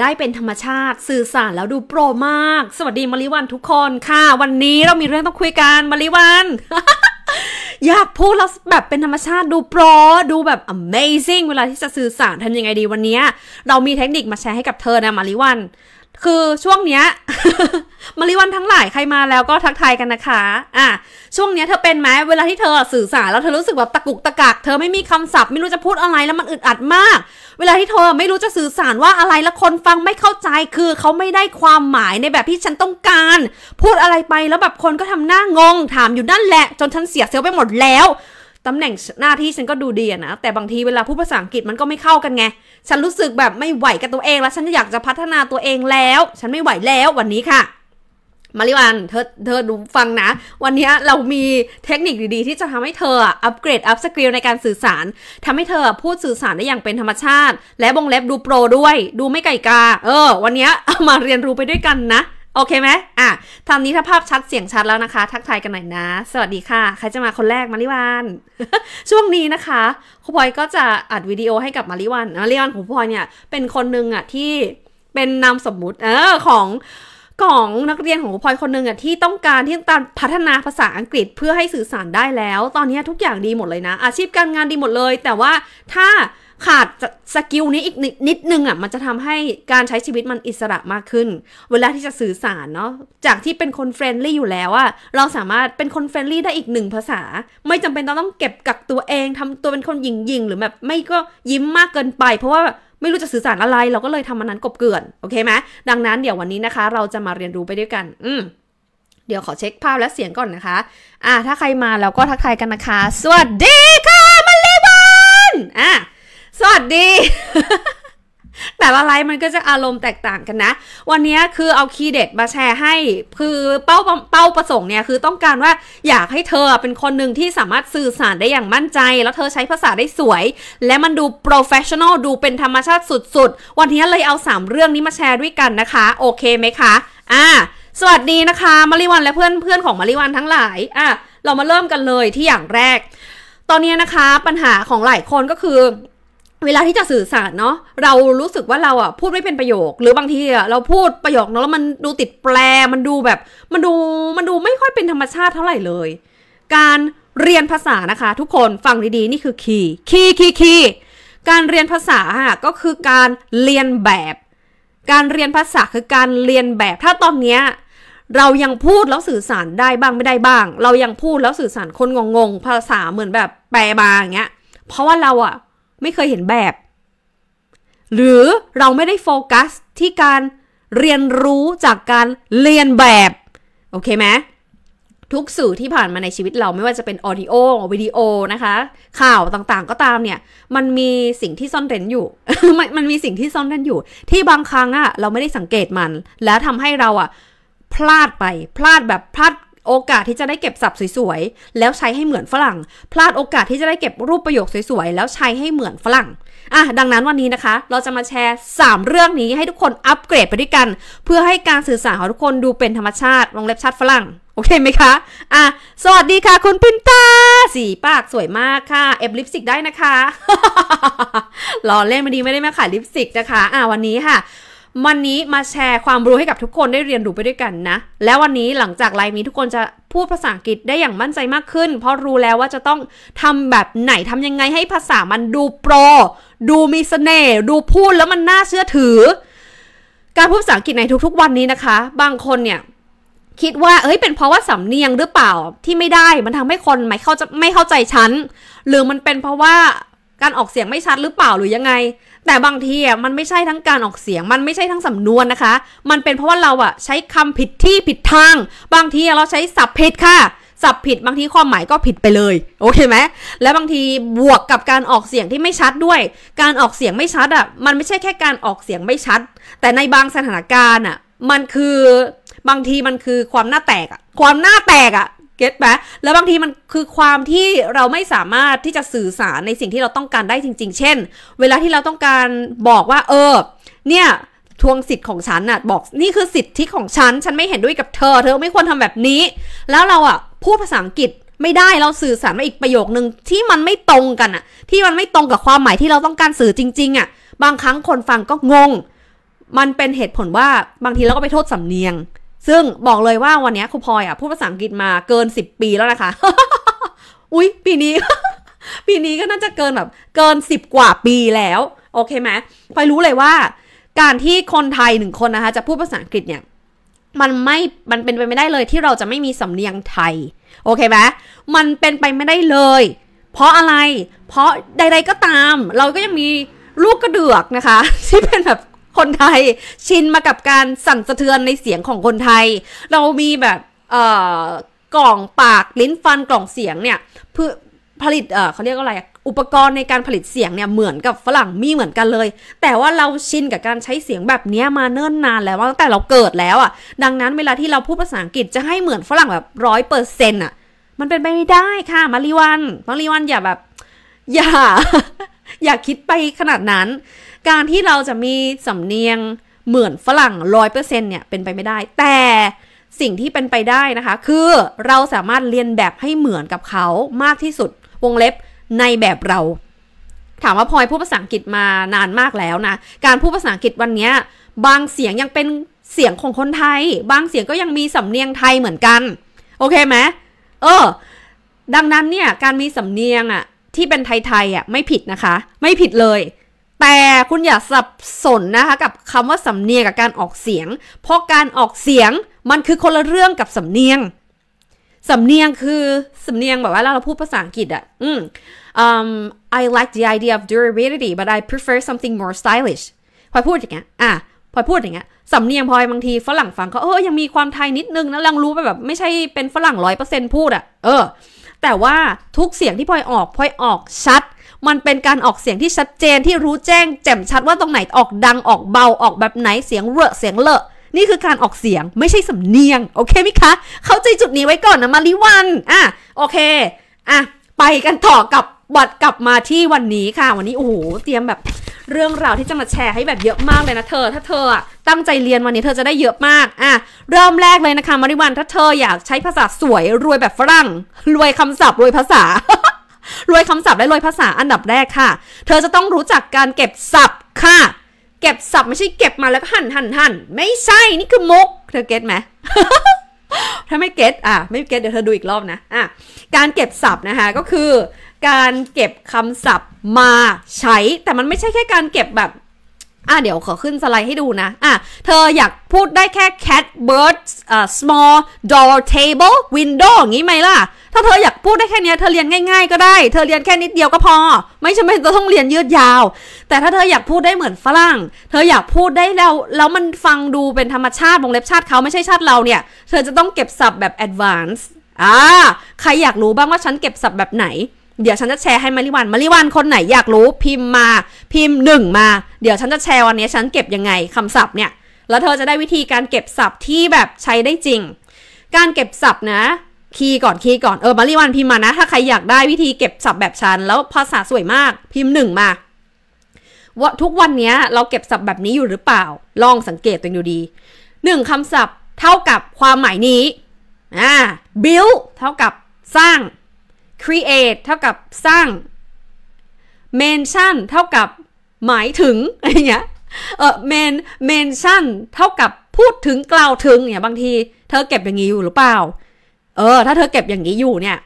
ได้เป็นธรรมชาติสื่อสารแล้วดูโปรมาก สวัสดีมาริวันทุกคนค่ะ วันนี้เรามีเรื่องต้องคุยกันมาริวัน อยากพูดแล้วแบบเป็นธรรมชาติดูโปรดูแบบ amazing เวลาที่จะสื่อสารทำยังไงดีวันนี้ เรามีเทคนิคมาแชร์ให้กับเธอนะมาริวันคือช่วงเนี้ยมาริวันทั้งหลายใครมาแล้วก็ทักทายกันนะคะอ่ะช่วงเนี้ยเธอเป็นไหมเวลาที่เธอสื่อสารแล้วเธอรู้สึกแบบตะกุกตะกักเธอไม่มีคำศัพท์ไม่รู้จะพูดอะไรแล้วมันอึดอัดมาก เวลาที่เธอไม่รู้จะสื่อสารว่าอะไรแล้วคนฟังไม่เข้าใจคือเขาไม่ได้ความหมายในแบบที่ฉันต้องการ พูดอะไรไปแล้วแบบคนก็ทำหน้างงถามอยู่นั่นแหละ จนฉันเสียเซลล์ไปหมดแล้วตำแหน่งหน้าที่ฉันก็ดูดีนะแต่บางทีเวลาพูดภาษาอังกฤษมันก็ไม่เข้ากันไง ฉันรู้สึกแบบไม่ไหวกับตัวเอง แล้วฉันอยากจะพัฒนาตัวเองแล้ว ฉันไม่ไหวแล้ววันนี้ค่ะ มาริวันเธอเธอดูฟังนะ วันนี้เรามีเทคนิคดีๆที่จะทำให้เธออัปเกรดอัพสกิลในการสื่อสารทำให้เธอพูดสื่อสารได้อย่างเป็นธรรมชาติ และบงเล็บดูโปรด้วย ดูไม่ไก่กา เออ วันนี้มาเรียนรู้ไปด้วยกันนะโอเคไหมอ่ะทำนี้ถ้าภาพชัดเสียงชัดแล้วนะคะ ทักทายกันหน่อยนะ สวัสดีค่ะ ใครจะมาคนแรกมาริวานช่วงนี้นะคะครูพลอยก็จะอัดวิดีโอให้กับมาริวานมาริวานของคพลอยเนี่ยเป็นคนหนึ่งอ่ะที่เป็นนามสมมุติเออของของนักเรียนของคพลอยคนหนึ่งอ่ะที่ต้องการที่ต้องการพัฒนาภาษาอังกฤษเพื่อให้สื่อสารได้แล้ว ตอนนี้ทุกอย่างดีหมดเลยนะ อาชีพการงานดีหมดเลย แต่ว่าถ้าขาดสกิลนี้อีกนิดนึงอ่ะ มันจะทำให้การใช้ชีวิตมันอิสระมากขึ้น เวลาที่จะสื่อสารเนาะจากที่เป็นคนเฟรนลี่อยู่แล้วอ่ะ เราสามารถเป็นคนเฟรนลี่ได้อีกหนึ่งภาษา ไม่จำเป็นต้องต้องเก็บกักตัวเองทำตัวเป็นคนหยิ่งๆหรือแบบไม่ก็ยิ้มมากเกินไป เพราะว่าไม่รู้จะสื่อสารอะไรเราก็เลยทำมันนั้นกบเกินโอเคไหมดังนั้นเดี๋ยววันนี้นะคะ เราจะมาเรียนรู้ไปด้วยกัน อืมเดี๋ยวขอเช็คภาพและเสียงก่อนนะคะ อ่าถ้าใครมาแล้วก็ทักทายกันนะคะ สวัสดีค่ะมาลลวันอ่ะสวัสดี แต่ละไลฟ์มันก็จะอารมณ์แตกต่างกันนะ วันนี้คือเอาคีย์เด็ดมาแชร์ให้ คือเป้าเป้าประสงค์เนี่ยคือต้องการว่าอยากให้เธอเป็นคนหนึ่งที่สามารถสื่อสารได้อย่างมั่นใจ แล้วเธอใช้ภาษาได้สวย และมันดูโปรเฟชชั่นอล ดูเป็นธรรมชาติสุดๆ วันนี้เลยเอา 3 เรื่องนี้มาแชร์ด้วยกันนะคะ โอเคไหมคะ อ่า สวัสดีนะคะ มาริวันและเพื่อนเพื่อนของมาริวันทั้งหลาย อ่ะ เรามาเริ่มกันเลยที่อย่างแรก ตอนนี้นะคะ ปัญหาของหลายคนก็คือเวลาที่จะสื่อสารเนาะเรารู้สึกว่าเราอ่ะ พูดไม่เป็นประโยค หรือบางทีอ่ะ เราพูดประโยคเนาะแล้วมันดูติดแปลมันดูแบบ มันดูมันดูไม่ค่อยเป็นธรรมชาติเท่าไหร่เลย การเรียนภาษานะคะทุกคนฟังดี ๆ นี่คือคีย์คีย์คีย์คีย์การเรียนภาษาค่ะก็คือการเรียนแบบ การเรียนภาษาคือการเรียนแบบถ้าตอนเนี้ยเรายังพูดแล้วสื่อสารได้บ้างไม่ได้บ้าง เรายังพูดแล้วสื่อสารคนงงๆภาษาเหมือนแบบแปลมาอย่างเงี้ย เพราะว่าเราอะไม่เคยเห็นแบบ หรือเราไม่ได้โฟกัสที่การเรียนรู้จากการเรียนแบบ โอเคไหมทุกสื่อที่ผ่านมาในชีวิตเราไม่ว่าจะเป็นออดิโอวิดีโอนะคะ ข่าวต่าง ๆ ก็ตามเนี่ย มันมีสิ่งที่ซ่อนเร้นอยู่มันมีสิ่งที่ซ่อนเร้นอยู่ ที่บางครั้งอะเราไม่ได้สังเกตมัน แล้วทำให้เราอะพลาดไปพลาดแบบพลาดโอกาสที่จะได้เก็บศัพท์สวยๆ แล้วใช้ให้เหมือนฝรั่ง พลาดโอกาสที่จะได้เก็บรูปประโยคสวยๆ แล้วใช้ให้เหมือนฝรั่งอ่ะดังนั้นวันนี้นะคะ เราจะมาแชร์ 3 เรื่องนี้ให้ทุกคนอัปเกรดไปด้วยกัน เพื่อให้การสื่อสารของทุกคนดูเป็นธรรมชาติ ลงเล็บชัดฝรั่ง โอเคไหมคะ อ่ะสวัสดีค่ะคุณพินตา สีปากสวยมากค่ะ เอฟลิปสติกได้นะคะ่อเล่นมาดีไม่ได้มาขายลิปสติกนะคะอ่ะวันนี้ค่ะวันนี้มาแชร์ความรู้ให้กับทุกคนได้เรียนรู้ไปด้วยกันนะ แล้ววันนี้หลังจากไลฟ์นี้ทุกคนจะพูดภาษาอังกฤษได้อย่างมั่นใจมากขึ้น เพราะรู้แล้วว่าจะต้องทำแบบไหนทำยังไงให้ภาษามันดูโปรดูมีสเสน่ห์ดูพูดแล้วมันน่าเชื่อถือ การพูดภาษาอังกฤษในทุก ๆ วันนี้นะคะ บางคนเนี่ย คิดว่าเอ้ยเป็นเพราะว่าสำเนียงหรือเปล่าที่ไม่ได้มันทำให้คนไม่เข้าไม่เข้าใจฉันหรือมันเป็นเพราะว่าการออกเสียงไม่ชัดหรือเปล่าหรือยังไง แต่บางทีอ่ะมันไม่ใช่ทั้งการออกเสียง มันไม่ใช่ทั้งสำนวนนะคะ มันเป็นเพราะว่าเราอ่ะ ใช้คำผิดที่ผิดทาง บางทีเราใช้สับผิดค่ะ สับผิดบางทีความหมายก็ผิดไปเลย โอเคไหม และบางทีบวกกับการออกเสียงที่ไม่ชัดด้วย การออกเสียงไม่ชัดอ่ะ มันไม่ใช่แค่การออกเสียงไม่ชัด แต่ในบางสถานการณ์อ่ะ มันคือบางทีมันคือความหน้าแตกอ่ะความหน้าแตกอ่ะเก็ตไหมแล้วบางทีมันคือความที่เราไม่สามารถที่จะสื่อสารในสิ่งที่เราต้องการได้จริง ๆ เช่น เวลาที่เราต้องการบอกว่าเออ เนี่ยทวงสิทธิ์ของฉันน่ะบอกนี่คือสิทธิของฉัน ฉันไม่เห็นด้วยกับเธอ เธอไม่ควรทำแบบนี้ แล้วเราอ่ะพูดภาษาอังกฤษไม่ได้เราสื่อสารมาอีกประโยคนึงที่มันไม่ตรงกันอ่ะที่มันไม่ตรงกับความหมายที่เราต้องการสื่อจริงๆอ่ะบางครั้งคนฟังก็งง มันเป็นเหตุผลว่าบางทีเราก็ไปโทษสำเนียงซึ่งบอกเลยว่าวันนี้ครูพลอยอ่ะพูดภาษาอังกฤษมาเกิน10ปีแล้วนะคะ อุ๊ยปีนี้ ปีนี้ก็น่าจะเกินแบบ เกิน10 กว่าปีแล้ว โอเคไหมพลอยรู้เลยว่าการที่คนไทยหนึ่งคนนะคะจะพูดภาษาอังกฤษเนี่ย มันไม่มันเป็นไปไม่ได้เลยที่เราจะไม่มีสำเนียงไทย โอเคไหมมันเป็นไปไม่ได้เลย เพราะอะไร เพราะใด ๆก็ตามเราก็ยังมีลูกกระเดือกนะคะที่เป็นแบบคนไทยชินมากับการสั่นสะเทือนในเสียงของคนไทย เรามีแบบเอ่อกล่องปากลิ้นฟันกล่องเสียงเนี่ยเพื่อผลิตเอ่อเขาเรียกว่าอะไร อุปกรณ์ในการผลิตเสียงเนี่ยเหมือนกับฝรั่งมีเหมือนกันเลย แต่ว่าเราชินกับการใช้เสียงแบบนี้มาเนิ่นนานแล้วตั้งแต่เราเกิดแล้วอะ่ะ ดังนั้นเวลาที่เราพูดภาษาอังกฤษจะให้เหมือนฝรั่งแบบร้อยเปอร์เซ็นต์อ่ะ มันเป็นไปไม่ได้ค่ะ มาริวันมาริวันอย่าแบบอย่า อย่าคิดไปขนาดนั้นการที่เราจะมีสำเนียงเหมือนฝรั่งร้อยเปอร์เซ็นเนี่ยเป็นไปไม่ได้ แต่สิ่งที่เป็นไปได้นะคะ คือเราสามารถเรียนแบบให้เหมือนกับเขามากที่สุดวงเล็บในแบบเรา ถามว่าพลอยพูดภาษาอังกฤษมานานมากแล้วนะการพูดภาษาอังกฤษวันนี้บางเสียงยังเป็นเสียงของคนไทย บางเสียงก็ยังมีสำเนียงไทยเหมือนกัน โอเคไหมเออดังนั้นเนี่ยการมีสำเนียงอะ่ะที่เป็นไทยๆอะ่ะไม่ผิดนะคะ ไม่ผิดเลยแต่คุณอย่าสับสนนะคะกับคำว่าสำเนียงกับการออกเสียง เพราะการออกเสียงมันคือคนละเรื่องกับสำเนียง สำเนียงคือสำเนียงแบบว่าเราพูดภาษาอังกฤษอะอืม um, I like the idea of durability but I prefer something more stylish พอพูดอย่างเงี้ยอ่ะพอพูดอย่างเงี้ยสำเนียงพอยบางทีฝรั่งฟังเขา เออยังมีความไทยนิดนึงนะลังรู้ไปแบบ ไม่ใช่เป็นฝรั่งร้อยเปอร์เซ็นต์พูดอะเออ แต่ว่าทุกเสียงที่พอยออกพอยออกชัดมันเป็นการออกเสียงที่ชัดเจนที่รู้แจ้ง แจ่มชัดว่าตรงไหนออกดังออกเบาออกแบบไหนเสียงเรอะเสียงเลอะ นี่คือการออกเสียงไม่ใช่สำเนียงโอเคไหมคะ เข้าใจจุดนี้ไว้ก่อนนะมาริวันอ่ะโอเคอ่ะไปกันต่อกับบัดกลับมาที่วันนี้ค่ะ วันนี้โอ้โหเตรียมแบบเรื่องราวที่จะมาแชร์ให้แบบเยอะมากเลยนะเธอ ถ้าเธอตั้งใจเรียนวันนี้เธอจะได้เยอะมากอ่ะเริ่มแรกเลยนะคะ มาริวันถ้าเธออยากใช้ภาษาสวยรวยแบบฝรั่ง รวยคำศัพท์รวยภาษารวยคำศัพท์และรวยภาษาอันดับแรกค่ะ เธอจะต้องรู้จักการเก็บศัพท์ค่ะ เก็บศัพท์ไม่ใช่เก็บมาแล้วก็หั่นหั่นหั่นไม่ใช่นี่คือมุก เธอเก็ตไหม ถ้าไม่เก็ต อ่ะ ไม่เก็ตเดี๋ยวเธอดูอีกรอบนะ อ่ะการเก็บศัพท์นะคะ ก็คือ การเก็บคำศัพท์มาใช้ แต่มันไม่ใช่แค่การเก็บแบบอ่ะเดี๋ยวขอขึ้นสไลด์ให้ดูนะอ่ะเธออยากพูดได้แค่ cat bird อ่า small door table window อย่างี้ไหมล่ะถ้าเธออยากพูดได้แค่นี้เธอเรียนง่ายๆก็ได้ เธอเรียนแค่นิดเดียวก็พอ ไม่จำเป็นจะต้องเรียนยืดยาว แต่ถ้าเธออยากพูดได้เหมือนฝรั่ง เธออยากพูดได้แล้วแล้วมันฟังดูเป็นธรรมชาติวงเล็บชาติเขาไม่ใช่ชาติเราเนี่ย เธอจะต้องเก็บศัพท์แบบ advanced อ่าใครอยากรู้บ้างว่าฉันเก็บศัพท์แบบไหนเดี๋ยวฉันจะแชร์ให้มาริวันมาริวันคนไหนอยากรู้พิมพ์มาพิมพ์หนึ่งมาเดี๋ยวฉันจะแชร์วันนี้ฉันเก็บยังไงคำศัพท์เนี่ยแล้วเธอจะได้วิธีการเก็บศัพท์ที่แบบใช้ได้จริง การเก็บศัพท์นะคีย์ก่อนคีย์ก่อนเออมาริวันพิมพ์มานะ ถ้าใครอยากได้วิธีเก็บศัพท์แบบฉันแล้วภาษาสวยมากพิมพ์หนึ่งมาว่าทุกวันนี้เราเก็บศัพท์แบบนี้อยู่หรือเปล่า ลองสังเกตตัวเองดูดีหนึ่งคำศัพท์เท่ากับความหมายนี้อ่า build เท่ากับสร้าง create เท่ากับสร้าง mention เท่ากับหมายถึงอะไรเงี้ยเออ men mention เท่ากับพูดถึงกล่าวถึงเนี่ยบางทีเธอเก็บอย่างนี้อยู่หรือเปล่า เออ ถ้าเธอเก็บอย่างนี้อยู่เนี่ย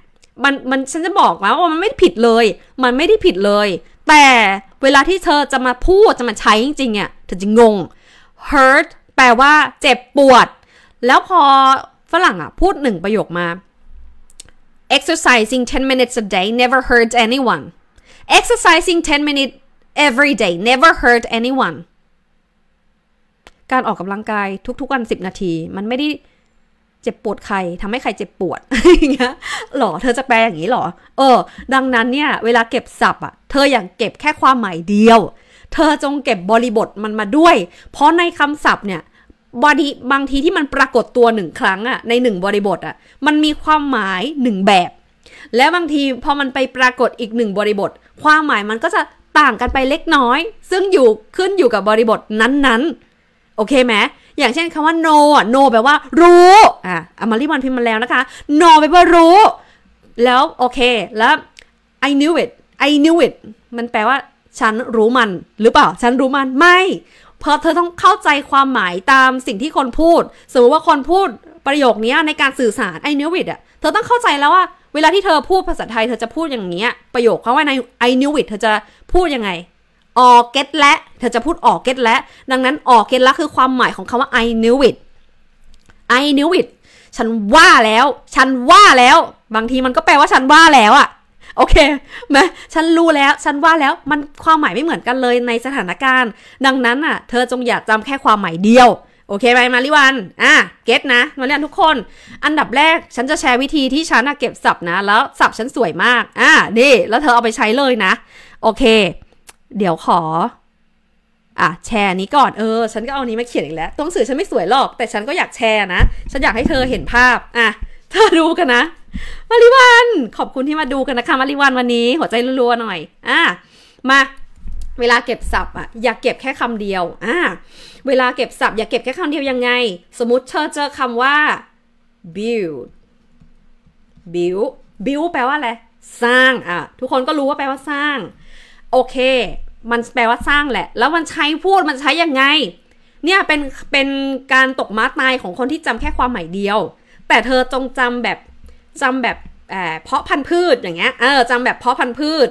มันมันฉันจะบอกว่ามันไม่ผิดเลย มันไม่ได้ผิดเลย แต่เวลาที่เธอจะมาพูดจะมาใช้จริงๆเนี่ยเธอจะงง hurt แปลว่าเจ็บปวด แล้วพอฝรั่งอ่ะพูดหนึ่งประโยคมา exercising 10 minutes a day never h u r t anyone. Exercising 10 minutes every day never hurt anyone. การออกกำลังกายทุกๆวัน 10 นาที มันไม่ได้เจ็บปวดใครทำให้ใครเจ็บปวดอย่างเงี้ยหรอ เธอจะแปลอย่างนี้หรอ เออ ดังนั้นเนี่ย เวลาเก็บศัพท์อ่ะ เธออย่างเก็บแค่ความหมายเดียว เธอจงเก็บบริบทมันมาด้วย เพราะในคำศัพท์เนี่ยบอดีบางทีที่มันปรากฏตัวหนึ่งครั้งอะในหนึ่งบริบทอะมันมีความหมายหนึ่งแบบ แล้วบางทีพอมันไปปรากฏอีกหนึ่งบริบท ความหมายมันก็จะต่างกันไปเล็กน้อย ซึ่งอยู่ขึ้นอยู่กับบริบทนั้นๆโอเคไหมอย่างเช่นคำว่า no อะ no แปลว่ารู้อ่ะอามารีมันพิมพ์มาแล้วนะคะ no แปลว่ารู้ แล้วโอเคแล้ว I knew it I knew it มันแปลว่า ฉันรู้มันหรือเปล่าฉันรู้มันไม่เพราะเธอต้องเข้าใจความหมายตามสิ่งที่คนพูดสมมติว่าคนพูดประโยคนี้ในการสื่อสารไอเนวิดอะเธอต้องเข้าใจแล้วว่าเวลาที่เธอพูดภาษาไทยเธอจะพูดอย่างนี้ประโยคเขาว่าในไอ n ิวิดเธอจะพูดยังไงออกเก็ตและ เธอจะพูดออกเก็ตและ ดังนั้นออกเก็ตละคือความหมายของคำว่าไอเนวิดไอเนวิดฉันว่าแล้ว ฉันว่าแล้ว บางทีมันก็แปลว่าฉันว่าแล้วอะโอเคไหมฉันรู้แล้ว ฉันว่าแล้วมันความหมายไม่เหมือนกันเลยในสถานการณ์ ดังนั้นอ่ะเธอจงอย่าจำแค่ความหมายเดียว โอเคไหมมาริวันอ่ะเก็ตนะมาริวันทุกคน อันดับแรก ฉันจะแชร์วิธีที่ฉันเก็บสับนะแล้วสับฉันสวยมาก อ่ะนี่แล้วเธอเอาไปใช้เลยนะ โอเค เดี๋ยวขอ อ่ะแชร์นี้ก่อนเออ ฉันก็เอานี้มาเขียนอีกแล้วตัวหนังสือฉันไม่สวยหรอก แต่ฉันก็อยากแชร์นะฉันอยากให้เธอเห็นภาพอ่ะเธอดูกันนะมาริวัน ขอบคุณที่มาดูกันนะคะ มาริวันวันนี้หัวใจรัวๆหน่อย อ่ะมา เวลาเก็บศัพท์อ่ะอย่าเก็บแค่คำเดียว อ่ะเวลาเก็บศัพท์อย่าเก็บแค่คำเดียวยังไง สมมติเธอเจอคำว่า build build build แปลว่าอะไร สร้าง อ่ะ ทุกคนก็รู้ว่าแปลว่าสร้าง โอเค มันแปลว่าสร้างแหละ แล้วมันใช้พูดมันใช้ยังไง เนี่ยเป็นเป็นการตกม้าตายของคนที่จำแค่ความหมายเดียว แต่เธอจงจำแบบจำแบบเพาะพันธุ์พืชอย่างเงี้ย เออจำแบบเพาะพันธุ์พืช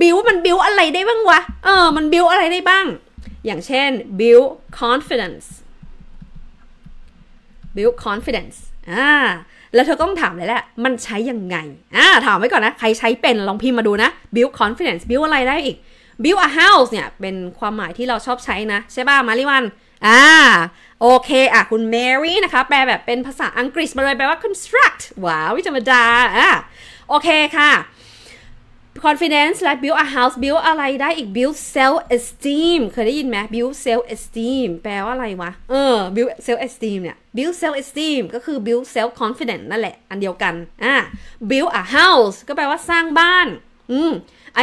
บิวมันบิวอะไรได้บ้างวะ เออมันบิวอะไรได้บ้าง อย่างเช่น build confidence build confidence อ่าแล้วเธอต้องถามเลยแหละมันใช้ยังไง อ่าถามไว้ก่อนนะ ใครใช้เป็นลองพิมพ์มาดูนะ build confidence build อะไรได้อีก build a house เนี่ยเป็นความหมายที่เราชอบใช้นะ ใช่ป่ะมาริวันอ่าโอเคอ่ะ คุณ Mary นะคะ แปลแบบเป็นภาษาอังกฤษมาเลยแปลว่า construct ว้าววิจารณาอ่ะโอเคค่ะ confidence และ build a house build อะไรได้อีก build self esteem เคยได้ยินไหม build self esteem แปลว่าอะไรวะ เออ build self esteem เนี่ย build self esteem ก็คือ build self confidence นั่นแหละ อันเดียวกันอ่ะ build a house ก็แปลว่าสร้างบ้าน อืม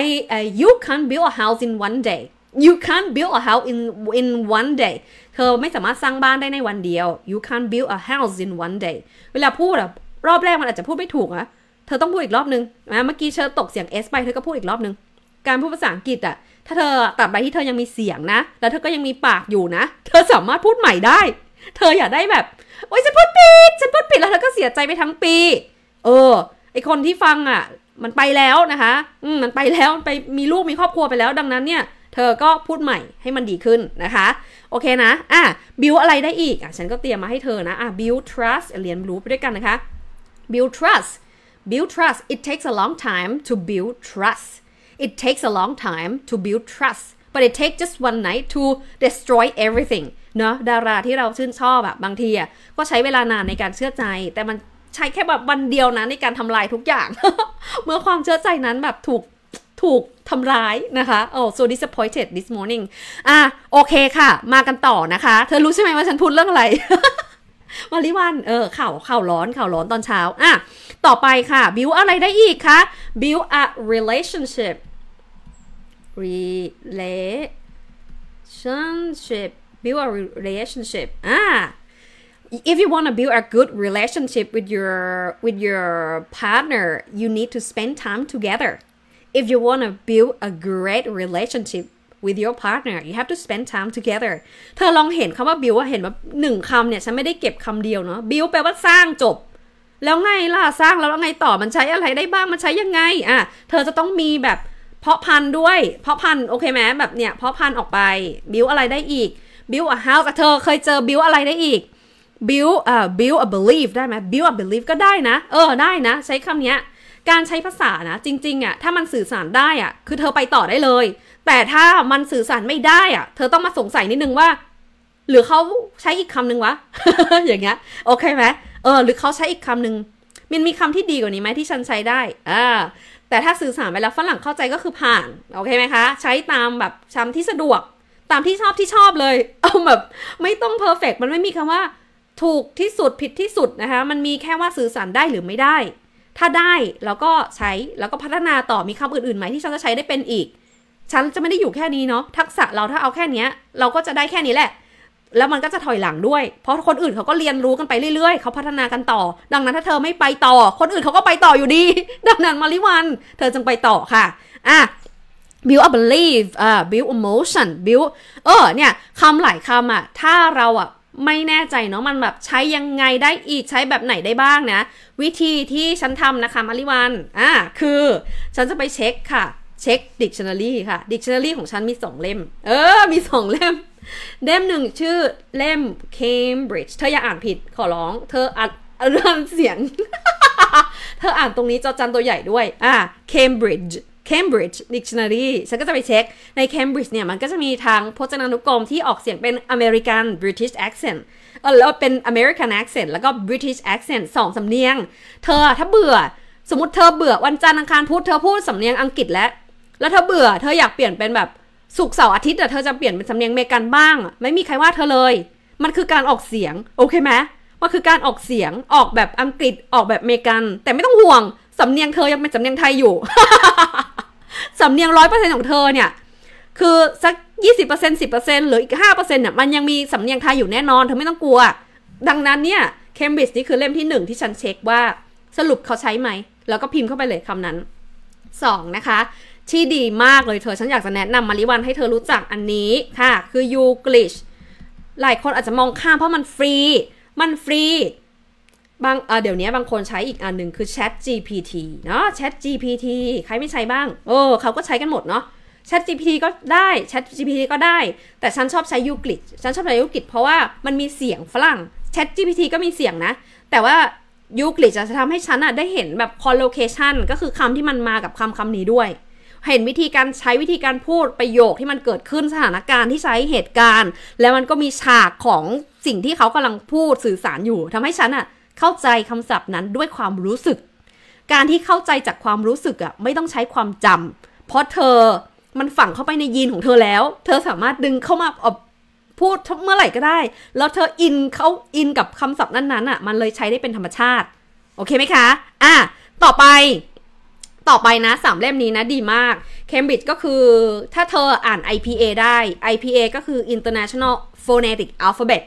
I I you can't build a house in one day you can't build a house in in one day เธอไม่สามารถสร้างบ้านได้ในวันเดียว you can't build a house in one day เวลาพูดอะรอบแรกมันอาจจะพูดไม่ถูกอะเธอต้องพูดอีกรอบนึงนะเมื่อกี้เธอตกเสียง S ไป เธอก็พูดอีกรอบนึง การพูดภาษาอังกฤษอะถ้าเธอตัดไปที่เธอยังมีเสียงนะ แล้วเธอก็ยังมีปากอยู่นะ เธอสามารถพูดใหม่ได้ เธออย่าได้แบบ โอ๊ยฉันพูดผิด ฉันพูดผิดแล้วเธอก็เสียใจไปทั้งปี เออไอคนที่ฟังอะมันไปแล้วนะคะอืมมันไปแล้วไปมีลูกมีครอบครัวไปแล้วดังนั้นเนี่ยเธอก็พูดใหม่ให้มันดีขึ้นนะคะ โอเคนะ อ่ะ build อะไรได้อีก อ่ะฉันก็เตรียมมาให้เธอนะ อ่ะ build trust เรียนรู้ไปด้วยกันนะคะ build trust build trust it takes a long time to build trust it takes a long time to build trust but it takes just one night to destroy everything เนาะดาราที่เราชื่นชอบแบบบางทีอ่ะก็ใช้เวลานานในการเชื่อใจแต่มันใช้แค่แบบวันเดียวนะในการทำลายทุกอย่าง เมื่อความเชื่อใจนั้นแบบถูกถูกทำร้ายนะคะโอ้ so disappointed this morning อ่ะ โอเคค่ะ มากันต่อนะคะ เธอรู้ใช่ไหมว่าฉันพูดเรื่องอะไรมาริวันเออข่าวข่าวร้อนข่าวร้อนตอนเช้า อ่ะ ต่อไปค่ะ build อะไรได้อีกคะ build a relationship relationship build a relationship อ่ะ if you want to build a good relationship with your with your partner you need to spend time together If you want to build a great relationship with your partner you have to spend time together เธอลองเห็นคำว่า build ว่าเห็นว่าหนึ่งคำเนี่ยฉันไม่ได้เก็บคำเดียวเนาะ build แปลว่าสร้างจบ แล้วไงล่ะ สร้างแล้วไงต่อมันใช้อะไรได้บ้างมันใช้ยังไงอ่ะเธอจะต้องมีแบบเพาะพันธุ์ด้วย เพาะพันธุ์โอเคไหมแบบเนี่ย เพาะพันธุ์ออกไป build อะไรได้อีก build a house เธอเคยเจอ build อะไรได้อีก build อ่ build a belief ได้ไหม build a belief ก็ได้นะเออได้นะใช้คำเนี้ยการใช้ภาษานะจริงๆอะ่ะ ถ้ามันสื่อสารได้อะ่ะ คือเธอไปต่อได้เลย แต่ถ้ามันสื่อสารไม่ได้อะ่ะ เธอต้องมาสงสัยนิดนึงว่า หรือเขาใช้อีกคำหนึ่งวะอย่างเงี้ยโอเคไหมเออ หรือเขาใช้อีกคำหนึ่งมันมีคำที่ดีกว่านี้ไหมที่ฉันใช้ได้อ่าแต่ถ้าสื่อสารไปแล้วฝรั่งเข้าใจก็คือผ่านโอเคไหมคะ ใช้ตามแบบชำที่สะดวก ตามที่ชอบที่ชอบเลย เอาแบบไม่ต้องเพอร์เฟกมันไม่มีคำว่า ถูกที่สุดผิดที่สุดนะคะมันมีแค่ว่าสื่อสารได้หรือไม่ได้ถ้าได้แล้วก็ใช้แล้วก็พัฒนาต่อมีคำอื่นๆไหมที่ฉันจะใช้ได้เป็นอีก ฉันจะไม่ได้อยู่แค่นี้เนาะทักษะเราถ้าเอาแค่นี้เราก็จะได้แค่นี้แหละ แล้วมันก็จะถอยหลังด้วย เพราะคนอื่นเขาก็เรียนรู้กันไปเรื่อยๆเขาพัฒนากันต่อ ดังนั้นถ้าเธอไม่ไปต่อคนอื่นเขาก็ไปต่ออยู่ดี ดังนั้นมาริวัน เธอจึงไปต่อค่ะอ่ะ build a belief อ่า build emotion build เออเนี่ยคำหลายคำอ่ะถ้าเราอ่ะไม่แน่ใจเนาะมันแบบใช้ยังไงได้อีกใช้แบบไหนได้บ้างนะ วิธีที่ฉันทำนะคะมาริวัน อ่าคือฉันจะไปเช็คค่ะ เช็คดิกชันนารีค่ะดิกชันนารีของฉันมีสองเล่ม เออมีสองเล่ม เล่มหนึ่งชื่อเล่ม Cambridge เธออย่าอ่านผิดขอร้องเธออัดเรื่องเสียง เธออ่านตรงนี้จอจันตัวใหญ่ด้วย อ่า Cambridge Cambridge Dictionary ฉันก็จะไปเช็คใน Cambridge เนี่ยมันก็จะมีทางพจนานุกรมที่ออกเสียงเป็น American British accent เออแล้วเป็น American accent แล้วก็ British accent สองสำเนียง เธอถ้าเบื่อ สมมติเธอเบื่อวันจันทร์อังคารพูดเธอพูดสำเนียงอังกฤษแล้วแล้วเธอเบื่อเธออยากเปลี่ยนเป็นแบบ สุกเสาร์อาทิตย์แต่เธอจะเปลี่ยนเป็นสำเนียงเมกันบ้าง ไม่มีใครว่าเธอเลย มันคือการออกเสียงโอเคไหมมันคือการออกเสียงออกแบบอังกฤษออกแบบเมกัน แต่ไม่ต้องห่วงสำเนียงเธอยังเป็นสำเนียงไทยอยู่สำเนียงร้อยเปอร์เซ็นต์ของเธอเนี่ย คือสักยี่สิบเปอร์เซ็นต์สิบเปอร์เซ็นต์หรืออีกห้าเปอร์เซ็นต์เนี่ยมันยังมีสำเนียงไทยอยู่แน่นอน เธอไม่ต้องกลัว ดังนั้นเนี่ยเคมบริดจ์นี่คือเล่มที่หนึ่งที่ฉันเช็คว่าสรุปเขาใช้ไหม แล้วก็พิมพ์เข้าไปเลยคำนั้นสองนะคะ ที่ดีมากเลยเธอ ฉันอยากจะแนะนำมาริวันให้เธอรู้จักอันนี้ค่ะ คือยูกลิชหลายคนอาจจะมองข้ามเพราะมันฟรี มันฟรีบางเดี๋ยวนี้บางคนใช้อีกอันหนึ่งคือ Chat GPT เนาะ Chat GPT ใครไม่ใช้บ้างเออเขาก็ใช้กันหมดเนาะ Chat GPT ก็ได้ Chat GPT ก็ได้ แต่ฉันชอบใช้ยูกิษฉันชอบใช้ยูกิษเพราะว่ามันมีเสียงฝรั่ง Chat GPT ก็มีเสียงนะ แต่ว่ายูกิษจะทำให้ฉันอะได้เห็นแบบ collocation ก็คือคำที่มันมากับคำคำนี้ด้วย เห็นวิธีการใช้วิธีการพูดประโยคที่มันเกิดขึ้นสถานการณ์ที่ใช้เหตุการณ์ แล้วมันก็มีฉากของสิ่งที่เขากำลังพูดสื่อสารอยู่ทำให้ฉันอะเข้าใจคำศัพท์นั้นด้วยความรู้สึก การที่เข้าใจจากความรู้สึกอะไม่ต้องใช้ความจำเพราะเธอมันฝังเข้าไปในยีนของเธอแล้ว เธอสามารถดึงเข้ามาออกพูดเมื่อไหร่ก็ได้ แล้วเธออินเขาอินกับคำศัพท์นั้นๆอะมันเลยใช้ได้เป็นธรรมชาติ โอเคไหมคะอ่ะต่อไปต่อไปนะสามเล่มนี้นะดีมาก Cambridge ก็คือถ้าเธออ่าน IPA ได้ IPA ก็คือ International Phonetic Alphabet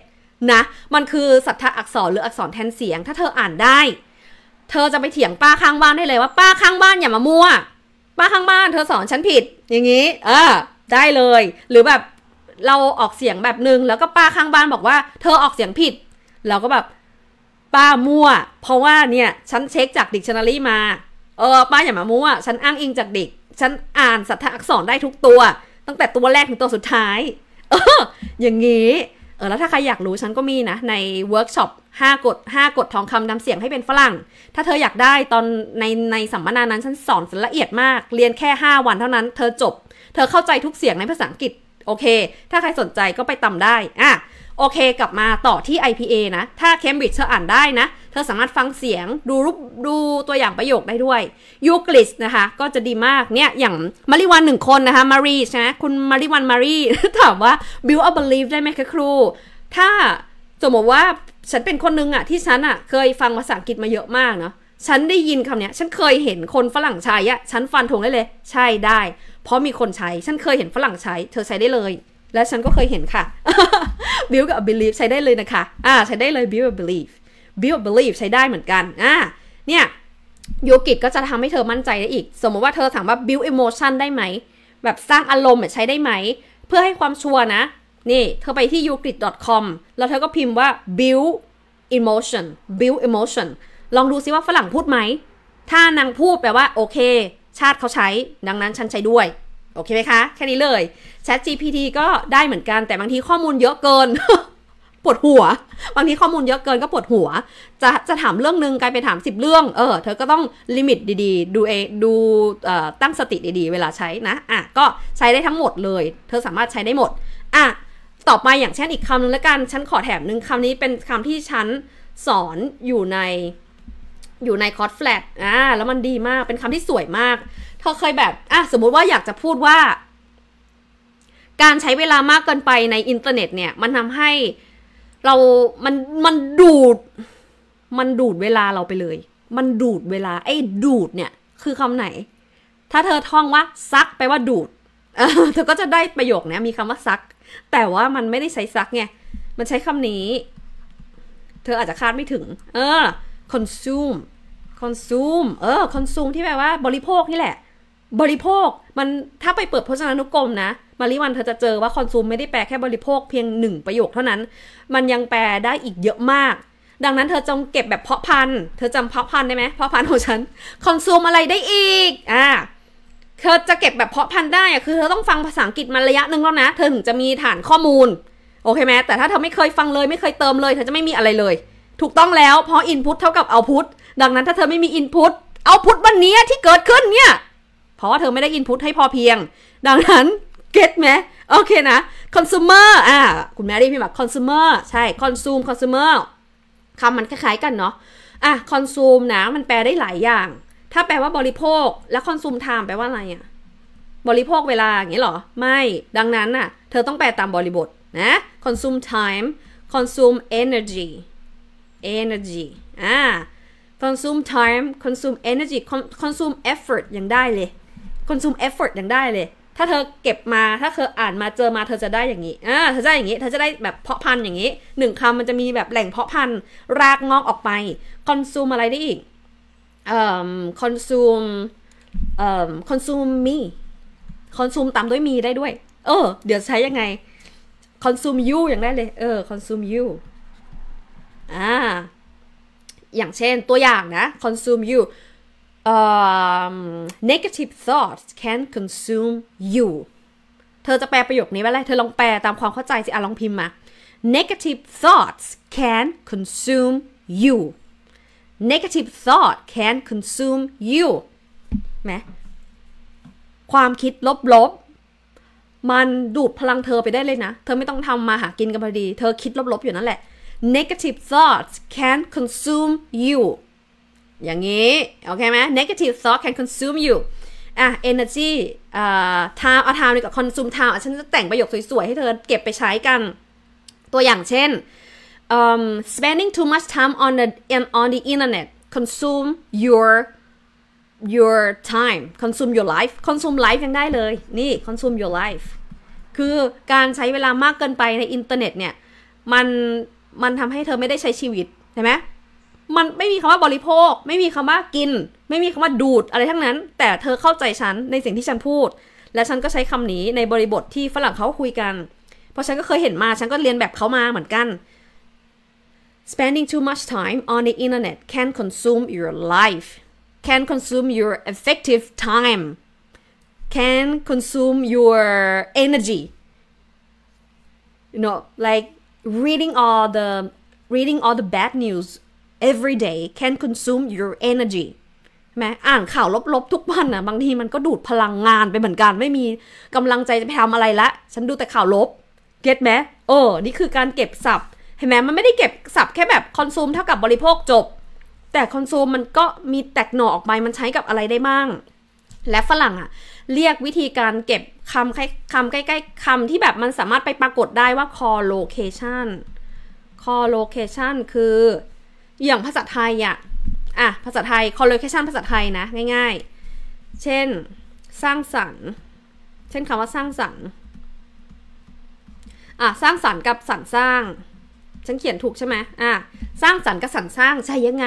นะมันคือสัทธาอักษรหรืออักษรแทนเสียง ถ้าเธออ่านได้ เธอจะไปเถียงป้าข้างบ้านได้เลยว่า ป้าข้างบ้านอย่ามามั่วป้าข้างบ้าน เธอสอนฉันผิด อย่างนี้เออได้เลย หรือแบบเราออกเสียงแบบนึงแล้วก็ป้าข้างบ้านบอกว่า เธอออกเสียงผิด เราก็แบบป้ามั่วเพราะว่าเนี่ย ฉันเช็คจากดิกชันนารีมาเออป้าอย่ามามั่วฉันอ้างอิงจากดิกฉันอ่านสัทธาอักษรได้ทุกตัว ตั้งแต่ตัวแรกถึงตัวสุดท้าย เออ อย่างนี้ออแล้วถ้าใครอยากรู้ฉันก็มีนะในเวิร์กช็อป 5กฎ5กฎทองคำนำเสียงให้เป็นฝรั่ง ถ้าเธออยากได้ตอนในในสัมมนานั้นฉันสอนละเอียดมาก เรียนแค่ 5 วันเท่านั้นเธอจบเธอเข้าใจทุกเสียงในภาษาอังกฤษโอเค ถ้าใครสนใจก็ไปตำได้อ่ะโอเคกลับมาต่อที่ IPA นะ ถ้า Cambridge เธออ่านได้นะ เธอสามารถฟังเสียงดูรูปดูตัวอย่างประโยคได้ด้วยยูกลิสนะคะก็จะดีมาก เนี่ย อย่างมาริวันหนึ่งคนนะคะมารีใช่ไหมคุณมาริวันมารีถามว่า build up belief ได้ไหมคะครู ถ้าสมมติว่าฉันเป็นคนนึงอะที่ฉันอะเคยฟังภาษาอังกฤษมาเยอะมากเนาะฉันได้ยินคำเนี้ย ฉันเคยเห็นคนฝรั่งใช้อะฉันฟันธงได้เลยใช่ได้ เพราะมีคนใช้ฉันเคยเห็นฝรั่งใช้เธอใช้ได้เลยและฉันก็เคยเห็นค่ะ build กับ believe ใช้ได้เลยนะคะ อ่า ใช้ได้เลย build กับ believe build believe ใช้ได้เหมือนกัน อ่า เนี่ยโยกิก็จะทำให้เธอมั่นใจได้อีก สมมติว่าเธอถามว่า build emotion ได้ไหม แบบสร้างอารมณ์ใช้ได้ไหม เพื่อให้ความชัวร์นะ นี่เธอไปที่ yogit.com แล้วเธอก็พิมพ์ว่า build emotion build emotion ลองดูซิว่าฝรั่งพูดไหม ถ้านางพูดแปลว่าโอเคชาติเขาใช้ ดังนั้นฉันใช้ด้วยโอเคไหมคะ แค่นี้เลย Chat GPT ก็ได้เหมือนกัน แต่บางทีข้อมูลเยอะเกิน ปวดหัว บางทีข้อมูลเยอะเกินก็ปวดหัว จะจะถามเรื่องนึงกลายไปถาม 10 เรื่อง เออ เธอก็ต้องลิมิตดีๆ ดูเอดู ตั้งสติดีๆ เวลาใช้นะ อ่ะ ก็ใช้ได้ทั้งหมดเลย เธอสามารถใช้ได้หมด อ่ะ ต่อไปอย่างเช่นอีกคำนึงแล้วกัน ฉันขอแถมหนึ่งคำนี้เป็นคำที่ฉันสอนอยู่ในอยู่ในคอร์สแฟลตอ่าแล้วมันดีมาก เป็นคำที่สวยมากเธอเคยแบบอ่ะสมมุติว่าอยากจะพูดว่า การใช้เวลามากเกินไปในอินเทอร์เน็ตเนี่ย มันทำให้เรามันมันดูด มันดูดเวลาเราไปเลย มันดูดเวลา ไอ้ดูดเนี่ย คือคำไหน ถ้าเธอท่องว่าซักไปว่าดูดเธอก็จะได้ประโยคนี้มีคำว่าซัก แต่ว่ามันไม่ได้ใช้ซักไงมันใช้คำนี้ เธออาจจะคาดไม่ถึง เออ consume consume เออ consume ที่แปลว่า บริโภคนี่แหละบริโภคมันถ้าไปเปิดพจนานุกรมนะมาริวันเธอจะเจอว่าคอนซูมไม่ได้แปลแค่บริโภคเพียงหนึ่งประโยคเท่านั้นมันยังแปลได้อีกเยอะมาก ดังนั้นเธอจงเก็บแบบเพาะพันธุ์เธอจำเพาะพันธุ์ได้ไหมเพาะพันธุ์ของฉันคอนซูมอะไรได้อีกอ่าเธอจะเก็บแบบเพาะพันธุ์ได้อะคือเธอต้องฟังภาษาอังกฤษมาระยะหนึ่งแล้วนะเธอถึงจะมีฐานข้อมูล โอเคไหมแต่ถ้าเธอไม่เคยฟังเลย ไม่เคยเติมเลย เธอจะไม่มีอะไรเลย ถูกต้องแล้วเพราะอินพุตเท่ากับเอาพุตดังนั้นถ้าเธอไม่มีอินพุตเอาพุตวันนี้ที่เกิดขึ้นเนี่ยเพราะว่าเธอไม่ได้อินพุตให้พอเพียง ดังนั้นเก็ตไหมโอเคนะ consumer อ่าคุณแม่ได้พี่บอก consumer ใช่ consume consumer คำมันคล้ายๆกันเนาะอ่ะ consume นะ มันแปลได้หลายอย่าง ถ้าแปลว่าบริโภคและค consume time แปลว่าอะไรอะ บริโภคเวลา อย่างนี้หรอ ไม่ ดังนั้นน่ะเธอต้องแปลตามบริบท นะ consume time consume energy energy อ่า consume time consume energy consume effort ยังได้เลย consume effort ยังได้เลย ถ้าเธอเก็บมา ถ้าเธออ่านมาเจอมาเธอจะได้อย่างนี้อ่าเธอจะได้อย่างนี้ เธอจะได้แบบเพาะพันธุ์อย่างนี้ หนึ่งคำมันจะมีแบบแหล่งเพาะพันธุ์ รากงอกออกไปคอน s u m อะไรได้อีกเอ่อคอน s u m เอ่อคอน s u m มีคอน s u m ตามด้วยมีได้ด้วย เออ เดี๋ยวใช้ยังไงคอน s u m ย you อย่างได้เลย เออคอน s u m ย you อ่า อย่างเช่นตัวอย่างนะ consume you um, negative thoughts can consume you เธอจะแปลประโยคนี้ไปเลยเธอลองแปลตามความเข้าใจสิ อ่ะลองพิมพ์มา negative thoughts can consume you negative thought can consume you ไหมความคิดลบๆ มันดูดพลังเธอไปได้เลยนะ เธอไม่ต้องทำมาหากินกันพอดี เธอคิดลบๆอยู่นั่นแหละ negative thoughts can consume you อย่างนี้ โอเคไหม negative thought can consume you อ่ะ energy อ่า time เอา time นี่กับ consume time อะฉันจะแต่งประโยคสวยๆ ให้เธอเก็บไปใช้กัน ตัวอย่างเช่น um, spending too much time on the on the internet consume your your time consume your life consume life ยังได้เลย นี่ consume your life คือการใช้เวลามากเกินไปในอินเทอร์เน็ตเนี่ย มัน มันทำให้เธอไม่ได้ใช้ชีวิต ใช่ไหมมันไม่มีคำว่าบริโภค ไม่มีคำว่ากิน ไม่มีคำว่าดูดอะไรทั้งนั้น แต่เธอเข้าใจฉันในสิ่งที่ฉันพูด และฉันก็ใช้คำนี้ในบริบทที่ฝรั่งเขาคุยกัน เพราะฉันก็เคยเห็นมาฉันก็เรียนแบบเขามาเหมือนกัน spending too much time on the internet can consume your life can consume your effective time can consume your energy you know like reading all the reading all the bad news every day can consume your energy ใช่ไหมอ่านข่าวลบๆทุกวันนะบางทีมันก็ดูดพลังงานไปเหมือนกัน ไม่มีกำลังใจจะไปทำอะไรละ ฉันดูแต่ข่าวลบเก็ตไหมเออนี่คือการเก็บสับเห็นไหมมันไม่ได้เก็บสับแค่แบบคอนซูมเท่ากับบริโภคจบ แต่คอนซูมมันก็มีแตกหน่อออกไปมันใช้กับอะไรได้บ้าง และฝรั่งอ่ะเรียกวิธีการเก็บคำคำใกล้ ๆคำที่แบบมันสามารถไปปรากฏได้ว่า call location call location คืออย่างภาษาไทยอะอ่ะภาษาไทย collocation ภาษาไทยนะง่ายๆ เช่นสร้างสรรค์ เช่นคำว่าสร้างสรรค์อ่ะสร้างสรรค์กับสรรสร้างฉันเขียนถูกใช่ไหมอ่ะสร้างสรรค์กับสรรสร้างใช่ยังไง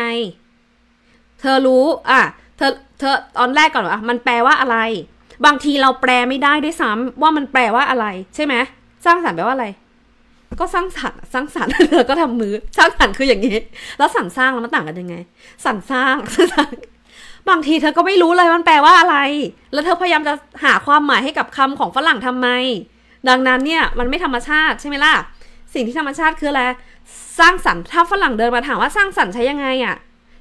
เธอรู้อ่ะเธอเธอตอนแรกก่อนว่ามันแปลว่าอะไร บางทีเราแปลไม่ได้ด้วยซ้ำว่ามันแปลว่าอะไรใช่ไหมสร้างสรรค์แปลว่าอะไรก็สร้างสรรค์ สร้างสรรค์เธอก็ทำมือ สร้างสรรค์คืออย่างนี้ แล้วสรรสร้างแล้วมันต่างกันยังไงสรรสร้าง สร้าง บางทีเธอก็ไม่รู้เลยมันแปลว่าอะไร แล้วเธอพยายามจะหาความหมายให้กับคำของฝรั่งทำไม ดังนั้นเนี่ยมันไม่ธรรมชาติใช่ไหมล่ะ สิ่งที่ธรรมชาติคืออะไร สร้างสรรค์ ถ้าฝรั่งเดินมาถามว่าสร้างสรรค์ใช้ยังไงอะ่ะ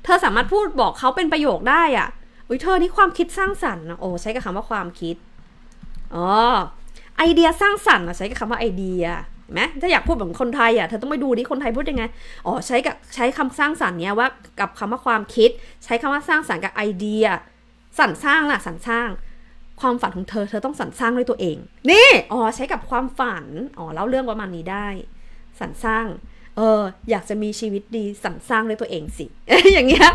เธอสามารถพูดบอกเขาเป็นประโยคได้อะ่ะ อุ้ยเธอนี่ความคิดสร้างสรรค์นะโอ้ใช้กับคำว่าความคิด อ๋อ ไอเดียสร้างสรรค์อ่ะใช้กับคำว่าไอเดียหมถ้าอยากพูดแบบคนไทยอ่ะเธอต้องไปดูดิคนไทยพูดยังไง อ๋อใช้กับใช้คำสร้างสรรค์เนี้ยว่ากับคำว่าความคิด ใช้คำว่าสร้างสรรค์กับไอเดียสรรสร้างล่ะสรรสร้างความฝันของเธอเธอต้องสรรสร้างด้วยตัวเองนี่อ๋อใช้กับความฝันอ๋อเล่าเรื่องประมาณนี้ได้สรรสร้างเอออยากจะมีชีวิตดีสรรสร้างด้วยตัวเองสิอย่างเงี้ย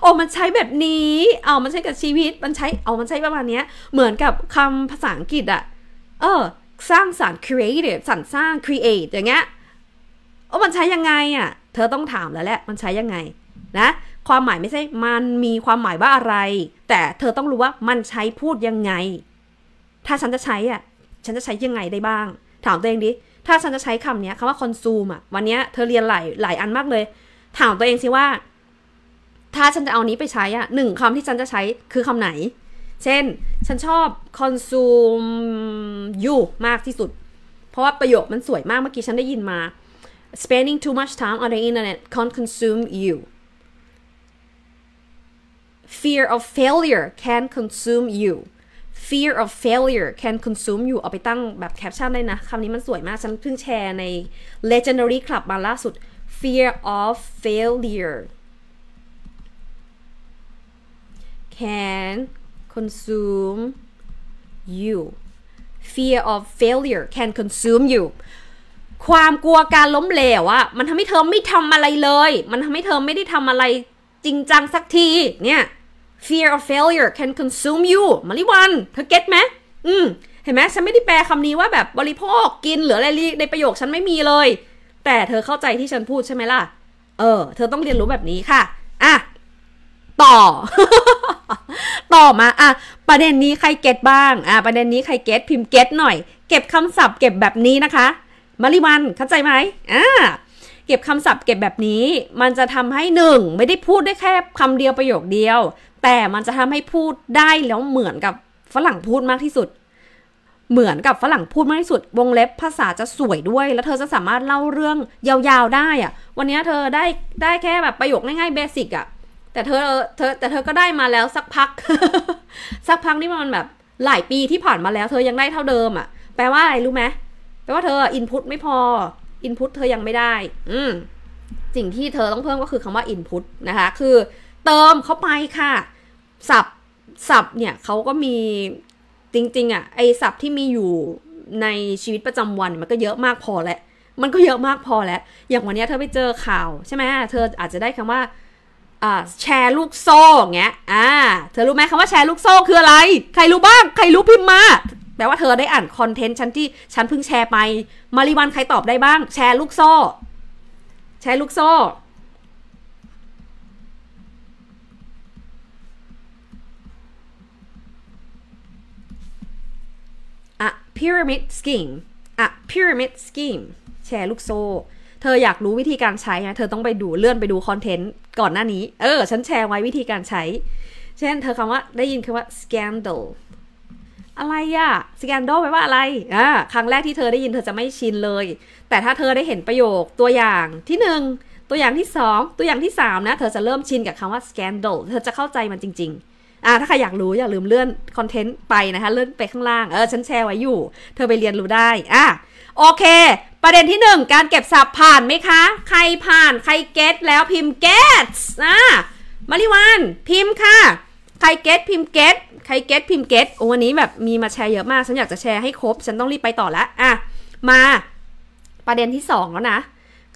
โอ้มันใช้แบบนี้เอามันใช้กับชีวิตมันใช้เอามันใช้ประมาณเนี้ยเหมือนกับคำภาษาอังกฤษอะเออสร้างสารรค์ creative สรรสร้าง create อย่างเงี้ยโอ้มันใช้ยังไงอ่ะ เธอต้องถามแล้วแหละ มันใช้ยังไงนะ ความหมายไม่ใช่มันมีความหมายว่าอะไร แต่เธอต้องรู้ว่ามันใช้พูดยังไง ถ้าฉันจะใช้อ่ะ ฉันจะใช้ยังไงได้บ้าง ถามตัวเองดิ ถ้าฉันจะใช้คำนี้คำว่า consume อ่ะ วันเนี้ยเธอเรียนหลายหลายอันมากเลย ถามตัวเองสิว่า ถ้าฉันจะเอานี้ไปใช้อ่ะ หนึ่งคำที่ฉันจะใช้ คือคำไหนเช่น ฉันชอบ consume you มากที่สุด เพราะว่าประโยคมันสวยมาก เมื่อกี้ ฉันได้ยินมา spending too much time on the internet can consume you fear of failure can consume you fear of failure can consume you เอาไปตั้งแบบแคปชั่นได้นะ คำนี้มันสวยมาก ฉันเพิ่งแชร์ใน legendary club มาล่าสุด fear of failure can consume you fear of failure can consume you ความกลัวการล้มเหลวอะมันทำให้เธอไม่ทำอะไรเลย มันทำให้เธอไม่ได้ทำอะไรจริงจังสักที เนี่ย fear of failure can consume you มาริวันเธอเก็ตไหมอืมเห็นไหม ฉันไม่ได้แปลคำนี้ว่าแบบบริโภคกินหรืออะไรในประโยคฉันไม่มีเลย แต่เธอเข้าใจที่ฉันพูดใช่ไหมล่ะ เออ เธอต้องเรียนรู้แบบนี้ค่ะอ่ะต่อต่อมาอ่ะ ประเด็นนี้ใครเก็ตบ้าง อ่ะประเด็นนี้ใครเก็ตพิมพ์เก็ตหน่อย เก็บคำศัพท์เก็บแบบนี้นะคะมาริวันเข้าใจไหมอ่ะเก็บคำศัพท์เก็บแบบนี้มันจะทำให้หนึ่งไม่ได้พูดได้แค่คำเดียวประโยคเดียว แต่มันจะทำให้พูดได้แล้วเหมือนกับฝรั่งพูดมากที่สุด เหมือนกับฝรั่งพูดมากที่สุด วงเล็บภาษาจะสวยด้วย แล้วเธอจะสามารถเล่าเรื่องยาวๆได้อะวันนี้เธอได้ได้แค่แบบประโยคง่ายๆเบสิกอะแต่เธอเธอ แต่เธอก็ได้มาแล้วสักพักสักพักนี่มันแบบ หลายปีที่ผ่านมาแล้วเธอยังได้เท่าเดิมอะ่ะ แปลว่าอะไรรู้ไหมแปลว่าเธออินพุตไม่พออินพุตเธอยังไม่ได้อืมสิ่งที่เธอต้องเพิ่มก็คือคำว่าอินพุตนะคะ คือ เติมเข้าไปค่ะสับสับเนี่ยเขาก็มีจริงๆอะ่ะไอสับที่มีอยู่ในชีวิตประจำวันมันก็เยอะมากพอแล้วมันก็เยอะมากพอแล้ว อย่างวันนี้เธอไปเจอข่าวใช่ไหมเธออาจจะได้คำว่าแชร์ลูกโซ่เงี้ยอ่าเธอรู้ไหมคำว่าแชร์ลูกโซ่คืออะไร ใครรู้บ้าง ใครรู้พิมพ์มาแปลว่าเธอได้อ่านคอนเทนต์ชั้นที่ ฉันเพิ่งแชร์ไป มาริวันใครตอบได้บ้างแชร์ลูกโซ่แชร์ลูกโซ่อะ pyramid s c h e อะพีระมิดสก h มแชร์ลูกโซ่เธออยากรู้วิธีการใช้นะเธอต้องไปดูเลื่อนไปดูคอนเทนต์ก่อนหน้านี้ เออ ฉันแชร์ไว้วิธีการใช้ เช่น เธอคำว่าได้ยินคำว่า scandal อะไรอะ scandal แปลว่าอะไร อ่าครั้งแรกที่เธอได้ยินเธอจะไม่ชินเลย แต่ถ้าเธอได้เห็นประโยคตัวอย่างที่หนึ่งตัวอย่างที่ 2 ตัวอย่างที่3นะ เธอจะเริ่มชินกับคำว่า scandal เธอจะเข้าใจมันจริงๆอ่าถ้าใครอยากรู้อย่าลืมเลื่อนคอนเทนต์ไปนะคะ เลื่อนไปข้างล่าง เออฉันแชร์ไว้อยู่ เธอไปเรียนรู้ได้ อ่าโอเค ประเด็นที่ 1การเก็บสับผ่านไหมคะ ใครผ่าน ใครเก็ตแล้วพิมพ์เก็ตนะมาริวัน พิมพ์ค่ะ ใครเก็ตพิมพ์เก็ตใครเก็ตพิมพ์เก็ตโอ้วันนี้แบบมีมาแชร์เยอะมาก ฉันอยากจะแชร์ให้ครบ ฉันต้องรีบไปต่อละอ่ะ มา ประเด็นที่2แล้วนะ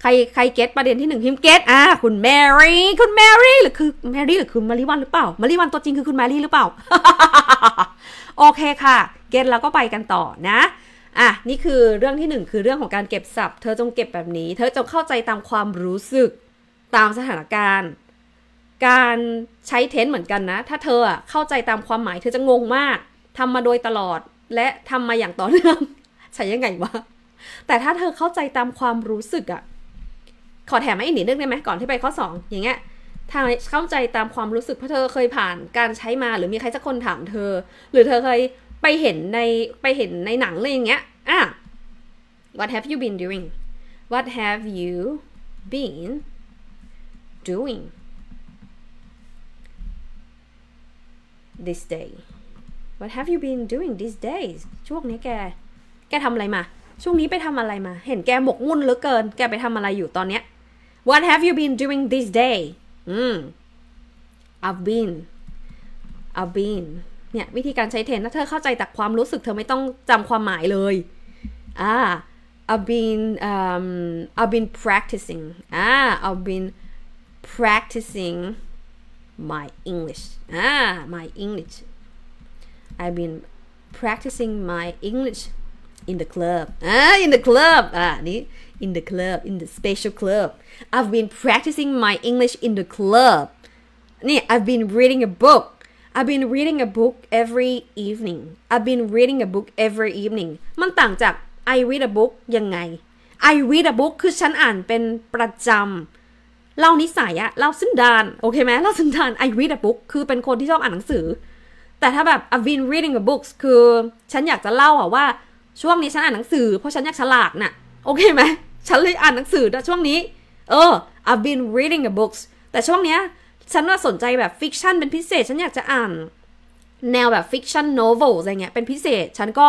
ใครใครเก็ตประเด็นที่ 1 พิมพ์เก็ตอ่ะคุณแมรี่ คุณแมรี่หรือคือแมรี่หรือคุณมาริวันหรือเปล่ามาริวันตัวจริงคือคุณแมรี่หรือเปล่า โอเคค่ะ เก็ตแล้วก็ไปกันต่อนะอ่ะนี่คือเรื่องที่หนึ่งคือเรื่องของการเก็บศัพท์เธอจงเก็บแบบนี้ เธอจงเข้าใจตามความรู้สึกตามสถานการณ์ การใช้เทนเหมือนกันนะ ถ้าเธอเข้าใจตามความหมายเธอจะงงมาก ทำมาโดยตลอดและทำมาอย่างต่อเนื่อง ใช้ยังไงวะแต่ถ้าเธอเข้าใจตามความรู้สึกอะขอแถมให้อีกนิดนึงได้ไหมก่อนที่ไปข้อ2อย่างเงี้ยทางเข้าใจตามความรู้สึกเพราะเธอเคยผ่านการใช้มาหรือมีใครสักคนถามเธอ หรือเธอเคยไปเห็นในไปเห็นในหนังอะไรอย่างเงี้ยอ่ะ what have you been doing what have you been doing this day what have you been doing these days ช่วงนี้แกแกทำอะไรมา ช่วงนี้ไปทำอะไรมา เห็นแกหมกมุ่นเหลือเกิน แกไปทำอะไรอยู่ตอนเนี้ย what have you been doing this day อืม I've been I've been เนี่ยวิธีการใช้เทนถ้าเธอเข้าใจจากความรู้สึกเธอไม่ต้องจำความหมายเลยอ่า I've been um, I've been practicing อ่า I've been practicing my English อ่า my English I've been practicing my English in the club อ่า in the club อ่านี่ in the club in the special club I've been practicing my English in the club นี่ I've been reading a book I've been reading a book every evening I've been reading a book every evening มันต่างจาก I read a book ยังไง I read a book คือฉันอ่านเป็นประจำเล่านิสัยอะเล่าสันดาน โอเคไหมเล่าสันดาน I read a book คือเป็นคนที่ชอบอ่านหนังสือ แต่ถ้าแบบ I've been reading a books คือฉันอยากจะเล่าอะว่า ช่วงนี้ฉันอ่านหนังสือเพราะฉันอยากฉลาดนะ่ะโอเคไหมฉันเลยอ่านหนังสือต่ช่วงนี้ เออ I've been reading a books แต่ช่วงเนี้ยฉันว่าสนใจแบบฟิกชันเป็นพิเศษ ฉันอยากจะอ่านแนวแบบฟิกชันโนเวลอะไรเงี้ย เป็นพิเศษ ฉันก็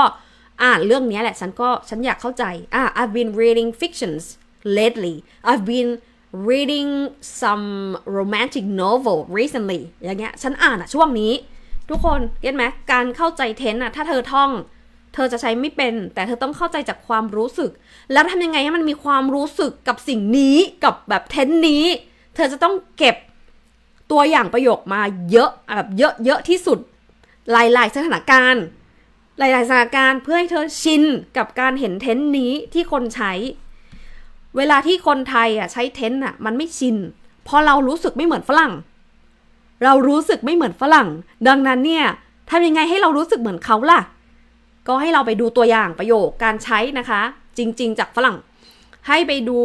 อ่านเรื่องนี้แหละ ฉันก็ฉันอยากเข้าใจ อ่ะ I've been reading fictions lately I've been reading some romantic novel recently อย่างเงี้ย ฉันอ่านอะช่วงนี้ ทุกคนเก็ตไหม การเข้าใจเทนอะถ้าเธอท่อง เธอจะใช้ไม่เป็น แต่เธอต้องเข้าใจจากความรู้สึก แล้วทำยังไง ให้มันมีความรู้สึกกับสิ่งนี้กับแบบเทนนี้ เธอจะต้องเก็บตัวอย่างประโยคมาเยอะแบบเยอะเยอะที่สุด หลายๆสถานการณ์หลาย ๆสถานการณ์เพื่อให้เธอชิน กับการเห็น เทน์นี้ที่คนใช้ เวลาที่คนไทยอ่ะใช้เทน์อ่ะมันไม่ชินเพราะเรารู้สึกไม่เหมือนฝรั่ง เรารู้สึกไม่เหมือนฝรั่ง ดังนั้นเนี่ยทำยังไงให้เรารู้สึกเหมือนเขาล่ะ ก็ให้เราไปดูตัวอย่างประโยคการใช้นะคะ จริง ๆ จากฝรั่ง ให้ไปดู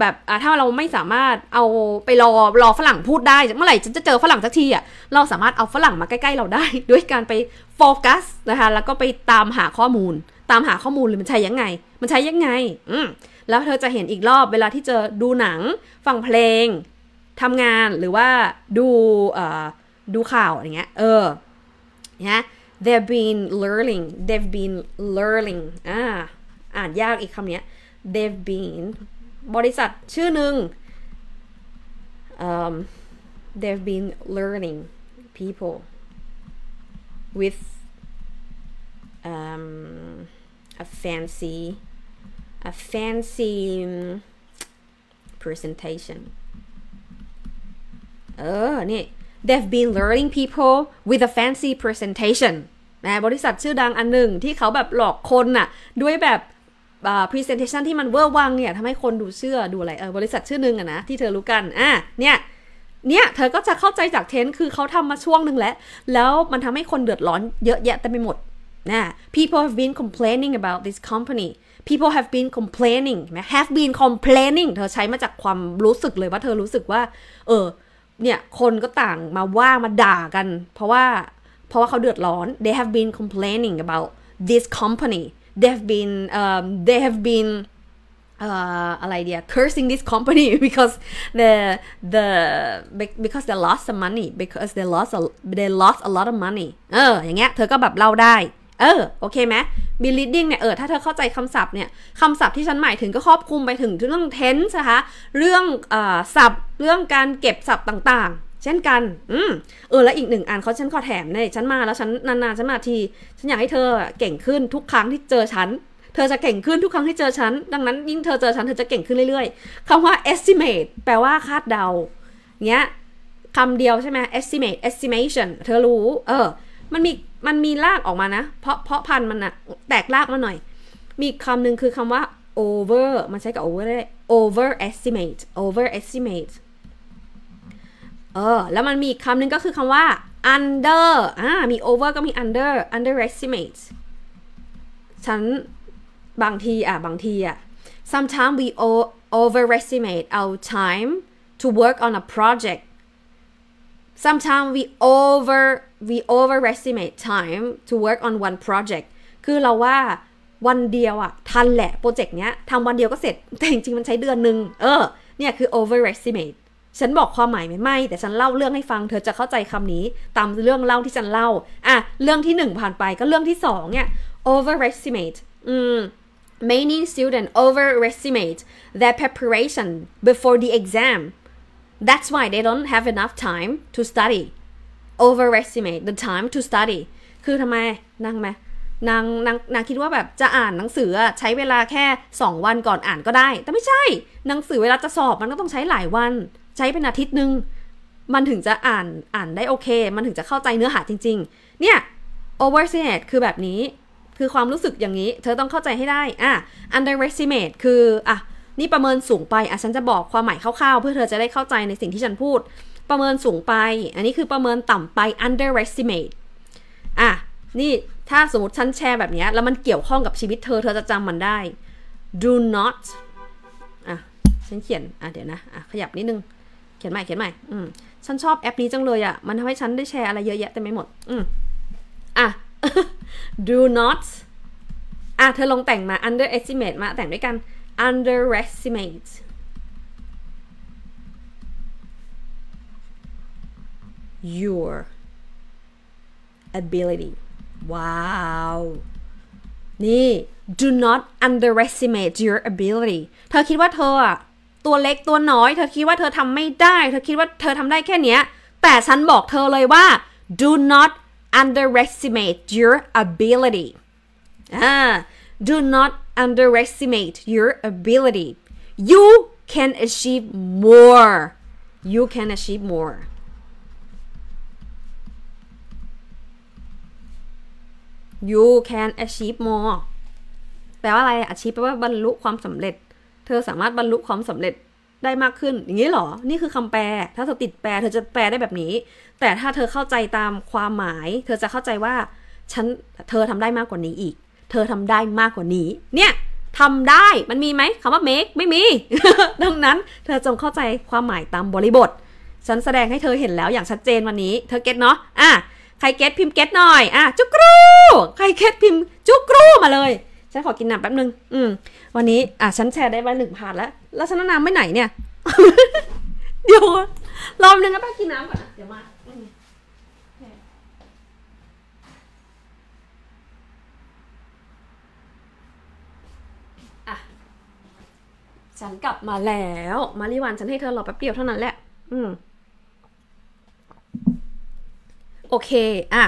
แบบถ้าเราไม่สามารถเอาไปรอรอฝรั่งพูดได้ เมื่อไหร่ฉันจะเจอฝรั่งสักทีอะ่ะ เราสามารถเอาฝรั่งมาใกล้ ๆ เราได้ด้วยการไปโฟกัสนะคะ แล้วก็ไปตามหาข้อมูล ตามหาข้อมูลรือมันใช้ยังไง มันใช้ยังไง อืมแล้วเธอจะเห็นอีกรอบเวลาที่เจอดูหนัง ฟังเพลงทำงานหรือว่าดูเอ่อดูข่าวอย่างเงี้ยเออนะ they've been learning they've been learning อ่าอ่านยากอีกคำเนี้ย they've been บริษัทชื่อหนึ่ง um, they've been learning people with um, a fancy a fancy um, presentation เออ oh, they they've been learning people with a fancy presentation นะบริษัทชื่อดังอันหนึ่งที่เขาแบบหลอกคนน่ะพรีเซนเทชันที่มันเวอร์วังเนี่ยทำให้คนดูเชื่อดูอะไรเออบริษัทชื่อนึงอะนะ ที่เธอรู้กันอ่ะเนี่ย เนี่ย เธอก็จะเข้าใจจากเทนคือเขาทำมาช่วงหนึ่งแล้ว แล้วมันทำให้คนเดือดร้อนเยอะแยะเต็มไปหมดนะ people have been complaining about this company people have been complaining ไหม have been complaining เธอใช้มาจากความรู้สึกเลยว่าเธอรู้สึกว่าเออเนี่ย คนก็ต่างมาว่ามาด่ากัน เพราะว่าเพราะว่าเขาเดือดร้อน they have been complaining about this company they've been um, they have been uh, อะไรเดีย cursing this company because the the because they lost some money because they lost a, they lost a lot of money เออ อย่างเงี้ย เธอก็แบบเล่าได้ เออ โอเคไหม b l e a d i n g เนี่ยเออ ถ้าเธอเข้าใจคำศัพท์เนี่ยคำศัพท์ที่ฉันหมายถึง ก็ครอบคลุมไปถึงเรื่อง tense นะคะเรื่องศัพท์เรื่องการเก็บศัพท์ต่างช่นกัน อืม เออ แล้วอีกหนึ่งอันเขาฉันขอแถมเนี่ยฉันมาแล้วฉันนานๆฉันมาทีฉันอยากให้เธอเก่งขึ้นทุกครั้งที่เจอฉันเธอจะเก่งขึ้นทุกครั้งที่เจอฉัน ดังนั้นยิ่งเธอเจอฉันเธอจะเก่งขึ้นเรื่อยๆ คำว่า estimate แปลว่าคาดเดา เงี้ยคำเดียวใช่ไหม estimate estimation เธอรู้ เออ มันมี มันมีรากออกมานะ เพราะ เพราะพันมันอนะแตกรากมาหน่อย มีคำหนึ่งคือคำว่า over มันใช้กับ over ได้ overestimate overestimate เออแล้วมันมีคำหนึ่งก็คือคำว่า under อ่ามี over ก็มี under underestimate ฉันบางทีอ่ะบางทีอ่ะ sometimes we overestimate our time to work on a project sometimes we over we overestimate time to work on one project คือเราว่าวันเดียวอ่ะทันแหละโปรเจกต์เนี้ยทำวันเดียวก็เสร็จแต่จริงๆมันใช้เดือนหนึ่งเออเนี่ยคือ overestimate ฉันบอกความหมายไม่ไม่แต่ฉันเล่าเรื่องให้ฟัง เธอจะเข้าใจคำนี้ตามเรื่องเล่าที่ฉันเล่า อ่ะ เรื่องที่ 1 ผ่านไปก็เรื่องที่2เนี่ย overestimate อืม many students overestimate their preparation before the exam that's why they don't have enough time to study overestimate the time to study คือทำไมนั่งไหมนางนางนางคิดว่าแบบจะอ่านหนังสือใช้เวลาแค่ 2 วันก่อนอ่านก็ได้ แต่ไม่ใช่ หนังสือเวลาจะสอบมันก็ต้องใช้หลายวันใช้เป็นอาทิตย์หนึ่งมันถึงจะอ่านอ่านได้โอเค มันถึงจะเข้าใจเนื้อหาจริงๆ เนี่ย overestimate คือแบบนี้คือความรู้สึกอย่างนี้ เธอต้องเข้าใจให้ได้อ่ะ underestimate คือ อ่ะ นี่ประเมินสูงไป อ่ะ ฉันจะบอกความหมายคร่าวๆเพื่อเธอจะได้เข้าใจในสิ่งที่ฉันพูด ประเมินสูงไป อันนี้คือประเมินต่ำไป underestimate อ่ะนี่ถ้าสมมติฉันแชร์แบบนี้แล้วมันเกี่ยวข้องกับชีวิตเธอเธอจะจำมันได้ do not อ่ะฉันเขียนอ่ะเดี๋ยวนะอ่ะขยับนิดนึงขียนใหม่ เขียนใหม่ อืม ฉันชอบแอปนี้จังเลยอะ่ะ มันทำให้ฉันได้แชร์อะไรเยอะแยะเต็ไมไปหมด อืม อ่ะ do not อ่ะ เธอลองแต่งมา underestimate มาแต่งด้วยกัน underestimate your ability ว้าวนี่ do not underestimate your ability เธอคิดว่าเธออ่ะตัวเล็กตัวน้อยเธอคิดว่าเธอทำไม่ได้ เธอคิดว่าเธอทำได้แค่เนี้ย แต่ฉันบอกเธอเลยว่า do not underestimate your ability uh, do not underestimate your ability you can achieve more you can achieve more you can achieve more แปลว่าอะไร achieve แปลว่าบรรลุความสำเร็จเธอสามารถบรรลุความสำเร็จได้มากขึ้น อย่างนี้หรอ นี่คือคำแปล ถ้าเธอติดแปลเธอจะแปลได้แบบนี้ แต่ถ้าเธอเข้าใจตามความหมาย เธอจะเข้าใจว่า ฉันเธอทำได้มากกว่านี้อีก เธอทำได้มากกว่านี้ เนี่ยทำได้มันมีไหมคำว่า make ไม่มีดังนั้น เธอจงเข้าใจความหมายตามบริบท ฉันแสดงให้เธอเห็นแล้วอย่างชัดเจนวันนี้ เธอเก็ตเนาะอ่ะใครเก็ตพิมพ์เก็ตหน่อย อ่ะจุกรู ใครเก็ตพิมพ์ จุกรูมาเลยฉันขอกินน้ำแป๊บนึง อืมวันนี้ อ่ะ ฉันแชร์ได้มาหนึ่งพาร์ทแล้วแล้วฉันน้ำไม่ไหนเนี่ย เดี๋ยว รอบนึง็ะป้ากินน้ำก่อนเดี๋ยวมาฉันกลับมาแล้ว มาริวันฉันให้เธอรอแป๊บเดียวเท่านั้นแหละอืมโอเค อ่ะ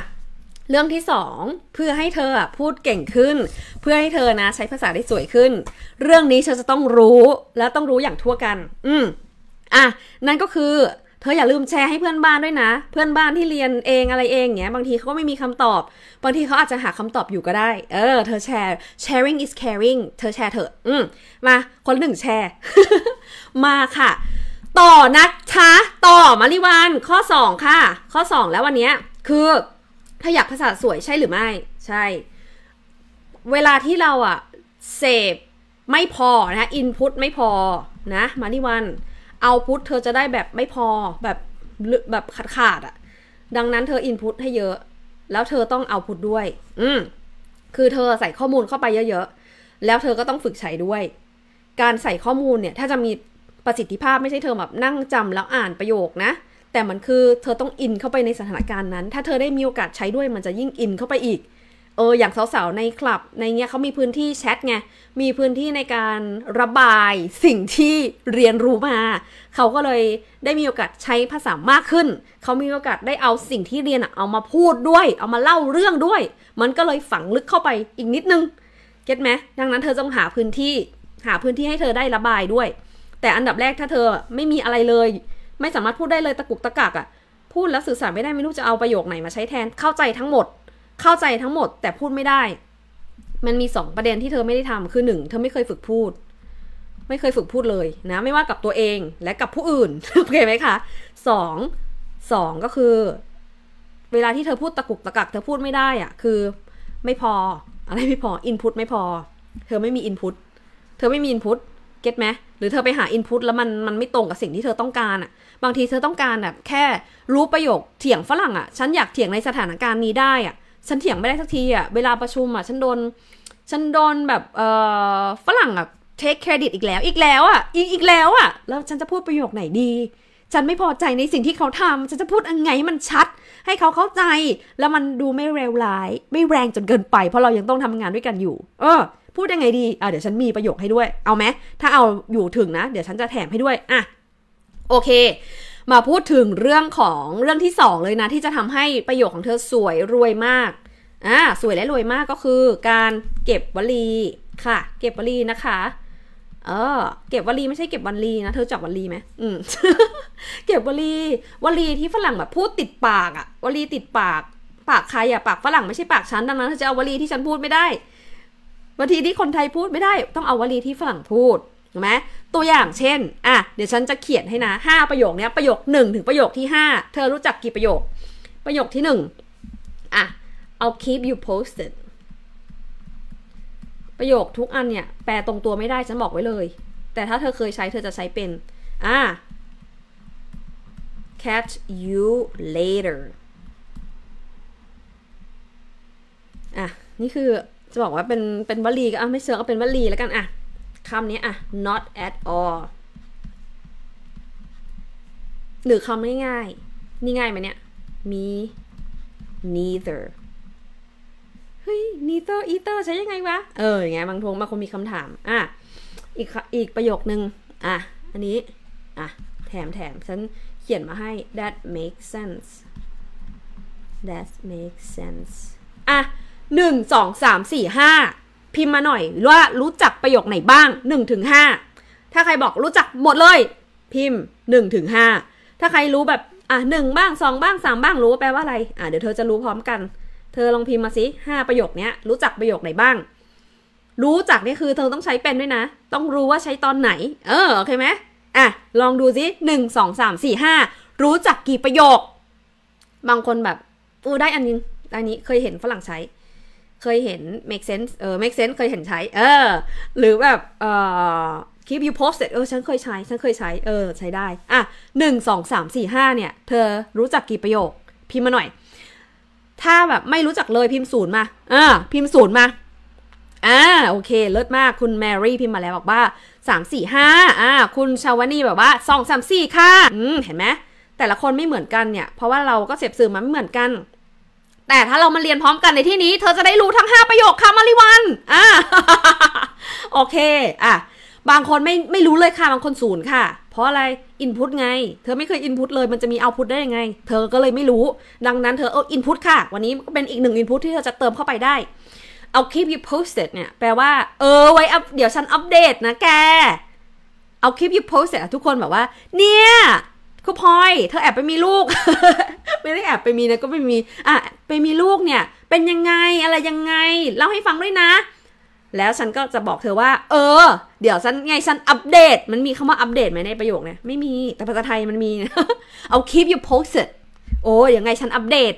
เรื่องที่ 2 เพื่อให้เธอพูดเก่งขึ้น เพื่อให้เธอนะ ใช้ภาษาได้สวยขึ้น เรื่องนี้เธอจะต้องรู้และต้องรู้อย่างทั่วกัน อืมอ่ะนั่นก็คือ เธออย่าลืมแชร์ให้เพื่อนบ้านด้วยนะ เพื่อนบ้านที่เรียนเองอะไรเองเงี้ยบางทีเขาก็ไม่มีคำตอบบางทีเขาอาจจะหาคำตอบอยู่ก็ได้เออเธอแชร์ sharing is caring เธอแชร์เถอะอืมมาคนหนึ่งแชร์ มาค่ะ ต่อนะคะต่อมาริวันข้อ 2 ค่ะ ข้อ 2 แล้ววันนี้คือถ้าอยากภาษาสวยใช่หรือไม่ใช่ เวลาที่เราอะเสพไม่พอนะอินพุตไม่พอ นะมานี่วันเอาพุตเธอจะได้แบบไม่พอแบบแบบขาดขาดอะดังนั้นเธออินพุตให้เยอะ แล้วเธอต้องเอาพุตด้วย อืม คือเธอใส่ข้อมูลเข้าไปเยอะๆ แล้วเธอก็ต้องฝึกใช้ด้วย การใส่ข้อมูลเนี่ย ถ้าจะมีประสิทธิภาพไม่ใช่เธอแบบนั่งจำแล้วอ่านประโยคนะแต่มันคือเธอต้องอินเข้าไปในสถานการณ์นั้น ถ้าเธอได้มีโอกาสใช้ด้วยมันจะยิ่งอินเข้าไปอีก เออ อย่างสาวๆในคลับในเงี้ยเขามีพื้นที่แชทไง มีพื้นที่ในการระบายสิ่งที่เรียนรู้มา เขาก็เลยได้มีโอกาสใช้ภาษามากขึ้น เขามีโอกาสได้เอาสิ่งที่เรียนเอามาพูดด้วย เอามาเล่าเรื่องด้วย มันก็เลยฝังลึกเข้าไปอีกนิดนึง เก็ตไหมดังนั้นเธอต้องหาพื้นที่หาพื้นที่ให้เธอได้ระบายด้วย แต่อันดับแรกถ้าเธอไม่มีอะไรเลยไม่สามารถพูดได้เลยตะกุกตะกักอะ่ะ พูดแล้วสื่อสารไม่ได้ไม่รู้จะเอาประโยคไหนมาใช้แทนเข้าใจทั้งหมด เข้าใจทั้งหมด แต่พูดไม่ได้ มันมีสองประเด็นที่เธอไม่ได้ทำคือหนึ่งเธอไม่เคยฝึกพูด ไม่เคยฝึกพูดเลยนะ ไม่ว่ากับตัวเองและกับผู้อื่นโอเคไหมคะสองสองก็คือ เวลาที่เธอพูดตะกุกตะกัก เธอพูดไม่ได้อะ่ะคือ ไม่พออะไรไม่พออินพุตไม่พอ เธอไม่มีอินพุตเธอไม่มีอินพุตเก็ตไหมหรือเธอไปหาอินพุตแล้วมันมันไม่ตรงกับสิ่งที่เธอต้องการอะ่ะบางทีเธอต้องการแบบแค่รู้ประโยคเถียงฝรั่งอะ่ะ ฉันอยากเถียงในสถานการณ์นี้ได้อะ่ะ ฉันเถียงไม่ได้สักทีอะ่ะ เวลาประชุมอะ่ะ ฉันโดน ฉันโดนแบบเอ่อฝรั่งอะ่ะเทคเครดิตอีกแล้ว อีกแล้วอะ่ะ อีกอีกแล้วอะ่ะ แล้วฉันจะพูดประโยคไหนดี ฉันไม่พอใจในสิ่งที่เขาทำ ฉันจะพูดยังไงมันชัด ให้เขาเข้าใจ แล้วมันดูไม่เร็วร้าย ไม่แรงจนเกินไป เพราะเรายังต้องทำงานด้วยกันอยู่ เออ พูดยังไงดี อ่ะเดี๋ยวฉันมีประโยคให้ด้วย เอาไหมถ้าเอา อยู่ถึงนะ เดี๋ยวฉันจะแถมให้ด้วย อ่ะโอเค มาพูดถึงเรื่องของเรื่องที่สองเลยนะ ที่จะทำให้ประโยคของเธอสวยรวยมาก อ่าสวยและรวยมากก็คือการเก็บวลีค่ะ เก็บวลีนะคะ เออ เก็บวลีไม่ใช่เก็บวลีนะเธอจับวลีไหมอืม เก็บวลี วลีที่ฝรั่งแบบพูดติดปากอะวลีติดปากปากใครอะปากฝรั่งไม่ใช่ปากฉันดังนั้นเธอจะเอาวลีที่ฉันพูดไม่ได้บางทีที่คนไทยพูดไม่ได้ ต้องเอาวลีที่ฝรั่งพูดถูกไหมตัวอย่างเช่น อ่ะ เดี๋ยวฉันจะเขียนให้นะ5ประโยคเนี้ยประโยค1ถึงประโยคที่ 5 เธอรู้จักกี่ประโยค ประโยคที่1อ่ะ เอา keep you posted ประโยคทุกอันเนี่ย แปลตรงตัวไม่ได้ฉันบอกไว้เลย แต่ถ้าเธอเคยใช้เธอจะใช้เป็น อ่ะ catch you later อ่ะ นี่คือจะบอกว่าเป็นเป็นวลีก็อไม่เชิงก็เป็นวลีแล้วกันอ่ะคำนี้อะ not at all หรือคำง่ายๆ นี่ง่ายไหมเนี่ย me neither เฮ้ย neither either ใช้ยังไงวะ เอออย่างเงี้ยบางทงบางคนมีคำถาม อ่ะ อีกอีกประโยคนึงอ่ะ อันนี้ อ่ะ แถมแถมฉันเขียนมาให้ that makes sense that makes sense อ่ะหนึ่งสองสามสี่ห้าพิมพ์มาหน่อยว่ารู้จักประโยคไหนบ้าง 1-5ถึง้าใครบอกรู้จักหมดเลย พิมพ์1งถ้าใครรู้แบบ อ่ะหนึ่งบ้างสองบ้างสามบ้าง รู้แปลว่า อะไร อ่ะเดี๋ยวเธอจะรู้พร้อมกัน เธอลองพิมพ์มาสิห้าประโยคนี้รู้จักประโยคไหนบ้าง รู้จักนี่คือ เธอต้องใช้เป็นด้วยนะ ต้องรู้ว่าใช้ตอนไหน เออ โอเคไหมอ่ะ ลองดูสิหนึ่งสองสามสี่ห้ารู้จักกี่ประโยค บางคนแบบ อู้ได้อันนึงอันนี้ เคยเห็นฝรั่งใช้เคยเห็น make sense เออ make sense เคยเห็นใช้ เออ หรือแบบ เออ k e e p you post e d เออ ฉันเคยใช้ ฉันเคยใช้ เออ ใช้ได้ อ่ะหนึ่ง สอง สาม สี่ห้า เนี่ย เธอรู้จักกี่ประโยค พิมพ์มาหน่อย ถ้าแบบไม่รู้จักเลยพิมพ์ศูนย์มา เออ พิมพ์ศูนย์มา อ่า โอเค เลิศมากคุณแมรี่พิมพ์มาแล้ว บอกว่าสามสี่ ห้า อ่า คุณชาวนีแบบว่า สองสามสี่ค่ะ อืม เห็นไหม แต่ละคนไม่เหมือนกันเนี่ย เพราะว่าเราก็เสพสื่อมาไม่เหมือนกันแต่ถ้าเรามาเรียนพร้อมกันในที่นี้ เธอจะได้รู้ทั้ง 5 ประโยคค่ะมาริวัน อ่า โอเค อ่ะ บางคนไม่ไม่รู้เลยค่ะบางคนศูนย์ค่ะ เพราะอะไร อินพุตไง เธอไม่เคยอินพุตเลยมันจะมีเอาพุตได้ยังไง เธอก็เลยไม่รู้ ดังนั้น เธอเอาอินพุตค่ะ วันนี้ก็เป็นอีกหนึ่งอินพุตที่เธอจะเติมเข้าไปได้ เอา keep you posted เนี่ย แปลว่า เออ ไว้อัพเดี๋ยวฉันอัปเดตนะแก เอา keep you posted ทุกคนแบบว่า เนี่ยคือพลอยเธอแอบไปมีลูก ไม่ได้แอบไปมีนะ ก็ไปมี อ่ะ ไปมีลูกเนี่ย เป็นยังไง อะไรยังไง เล่าให้ฟังด้วยนะ แล้วฉันก็จะบอกเธอว่า เออ เดี๋ยวฉันไง ฉันอัปเดต มันมีคำว่าอัปเดตไหมในประโยคเนี่ย ไม่มี แต่ภาษาไทยมันมี เอาคลิปอยู่โพสต์โอ้ยังไงฉันอัปเดต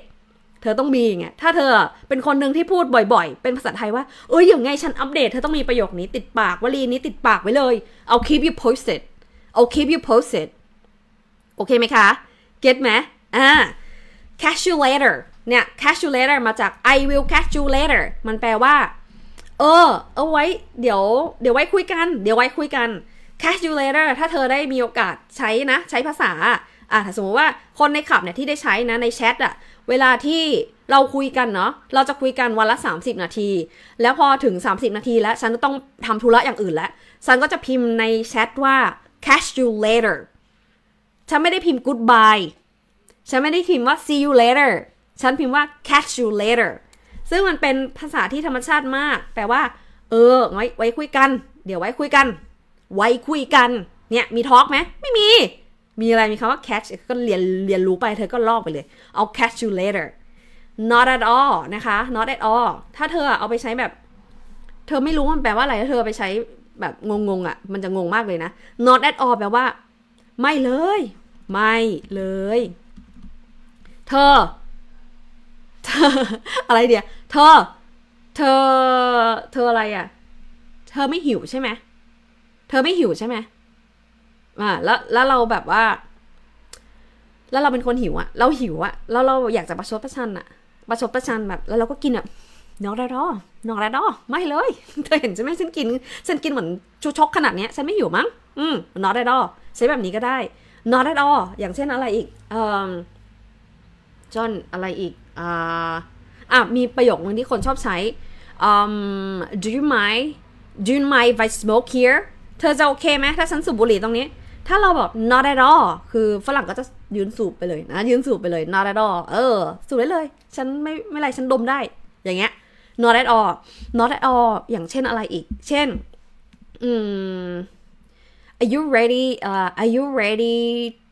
เธอต้องมีไงถ้าเธอเป็นคนหนึ่งที่พูดบ่อยๆ เป็นภาษาไทยว่า เอออย่างไงฉันอัปเดต เธอต้องมีประโยคนี้ติดปาก วลีนี้ติดปากไว้เลย เอาคลิปอยู่โพสต์เอาคลิปอยู่โพสต์โอเคไหมคะ เก็ตไหมอ่า catch you later เนี่ย catch you later มาจาก I will catch you later มันแปลว่า เออ เอาไว้ เดี๋ยว เดี๋ยวไว้คุยกัน เดี๋ยวไว้คุยกัน catch you later ถ้าเธอได้มีโอกาสใช้นะ ใช้ภาษา อ่าสมมติว่าคนในขับเนี่ยที่ได้ใช้นะในแชทอะเวลาที่เราคุยกันเนาะ เราจะคุยกันวันละ 30 นาที แล้วพอถึง 30 นาทีแล้ว ฉันต้องทำธุระอย่างอื่นแล้ว ฉันก็จะพิมพ์ในแชทว่า catch you later ฉันไม่ได้พิมพ์ goodbye ฉันไม่ได้พิมพ์ว่า see you later ฉันพิมพ์ว่า catch you later ซึ่งมันเป็นภาษาที่ธรรมชาติมาก แปลว่า เออ ไว้ไว้คุยกัน เดี๋ยวไว้คุยกัน ไว้คุยกัน เนี่ย มีทอล์กไหม ไม่มี มีอะไรมีคำว่า catch ก็เรียนเรียนรู้ไป เธอก็ลอกไปเลย เอา catch you later not at all นะคะ not at all ถ้าเธอเอาไปใช้แบบ เธอไม่รู้มันแปลว่าอะไรเธอไปใช้แบบงงๆอะ่ะ มันจะงงมากเลยนะ not at all แปลว่า ไม่เลยไม่เลย เธอ เธออะไรเดียวเธอ เธอ เธออะไรอ่ะ เธอไม่หิวใช่ไหม เธอไม่หิวใช่ไหมอ่า แล้ว แล้วเราแบบว่า แล้วเราเป็นคนหิว อ่ะ เราหิวอ่ะแล้วเราอยากจะประชดประชัน อ่ะ ประชดประชันแบบ แล้วเราก็กินแบบนอกระดอนอกระดอไม่เลย เธอเห็นใช่ไหมฉันกินฉันกินเหมือนชูชกขนาดเนี้ยฉันไม่หิวมั้ง อืม นอกระดอใช้แบบนี้ก็ได้ not at all อย่างเช่นอะไรอีกจอนอะไรอีกอ่ามีประโยคนึงที่คนชอบใช้ um do you mind do you mind if I smoke here เธอจะโอเคไหมถ้าฉันสูบบุหรี่ตรงนี้ ถ้าเราแบบ not at all คือฝรั่งก็จะยืนสูบไปเลยนะยืนสูบไปเลย not at all เออสูบได้เลย ฉันไม่ไม่ไรฉันดมได้ อย่างเงี้ย not at all not at all อย่างเช่นอะไรอีก เช่น อืม Are you ready? Uh, are you ready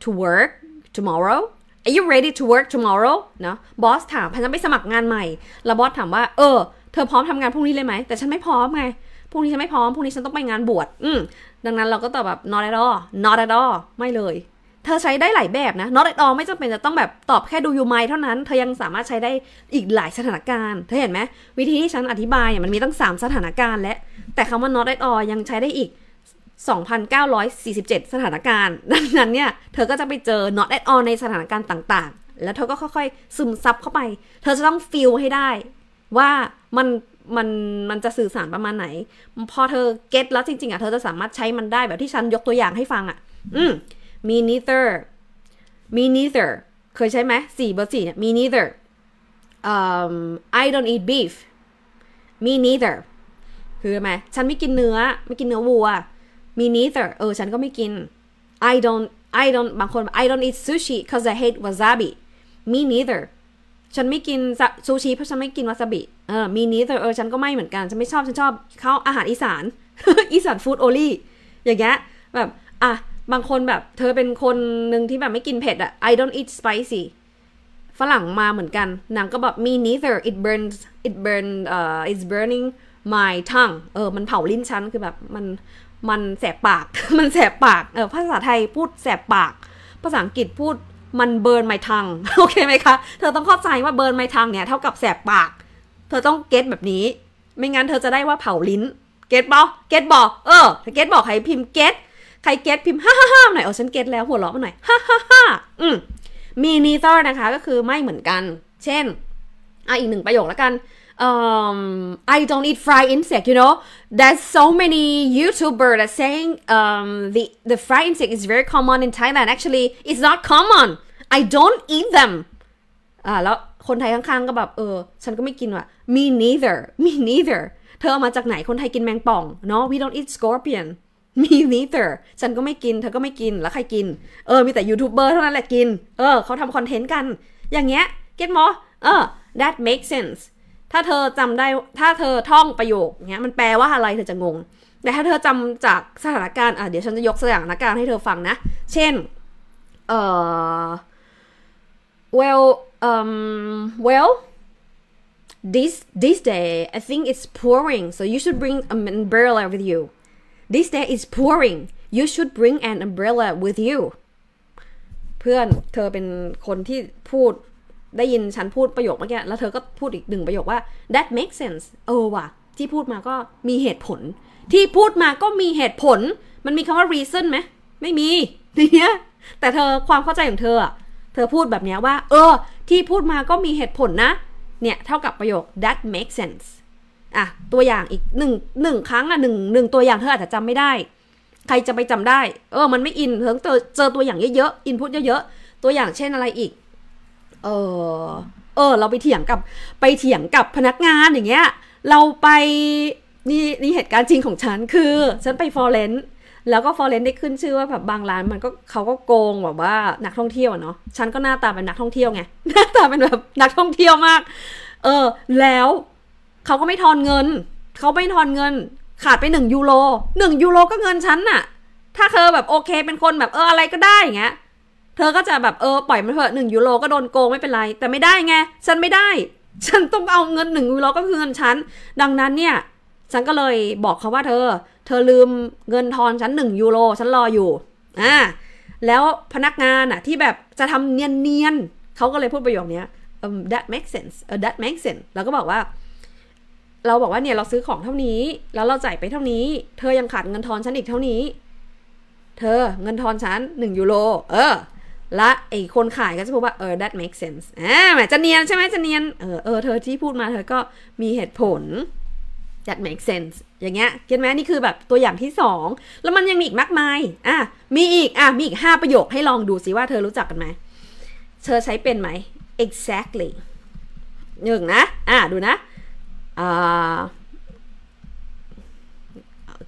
to work tomorrow? Are you ready to work tomorrow? เนาะบอสถามพันจะไปสมัครงานใหม่ แล้วบอสถามว่า เออ เธอพร้อมทำงานพรุ่งนี้เลยไหม แต่ฉันไม่พร้อมไง พรุ่งนี้ฉันไม่พร้อม พรุ่งนี้ฉันต้องไปงานบวชอืมดังนั้นเราก็ตอบแบบ not at all not at all ไม่เลย เธอใช้ได้หลายแบบนะ not at all ไม่จำเป็นจะต้องแบบตอบแค่ดูยูไมเท่านั้น เธอยังสามารถใช้ได้อีกหลายสถานการณ์ เธอเห็นไหม วิธีที่ฉันอธิบายเนี่ยมันมีตั้ง 3 สถานการณ์และ แต่คำว่า not at all ยังใช้ได้อีก2,947 สถานการณ์ ดังนั้นเนี่ย เธอก็จะไปเจอ not at all ในสถานการณ์ต่างๆ แล้วเธอก็ค่อยๆ ซึมซับเข้าไป เธอจะต้องฟิลให้ได้ ว่ามันมันมันจะสื่อสารประมาณไหน พอเธอเก็ตแล้วจริงๆอ่ะ เธอจะสามารถใช้มันได้แบบที่ฉันยกตัวอย่างให้ฟังอ่ะ อืม me neither me neither เคยใช้ไหมสี่เบอร์สี่เนี่ย me neither um, I don't eat beef me neither คือไหมฉันไม่กินเนื้อ ไม่กินเนื้อวัวมี neither เออ ฉันก็ไม่กิน I don't I don't บางคน I don't eat sushi cause I hate wasabi me neither ฉันไม่กินซูชิเพราะฉันไม่กินวาซาบิ เออมี e i t h e r เออ ฉันก็ไม่เหมือนกัน ฉันไม่ชอบ ฉันชอบข้าวอาหารอีสาน อีสานฟู้ดโอลี่ อย่างเงี้ย แบบ อ่ะ บางคนแบบ เธอเป็นคนหนึ่งที่แบบไม่กินเผ็ดอะ I don't eat spicy ฝรั่งมาเหมือนกัน นางก็แบบ me neither it burns it burn uh it's burning my tongue เออ มันเผาลิ้นฉัน คือแบบมันมันแสบปาก มันแสบปาก เออภาษาไทยพูดแสบปาก ภาษาอังกฤษพูดมันเบิร์นไมทัง โอเคไหมคะ เธอต้องเข้าใจว่าเบิร์นไมทังเนี่ยเท่ากับแสบปาก เธอต้องเก็ตแบบนี้ ไม่งั้นเธอจะได้ว่าเผาลิ้น เก็ตบอเก็ตบอเออเก็ตบอกใครพิมพ์เก็ตใครเก็ตพิมพ์ ฮ่าฮ่าฮ่าหน่อยเออฉันเก็ตแล้วหัวเราะมาหน่อย ฮ่าฮ่าฮ่าอืมมีนีเตอร์นะคะ ก็คือไม่เหมือนกัน เช่น อ่ะอีกหนึ่งประโยคแล้วกัน um, I don't eat fried insect. You know, there's so many YouTuber that saying um, the the fried insect is very common in Thailand. Actually, it's not common. I don't eat them. อ่าแล้วคนไทยข้างๆก็แบบเออ ฉันก็ไม่กินว่ะ me neither me neither เธอเอามาจากไหนคนไทยกินแมงป่องเนาะ we don't eat scorpion มี neither ฉันก็ไม่กิน เธอก็ไม่กินแล้วใครกิน เออมีแต่ยูทูบเบอร์เท่านั้นแหละกิน เออเขาทำคอนเทนต์กัน อย่างเงี้ยเก็ตมอเออ that makes sense ถ้าเธอจำได้ ถ้าเธอท่องประโยคเนี้ยมันแปลว่าอะไรเธอจะงง แต่ถ้าเธอจำจากสถานการณ์อ่ะเดี๋ยวฉันจะยกสถานการณ์ให้เธอฟังนะ เช่น เอ่อ well um well this this day I think it's pouring so you should bring an umbrella with you this day is pouring you should bring an umbrella with you เพื่อนเธอเป็นคนที่พูดได้ยินฉันพูดประโยคเมื่อกี้แล้วเธอก็พูดอีกหนึ่งประโยคว่า that makes sense เออว่ะ ที่พูดมาก็มีเหตุผล ที่พูดมาก็มีเหตุผล มันมีคำว่า reason ไหมไม่มีเนี้ยแต่เธอความเข้าใจของเธอ เธอพูดแบบนี้ว่า เออ ที่พูดมาก็มีเหตุผลนะเนี่ยเท่ากับประโยค that makes sense อ่ะ ตัวอย่างอีกหนึ่งหนึ่งครั้งอ่ะหนึ่งหนึ่งตัวอย่างเธออาจจะจำไม่ได้ ใครจะไปจำได้ เออมันไม่อินเธิเจอเจอตัวอย่างเยอะๆอินพุตเยอะๆตัวอย่างเช่นอะไรอีกเออ เออ เราไปเถียงกับไปเถียงกับพนักงานอย่างเงี้ย เราไปนี่นี่เหตุการณ์จริงของฉันคือ ฉันไปฟอร์เรนซ์แล้วก็ฟอร์เรนซ์ได้ขึ้นชื่อว่าแบบบางร้านมันก็เขาก็โกงแบบว่านักท่องเที่ยวเนาะฉันก็หน้าตาเป็นนักท่องเที่ยวไงหน้าตาเป็นแบบนักท่องเที่ยวมาก เออ แล้วเขาก็ไม่ทอนเงินเขาไม่ทอนเงินขาดไปหนึ่งยูโรหนึ่งยูโรก็เงินฉันน่ะ ถ้าเธอแบบโอเคเป็นคนแบบเอออะไรก็ได้อย่างเงี้ยเธอ ก็จะ แบบ เออ ปล่อย มันเถอะหนึ่งยูโร ก็โดนโกงไม่ เป็นไร แต่ไม่ได้ ไง ฉันไม่ได้ ฉันต้อง เอาเงินหนึ่ง ยูโร ก็คือ เงิน ฉัน ดังนั้นเนี่ย ฉันก็เลยบอก เขา ว่าเธอ เธอลืมเงินทอน ฉันหนึ่งยูโร ฉัน รอ อยู่ อ่า แล้วพนักงานอะที่แบบ จะทำเนียนๆเขาก็เลยพูดประโยคนี้ um, that makes sense uh, that makes sense เราก็บอกว่า เราบอกว่า เนี่ย เรา ซื้อ ของ เท่า นี้ แล้ว เรา จ่าย ไป เท่า นี้ เธอยังขาดเงินทอนฉันอีกเท่านี้ เธอเงินทอนฉันหนึ่งยูโรเออและไอ้คนขายก็จะพูดว่า เออ that makes sense อ่าจะเนียนใช่ไหมจะเนียนเออเออเธอที่พูดมาเธอก็มีเหตุผล that makes sense อย่างเงี้ยเก็นไหมนี่คือแบบตัวอย่างที่สองแล้วมันยังมีอีกมากมาย อ่ะ มีอีกอ่ะ มีอีกห้าประโยค ให้ลองดูสิว่าเธอรู้จักกันไหมเธอใช้เป็นไหม exactly หนึ่งนะ อ่ะดูนะอ่า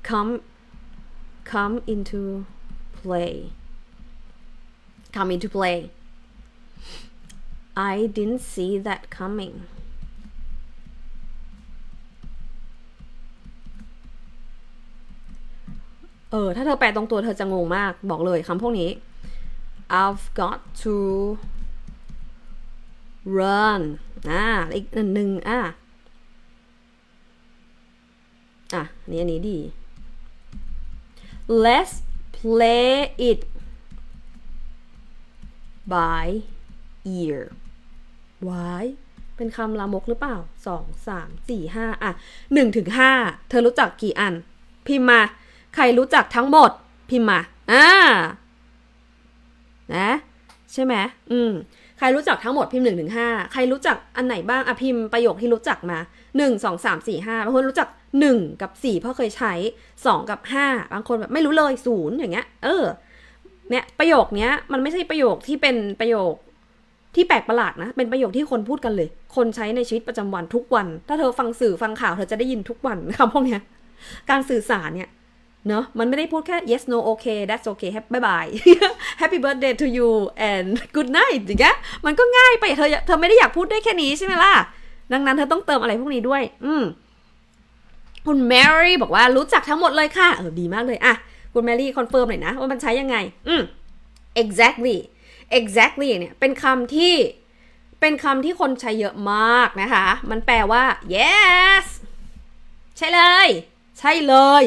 come come into play come into play. I didn't see that coming. เออ ถ้าเธอแปลตรงตัวเธอจะงงมาก บอกเลยคำพวกนี้ I've got to run อ่า อีกหนึ่งอ่าอ่ะนี่อันนี้ดี Let's play it by ear why เป็นคำลามกหรือเปล่า 2 3 4 5 อ่ะ1ถึง5เธอรู้จักกี่อัน พิมพ์มา ใครรู้จักทั้งหมด พิมพ์มา อ่านะ ใช่ไหมอืม ใครรู้จักทั้งหมดพิมพ์1ถึง5ใครรู้จักอันไหนบ้างอ่ะพิมพ์ประโยคที่รู้จักมา 1 2 3 4 5 บางคนรู้จัก 1 กับ 4 เพราะเคยใช้ 2 กับ 5 บางคนแบบไม่รู้เลย 0 อย่างเงี้ย เออเนี่ยประโยคเนี้ยมันไม่ใช่ประโยคที่เป็นประโยค ที่แปลกประหลาดนะ เป็นประโยคที่คนพูดกันเลย คนใช้ในชีวิตประจำวันทุกวัน ถ้าเธอฟังสื่อฟังข่าวเธอจะได้ยินทุกวันคำพวกเนี้ยการสื่อสารเนี่ย เนาะมันไม่ได้พูดแค่ yes no okay that's okay bye bye happy birthday to you and good night อย่างเงี้ยมันก็ง่ายไปเธอเธอไม่ได้อยากพูดได้แค่นี้ใช่ไหมล่ะ ดังนั้นเธอต้องเติมอะไรพวกนี้ด้วย อืมคุณแมรี่บอกว่ารู้จักทั้งหมดเลยค่ะเออดีมากเลยอะคุณแมรี่คอนเฟิร์มหน่อยนะว่ามันใช้ยังไง อืม exactly exactly เนี่ยเป็นคำที่เป็นคำที่คนใช้เยอะมากนะคะ มันแปลว่า yes ใช่เลย ใช่เลย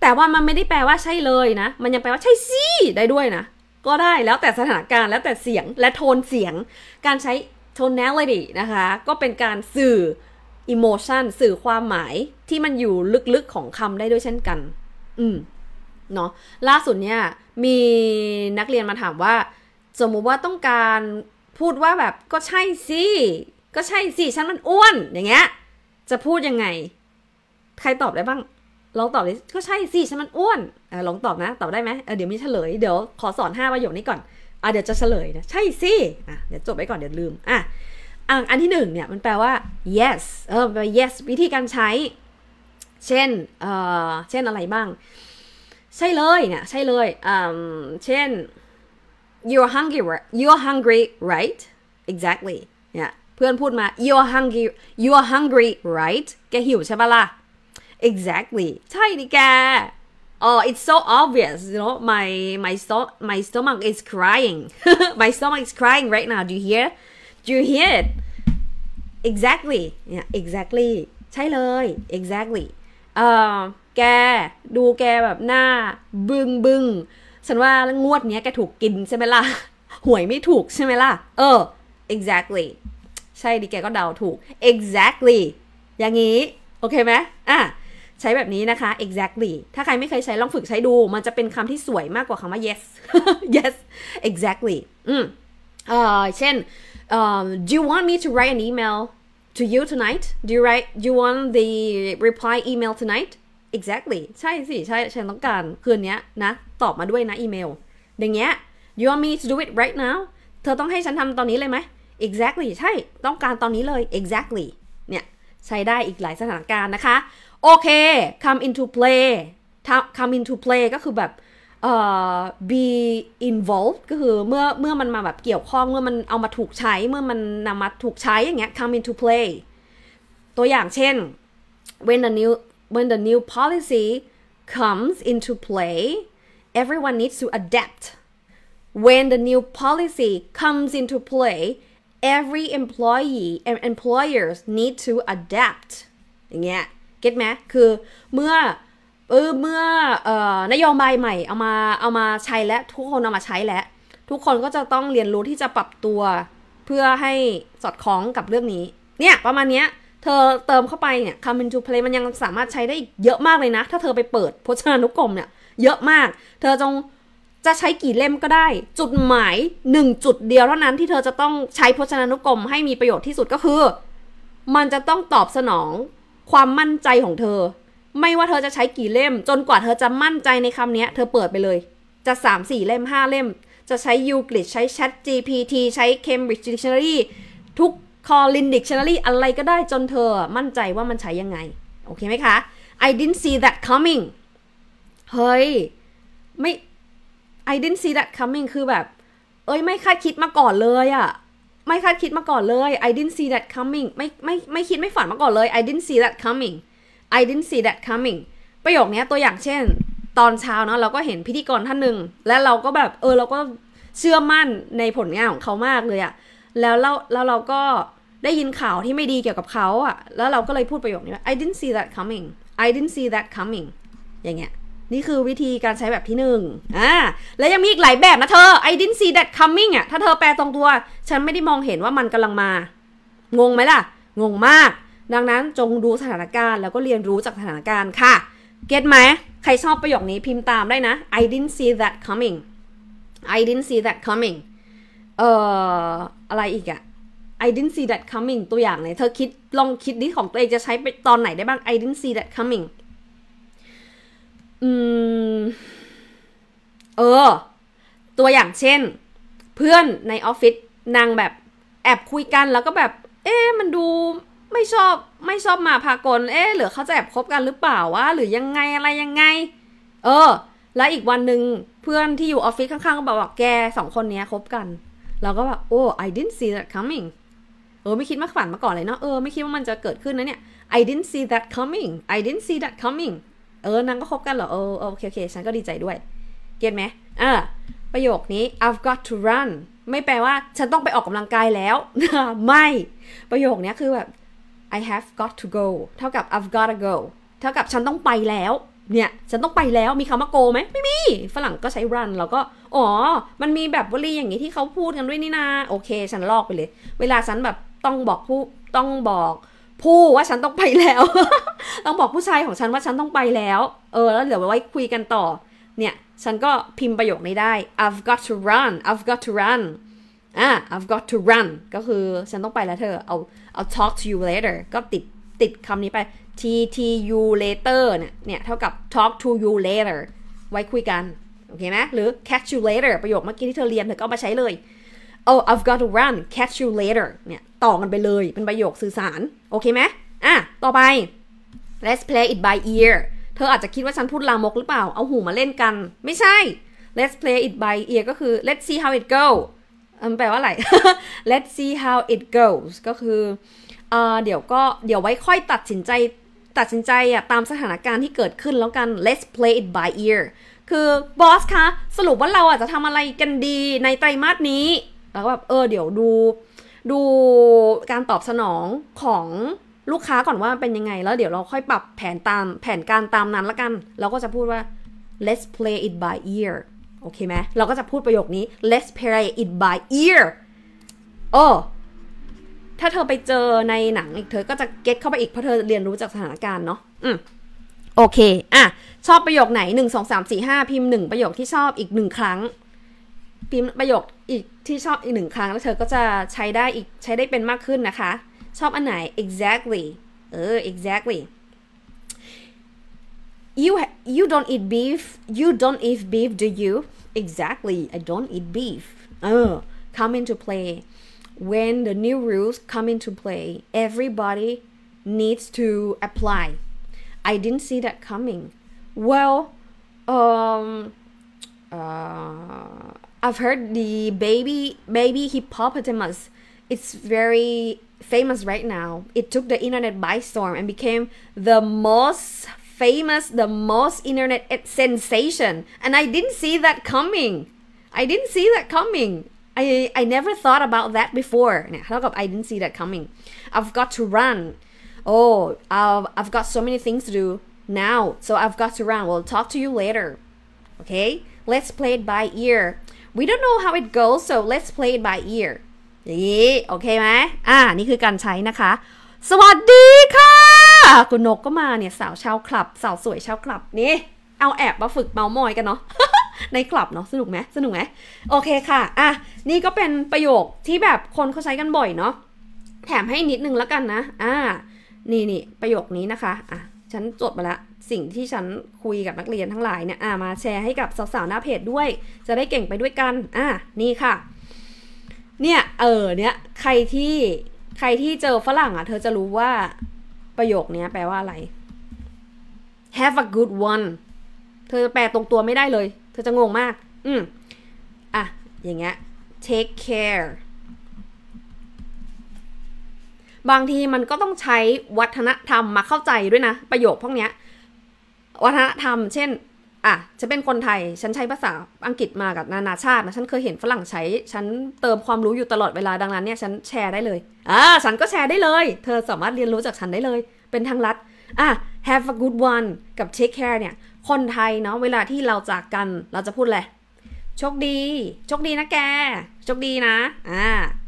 แต่ว่ามันไม่ได้แปลว่าใช่เลยนะ มันยังแปลว่าใช่สิได้ด้วยนะ ก็ได้แล้วแต่สถานการณ์แล้วแต่เสียงและโทนเสียง การใช้ tonality นะคะก็เป็นการสื่อ emotion สื่อความหมายที่มันอยู่ลึกๆของคำได้ด้วยเช่นกัน อืมเนาะล่าสุดเนี่ยมีนักเรียนมาถามว่า สมมุติว่าต้องการพูดว่าแบบก็ใช่สิก็ใช่สิฉันมันอ้วน อย่างเงี้ยจะพูดยังไงใครตอบได้บ้างลองตอบดิก็ใช่สิฉันมันอ้วนอลองตอบนะตอบได้ไหมเเดี๋ยวมีเฉลย เดี๋ยวขอสอนห้าประโยคนี้ก่อนอเดี๋ยวจะเฉลยนะใช่สิเดี๋ยวจบไปก่อนเดี๋ยวลืมอ่ะอันที่หนึ่งเนี่ยมันแปลว่า yes เออแปล yes วิธีการใช้ เช่นเออเช่นอะไรบ้างใช่เลยเนี่ยใช่เลยอืมเช่น um you're hungry you're hungry right exactly เนี่ยเพื่อนพูดมา you're hungry you're hungry right แกหิวใช่ปะล่ะ exactly ใช่ดิแก oh it's so obvious you know my my sto- my stomach is crying my stomach is crying right now do you hear do you hear it exactly yeah exactly ใช่เลย exactly uh, แก ดูแกแบบหน้า บึ้งบึ้งฉันว่างวดเนี้ยแกถูกกินใช่ไหมล่ะ หวยไม่ถูกใช่ไหมล่ะ เออ exactly ใช่ดิแกก็เดาถูก exactly อย่างนี้ โอเคไหมอ่ะใช้แบบนี้นะคะ exactly ถ้าใครไม่เคยใช้ลองฝึกใช้ดู มันจะเป็นคำที่สวยมากกว่าคำว่า yes yes exactly อืมเอ่อเช่น um, do you want me to write an email to you tonight do you write do you want the reply email tonight exactly ใช่สิใช่ ฉันต้องการ คืนนี้นะ ตอบมาด้วยนะ อีเมล อย่างเงี้ย you want me to do it right now เธอต้องให้ฉันทำตอนนี้เลยไหม exactly ใช่ ต้องการตอนนี้เลย exactly เนี่ยใช้ได้อีกหลายสถานการณ์นะคะโอเค come into play come into play ก็คือแบบ uh, be involved ก็คือเมื่อเมื่อมันมาแบบเกี่ยวข้อง เมื่อมันเอามาถูกใช้ เมื่อมันนำมาถูกใช้อย่างเงี้ย come into play ตัวอย่างเช่น when the new when the new policy comes into play, everyone needs to adapt. When the new policy comes into play, every employee and employers need to adapt อย่างเงี้ยเก็ตไหมคือเมื่อเออเมื่อเอ่อนโยบายใหม่เอามาเอามาใช้และทุกคนเอามาใช้แล้วทุกคนก็จะต้องเรียนรู้ที่จะปรับตัว เพื่อให้สอดคล้องกับเรื่องนี้ เนี่ยประมาณเนี้ยเธอเติมเข้าไปเนี่ยคำบรรจุเพลมันยังสามารถใช้ได้อีกเยอะมากเลยนะ ถ้าเธอไปเปิดพจนานุกรมเนี่ยเยอะมาก เธอจงจะใช้กี่เล่มก็ได้ จุดหมายหนึ่งจุดเดียวเท่านั้นที่เธอจะต้องใช้พจนานุกรม ให้มีประโยชน์ที่สุดก็คือ มันจะต้องตอบสนองความมั่นใจของเธอ ไม่ว่าเธอจะใช้กี่เล่มจนกว่าเธอจะมั่นใจในคำนี้เธอเปิดไปเลยจะ3 4เล่ม5 เล่ม จะใช้ยูกลิ d ใช้ Chat GPT ใช้ Cambridge Dictionary ทุก c อ l l i n Dictionary อะไรก็ได้จนเธอมั่นใจว่ามันใช้ยังไงโอเคไหมคะ I didn't see that coming เฮ้ยไม่ I didn't see that coming คือแบบเอ้ยไม่คาดคิดมาก่อนเลยอะไม่คาดคิดมาก่อนเลย I didn't see that coming ไม่ไม่ไม่คิดไม่ฝันมาก่อนเลย I didn't see that coming I didn't see that coming ประโยคนี้ตัวอย่างเช่น ตอนเช้าเนาะเราก็เห็นพิธีกรท่านหนึ่งและเราก็แบบเออเราก็เชื่อมั่นในผลงานของเขามากเลยอะแล้วเราแล้วเราก็ได้ยินข่าวที่ไม่ดีเกี่ยวกับเขาอะ แล้วเราก็เลยพูดประโยคนี้ว่า I didn't see that coming I didn't see that coming อย่างเงี้ย นี่คือวิธีการใช้แบบที่หนึ่งอ่า แล้วยังมีอีกหลายแบบนะเธอ I didn't see that coming อ่ะถ้าเธอแปลตรงตัว ฉันไม่ได้มองเห็นว่ามันกำลังมา งงไหมล่ะ งงมาก ดังนั้นจงดูสถานการณ์ แล้วก็เรียนรู้จากสถานการณ์ค่ะ เก็ตไหมใครชอบประโยคนี้พิมพ์ตามได้นะ I didn't see that coming I didn't see that coming เอ่อ อะไรอีกอะ I didn't see that coming ตัวอย่างเลยเธอคิดลองคิดดิของตัวเองจะใช้ไปตอนไหนได้บ้าง I didn't see that coming อืมเออ ตัวอย่างเช่น เพื่อนในออฟฟิศนางแบบแอบคุยกันแล้วก็แบบ เอ๊ะมันดูไม่ชอบ ไม่ชอบมาพากลเอ๊ะหรือเขาจะแอบคบกันหรือเปล่าวะหรือยังไงอะไรยังไง เออ แล้วอีกวันหนึ่งเพื่อนที่อยู่ออฟฟิศข้างๆก็บอกว่าแกสองคนนี้คบกันเราก็แบบโอ้ I didn't see that coming เออไม่คิดมาฝันมาก่อนเลยเนาะเออไม่คิดว่ามันจะเกิดขึ้นนะเนี่ย I didn't see that coming I didn't see that coming เออนางก็คบกันเหรอเออโอเคโอเคฉันก็ดีใจด้วย เก็ตไหมอ่าประโยคนี้ I've got to run ไม่แปลว่าฉันต้องไปออกกำลังกายแล้ว ไม่ ประโยคนี้คือแบบ I have got to go เท่ากับ I've got to go เท่ากับฉันต้องไปแล้ว เนี่ยฉันต้องไปแล้วมีคำว่า go ไหมไม่มีฝรั่งก็ใช้ run แล้วก็อ๋อมันมีแบบวลีอย่างนี้ที่เขาพูดกันด้วยนี่นาโอเค ฉันลอกไปเลย เวลาฉันแบบต้องบอกผู้ต้องบอกผู้ว่าฉันต้องไปแล้ว ต้องบอกผู้ชายของฉันว่าฉันต้องไปแล้ว เออแล้วเดี๋ยวไว้คุยกันต่อ เนี่ยฉันก็พิมพ์ประโยคนี้ได้ I've got to run I've got to run อ่า I've got to run ก็คือฉันต้องไปแล้วเธอเอาเอา talk to you later ก็ติดติดคำนี้ไป t t u later เนี่ยเนี่ย เท่ากับ talk to you later ไว้คุยกันโอเคไหมหรือ catch you later ประโยคเมื่อกี้ที่เธอเรียนเธอก็มาใช้เลย oh I've got to run catch you later เนี่ยต่อกันไปเลยเป็นประโยคสื่อสาร โอเคไหมอ่ะ ต่อไป let's play it by ear เธออาจจะคิดว่าฉันพูดลามกหรือเปล่า เอาหูมาเล่นกัน ไม่ใช่ let's play it by ear ก็คือ let's see how it go มันแปลว่าอะไร let's see how it goes ก็คือเออเดี๋ยวก็เดี๋ยวไว้ค่อยตัดสินใจตัดสินใจอะตามสถานการณ์ที่เกิดขึ้นแล้วกัน let's play it by ear คือบอสคะสรุปว่าเราอาจจะทำอะไรกันดีในไตรมาสนี้แล้วก็แบบเออเดี๋ยวดูดูการตอบสนองของลูกค้าก่อนว่าเป็นยังไงแล้วเดี๋ยวเราค่อยปรับแผนตามแผนการตามนั้นละกันเราก็จะพูดว่า let's play it by ear โอเคไหมเราก็จะพูดประโยคนี้ let's play it by ear โอ้ ถ้าเธอไปเจอในหนังอีกเธอก็จะเก็ตเข้าไปอีกเพราะเธอเรียนรู้จากสถานการณ์เนาะอืมโอเค อ่ะ ชอบประโยคไหน 1 2 3 4 5 พิมพ์ 1 ประโยคที่ชอบอีก1ครั้งพิมพ์ประโยคอีกที่ชอบอีกหนึ่งครั้งแล้วเธอก็จะใช้ได้อีกใช้ได้เป็นมากขึ้นนะคะ ชอบอันไหน exactly เออ exactly you you don't eat beef you don't eat beef do you exactly I don't eat beef เออ come into play when the new rules come into play everybody needs to apply I didn't see that coming well um uh I've heard the baby baby hippopotamus. It's very famous right now. It took the internet by storm and became the most famous, the most internet sensation. And I didn't see that coming. I didn't see that coming. I, I never thought about that before. I didn't see that coming. I've got to run. Oh, I've, I've got so many things to do now. So I've got to run. We'll talk to you later. Okay? Let's play it by ear. we don't know how it goes so let's play it by ear นี่ โอเคไหม อ่านี่คือการใช้นะคะ สวัสดีค่ะ คุณนกก็มาเนี่ย สาวชาวคลับ สาวสวยชาวคลับ นี่ เอาแอบมาฝึกเมามอยกันเนาะในคลับเนาะสนุกไหมสนุกไหมโอเคค่ะ อ่ะ นี่ก็เป็นประโยคที่แบบคนเขาใช้กันบ่อยเนาะแถมให้นิดนึงแล้วกันนะ อ่า นี่นี่ประโยคนี้นะคะ อ่ะ ฉันจดมาละสิ่งที่ฉันคุยกับนักเรียนทั้งหลายเนี่ยมาแชร์ให้กับสาวๆ หน้าเพจด้วย จะได้เก่งไปด้วยกัน อ่านี่ค่ะ เนี่ย เออเนี่ย ใครที่ ใครที่เจอฝรั่งอ่ะ เธอจะรู้ว่า ประโยคนี้แปลว่าอะไร have a good one เธอแปลตรงตัวไม่ได้เลย เธอจะงงมาก อืมอ่ะ อย่างเงี้ย take care บางทีมันก็ต้องใช้วัฒนธรรมมาเข้าใจด้วยนะ ประโยคพวกเนี้ยวัฒนธรรม เช่น อ่ะฉันเป็นคนไทย ฉันใช้ภาษาอังกฤษมากับนานาชาตินะ ฉันเคยเห็นฝรั่งใช้ ฉันเติมความรู้อยู่ตลอดเวลา ดังนั้นเนี่ย ฉันแชร์ได้เลย อ่า ฉันก็แชร์ได้เลย เธอสามารถเรียนรู้จากฉันได้เลย เป็นทางลัด อ่ะ have a good one กับ take care เนี่ย คนไทยเนาะ เวลาที่เราจากกัน เราจะพูดอะไร โชคดี โชคดีนะแก โชคดีนะ อ่า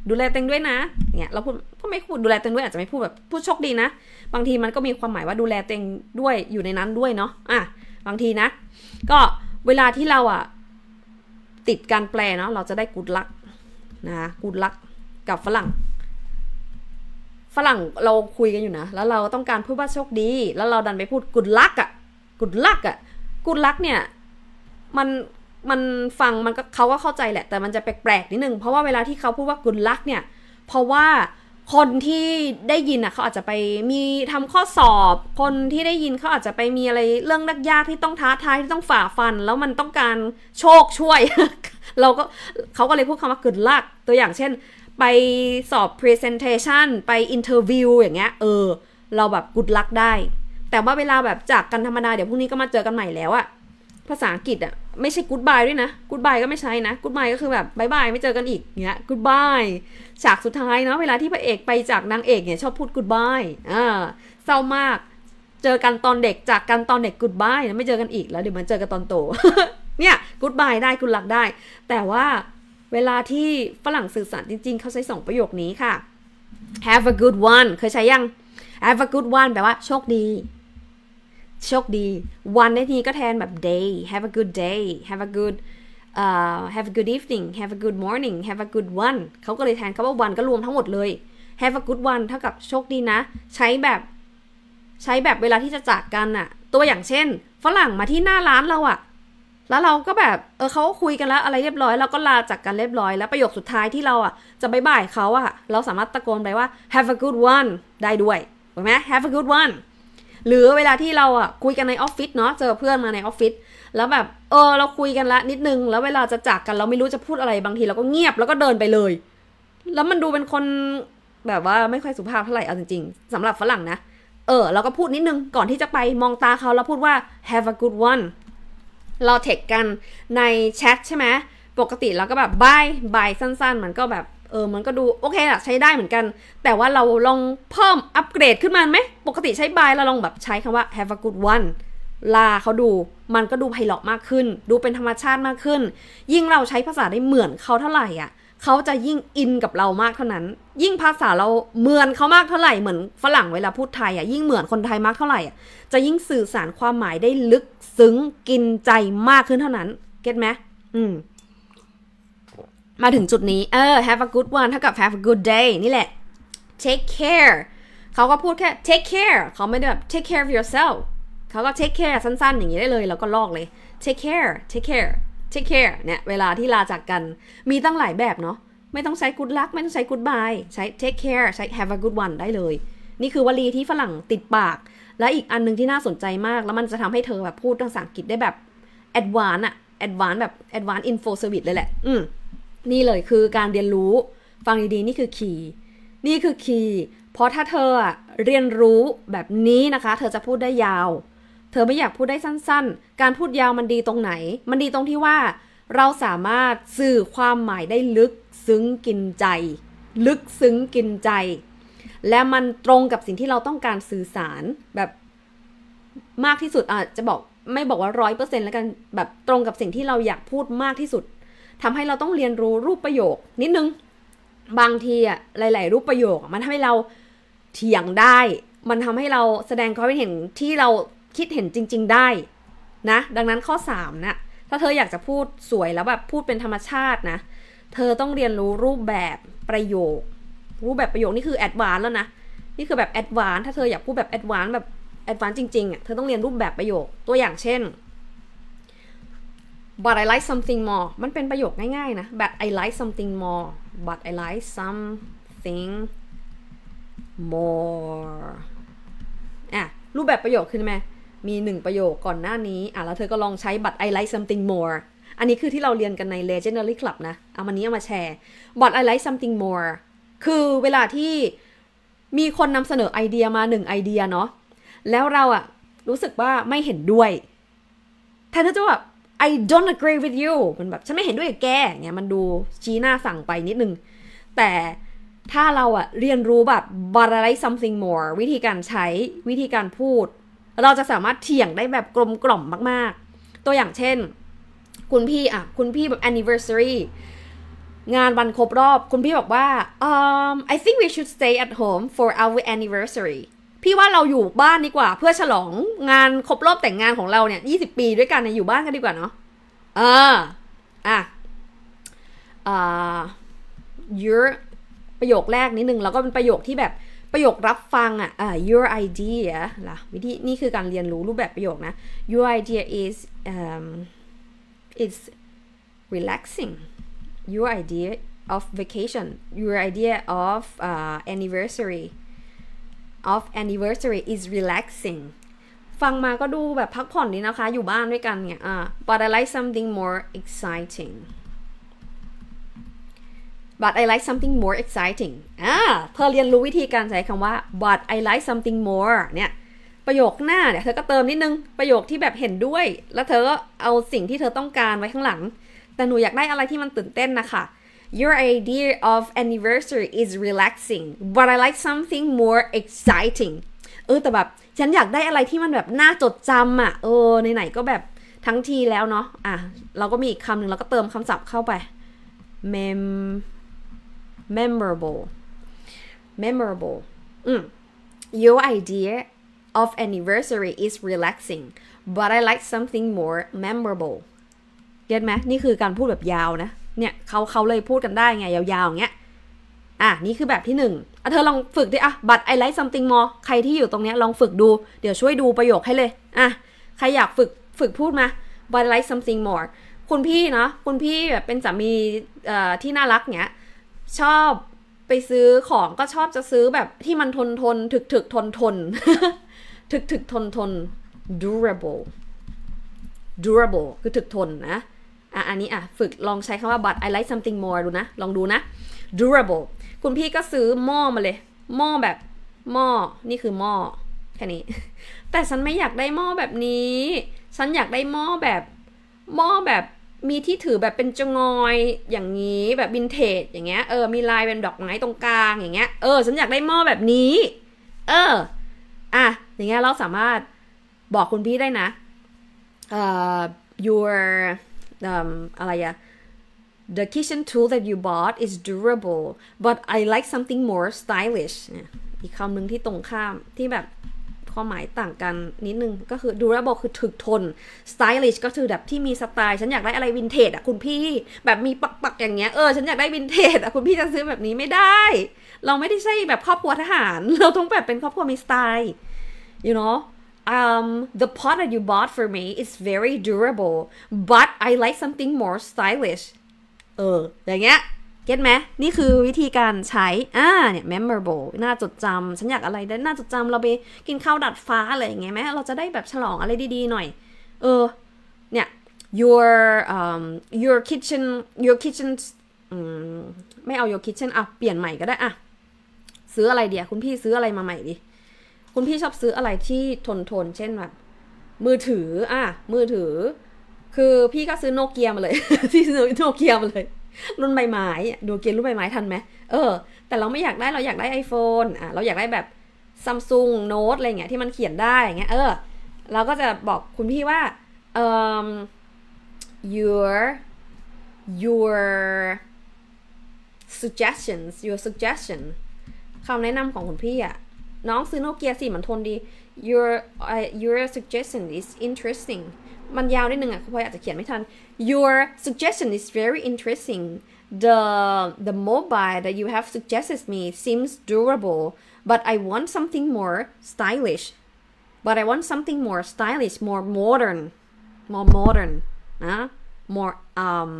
ดูแลเต็งด้วยนะเนี่ยเราพูด็ไม่พูดดูแลตัวเองด้วยอาจจะไม่พูดแบบพูดโชคดีนะ บางทีมันก็มีความหมาย ว่าดูแลตัวเองด้วยอยู่ในนั้นด้วยเนาะอ่ะบางทีนะ ก็เวลาที่เราอ่ะติดการแปลเนาะเราจะได้กูดลักนะกูดลักกับฝรั่ง ฝรั่งเราคุยกันอยู่นะแล้วเราต้องการพูดว่าโชคดี แล้วเราดันไปพูดกุดลักอ่ะกุดลักอ่ะกุดลักเนี่ย มันมันฟังมันก็เขาก็เข้าใจแหละ แต่มันจะแปลกๆนิดนึงเพราะว่าเวลาที่เขาพูดว่ากุดลักเนี่ย เพราะว่าคนที่ได้ยินอ่ะเขาอาจจะไปมีทำข้อสอบ คนที่ได้ยินเขาอาจจะไปมีอะไรเรื่องยากที่ต้องท้าทาย ที่ต้องฝ่าฟันแล้วมันต้องการโชคช่วยเราก็เขาก็เลยพูดคำว่าเกิดลัก ตัวอย่างเช่นไปสอบ presentation ไป interview อย่างเงี้ย เออเราแบบกุดลักได้ แต่ว่าเวลาแบบจากกันธรรมดาเดี๋ยวพรุ่งนี้ก็มาเจอกันใหม่แล้วอะภาษาอังกฤษอะไม่ใช่กู๊ดบายด้วยนะกู๊ดบายก็ไม่ใช่นะกู๊ดบายก็คือแบบบายบายไม่เจอกันอีกเงี้ยกู๊ดบายฉากสุดท้ายเนาะเวลาที่พระเอกไปจากนางเอกเนี่ยชอบพูดกู๊ดบายอ่าเศร้ามากเจอกันตอนเด็กจากกันตอนเด็กกู๊ดบายไม่เจอกันอีก แล้ว เดี๋ยวมันเจอกันตอนโตเนี่ยกู๊ดบายได้กูหลักได้แต่ว่าเวลาที่ฝรั่งสื่อสารจริง ๆเขาใช้สองประโยคนี้ค่ะ have a good one เคยใช้ยัง have a good one แปลว่าโชคดีโชคดีวันในที่นีก็แทนแบบ day have a good day have a good uh, have a good evening have a good morning have a good one เขาก็เลยแทนคาว่าวันก็รวมทั้งหมดเลย have a good one เท่ากับโชคดีนะ ใช้แบบใช้แบบเวลาที่จะจากกันอะตัวอย่างเช่น ฝรั่งมาที่หน้าร้านเราอะแล้วเราก็แบบเออเขาคุยกันแล้วอะไรเรียบร้อยเราก็ลาจากกันเรียบร้อย แล้วประโยคสุดท้ายที่เราอ่ะจะบายบายเขาอ่ะ เราสามารถตะโกนไปว่า have a good one ได้ด้วยห็นไหม have a good one หรือเวลาที่เราอ่ะคุยกันในออฟฟิศเนาะเจอเพื่อนมาในออฟฟิศแล้วแบบเออเราคุยกันละ นิดนึงแล้วเวลาจะจากกันเราไม่รู้จะพูดอะไรบางทีเราก็เงียบแล้วก็เดินไปเลย แล้วมันดูเป็นคนแบบว่าไม่ค่อยสุภาพเท่าไหร่เอาจริงๆสำหรับฝรั่งนะ เออเราก็พูดนิดนึงก่อนที่จะไปมองตาเขาแล้วพูดว่า have a good one เราเทคกันในแชทใช่ไหมปกติเราก็แบบบายบายสั้น ๆ มันก็แบบเออ มันก็ดูโอเคอะใช้ได้เหมือนกัน แต่ว่าเราลองเพิ่มอัปเกรดขึ้นมาไหม ปกติใช้บายเราลองแบบใช้คำว่า have a good one ลาเขาดู มันก็ดูไพเราะมากขึ้น ดูเป็นธรรมชาติมากขึ้น ยิ่งเราใช้ภาษาได้เหมือนเขาเท่าไหร่อ่ะ เขาจะยิ่งอินกับเรามากเท่านั้น ยิ่งภาษาเราเหมือนเขามากเท่าไหร่ เหมือนฝรั่งเวลาพูดไทยอ่ะ ยิ่งเหมือนคนไทยมากเท่าไหร่อ่ะ จะยิ่งสื่อสารความหมายได้ลึกซึ้งกินใจมากขึ้นเท่านั้นเก็ตไหมอืมมาถึงจุดนี้ เออ have a good one เท่ากับ have a good day นี่แหละ take care เขาก็พูดแค่ take care เขาไม่ได้แบบ take care of yourself เขาก็ take care สั้นๆ อย่างนี้ได้เลย แล้วก็ลอกเลย take care take care take care เนี่ยเวลาที่ลาจากกัน มีตั้งหลายแบบเนาะ ไม่ต้องใช้ good luck ไม่ต้องใช้ goodbye ใช้ take care ใช้ have a good one ได้เลย นี่คือวลีที่ฝรั่งติดปาก และอีกอันนึงที่น่าสนใจมาก แล้วมันจะทำให้เธอแบบพูดภาษาอังกฤษได้แบบ advance อะ advance แบบ advance info service เลยแหละ อืมนี่เลยคือการเรียนรู้ฟังดีๆนี่คือคีย์นี่คือคีย์เพราะถ้าเธอเรียนรู้แบบนี้นะคะ เธอจะพูดได้ยาว เธอไม่อยากพูดได้สั้นๆ การพูดยาวมันดีตรงไหน มันดีตรงที่ว่าเราสามารถสื่อความหมายได้ลึกซึ้งกินใจ ลึกซึ้งกินใจ และมันตรงกับสิ่งที่เราต้องการสื่อสารแบบมากที่สุดอาจจะบอกไม่บอกว่าร้อยเปอร์เซ็นต์แล้วกันแบบตรงกับสิ่งที่เราอยากพูดมากที่สุดทำให้เราต้องเรียนรู้รูปประโยค นิดนึงบางทีอะหลาย ๆ รูปประโยคมันทำให้เราเถียงได้ มันทำให้เราแสดงความเห็นที่เราคิดเห็นจริง ๆ ได้นะดังนั้นข้อ3น่ะถ้าเธออยากจะพูดสวยแล้วแบบพูดเป็นธรรมชาตินะ เธอต้องเรียนรู้รูปแบบประโยค รูปแบบประโยคนี่คือแอดวานแล้วนะ นี่คือแบบแอดวานถ้าเธออยากพูดแบบแอดวานแบบแอดวานจริงๆอ่ะเธอต้องเรียนรูปแบบประโยคตัวอย่างเช่น but I like something more มันเป็นประโยคง่ายๆนะ but I like something more but I like something more อ่ะ รูปแบบประโยคคือไหม มีหนึ่งประโยคก่อนหน้านี้อ่ะแล้วเธอก็ลองใช้ but I like something more อันนี้คือที่เราเรียนกันใน Legendary Club นะ เอามันนี้เอามาแชร์ but I like something more คือเวลาที่มีคนนำเสนอไอเดียมาหนึ่งไอเดียเนาะ แล้วเราอะรู้สึกว่าไม่เห็นด้วย แทนที่จะแบบ I don't agree with you มันแบบฉันไม่เห็นด้วยกับแกเงี้ยมันดูชี้หน้าสั่งไปนิดนึง แต่ถ้าเราอะเรียนรู้แบบ b a l o l i z e something more วิธีการใช้ วิธีการพูด เราจะสามารถเถียงได้แบบกลมกล่อมมาก ๆ ตัวอย่างเช่น คุณพี่อะคุณพี่แบบ anniversary งานวันครบรอบ คุณพี่บอกว่า um I think we should stay at home for our anniversary พี่ว่าเราอยู่บ้านดีกว่า เพื่อฉลองงานครบรอบแต่งงานของเราเนี่ยยี่สิบปีด้วยกันเนี่ย อยู่บ้านกันดีกว่าเนาะเอออ่ะ อ่า your ประโยคแรกนิดนึงแล้วก็เป็นประโยคที่แบบประโยครับฟังอ่ะ uh, your idea ล่ะวิธีนี่คือการเรียนรู้รูปแบบประโยคนะ your idea is um, is relaxing your idea of vacation your idea of uh, anniversary of anniversary is relaxing ฟังมาก็ดูแบบพักผ่อนดีนะคะ อยู่บ้านด้วยกันเนี่ยอ่า but I like something more exciting but I like something more exciting อ่าเธอเรียนรู้วิธีการใช้คำว่า but I like something more เนี่ย ประโยคหน้าเนี่ย เธอก็เติมนิดนึง ประโยคที่แบบเห็นด้วย แล้วเธอก็เอาสิ่งที่เธอต้องการไว้ข้างหลัง แต่หนูอยากได้อะไรที่มันตื่นเต้นนะคะ your idea of anniversary is relaxing but I like something more exciting เออแต่แบบ ฉันอยากได้อะไรที่มันแบบน่าจดจำอะ่ะเออไหนๆก็แบบทั้งทีแล้วเนาะอ่ะ เราก็มีอีกคำหนึ่งเราก็เติมคำศัพท์เข้าไป mem memorable memorable อืม your idea of anniversary is relaxing but I like something more memorable เก็ตไหมนี่คือการพูดแบบยาวนะเนี่ยเขาเขาเลยพูดกันได้ไงยาวๆอย่างเงี้ย อ่ะนี่คือแบบที่หนึ่ง เธอลองฝึกดิอ่ะบัตรไอไลท์ซัมติงมอ o ใครที่อยู่ตรงเนี้ยลองฝึกดู เดี๋ยวช่วยดูประโยคให้เลย อ่ะใครอยากฝึกฝึกพูดมาบัตรไลท์ซัมติงมอ g คุณพี่เนาะคุณพี่แบบเป็นสามีที่น่ารักเนี้ย ชอบไปซื้อของก็ชอบจะซื้อแบบที่มันทนทน ถึกถึกทนทนถึกถึกทนทน durable durable คือถึกทนนะอันนี้อ่ะ ฝึกลองใช้คำว่า but I like something more ดูนะ ลองดูนะ durable คุณพี่ก็ซื้อหม้อมาเลย หม้อแบบหม้อนี่คือหม้อแค่นี้ แต่ฉันไม่อยากได้หม้อแบบนี้ฉันอยากได้หม้อแบบหม้อแบบ มีที่ถือแบบเป็นจงอยอย่างนี้แบบวินเทจอย่างเงี้ยเออมีลายเป็นดอกไม้ตรงกลางอย่างเงี้ยเออฉันอยากได้หม้อแบบนี้ เอออ่ะอย่างเงี้ยเราสามารถบอกคุณพี่ได้นะเอ่อ your อะไรอะ the kitchen tool that you bought is durable but I like something more stylish อีกคำหนึ่งที่ตรงข้ามที่แบบความหมายต่างกันนิดนึงก็คือ durable คือถึกทน stylish ก็คือแบบที่มีสไตล์ ฉันอยากได้อะไรวินเทจอะคุณพี่ แบบมีปักๆอย่างเงี้ย เออฉันอยากได้วินเทจอะคุณพี่จะซื้อแบบนี้ ไม่ได้ เราไม่ได้ใช่แบบครอบครัวทหาร เราต้องแบบเป็นครอบครัวมีสไตล์ you know um, the pot that you bought for me is very durable but I like something more stylish เอออย่างเงี้ยเก็ตไหม นี่คือวิธีการใช้ อ่า เนี่ย memorable น่าจดจำ ฉันอยากอะไรได้ น่าจดจำเราไปกินข้าวดัดฟ้า อะไรอย่างเงี้ยไหมเราจะได้แบบฉลองอะไรดีๆหน่อย เออ เนี่ย your um your kitchen your kitchen ไม่เอา your kitchen อ่ะเปลี่ยนใหม่ก็ได้ อ่ะ ซื้ออะไรเดียคุณพี่ซื้ออะไรมาใหม่ดิคุณพี่ชอบซื้ออะไรที่ทนทน เช่นแบบมือถือ อ่ะ มือถือ คือพี่ก็ซื้อโนเกียมาเลย ที่ซื้อโนเกียมาเลย รุ่นใบไม้ดูเกียรุ่นใบไม้ทันไหม เออ แต่เราไม่อยากได้เราอยากได้ iPhone อ่ะ เราอยากได้แบบซัมซุงโน้ตอะไรเงี้ยที่มันเขียนได้อย่างเงี้ย เออ เราก็จะบอกคุณพี่ว่าเอ่อ your your suggestions your suggestion คำแนะนำของคุณพี่อ่ะน้องซื้อโนเกียสิมันทนดี your uh, your suggestion is interesting มันยาวนิดนึงอ่ะคุณพ่ออาจจะเขียนไม่ทัน your suggestion is very interesting the the mobile that you have suggested me seems durable but I want something more stylish but I want something more stylish more modern more modern นะ more um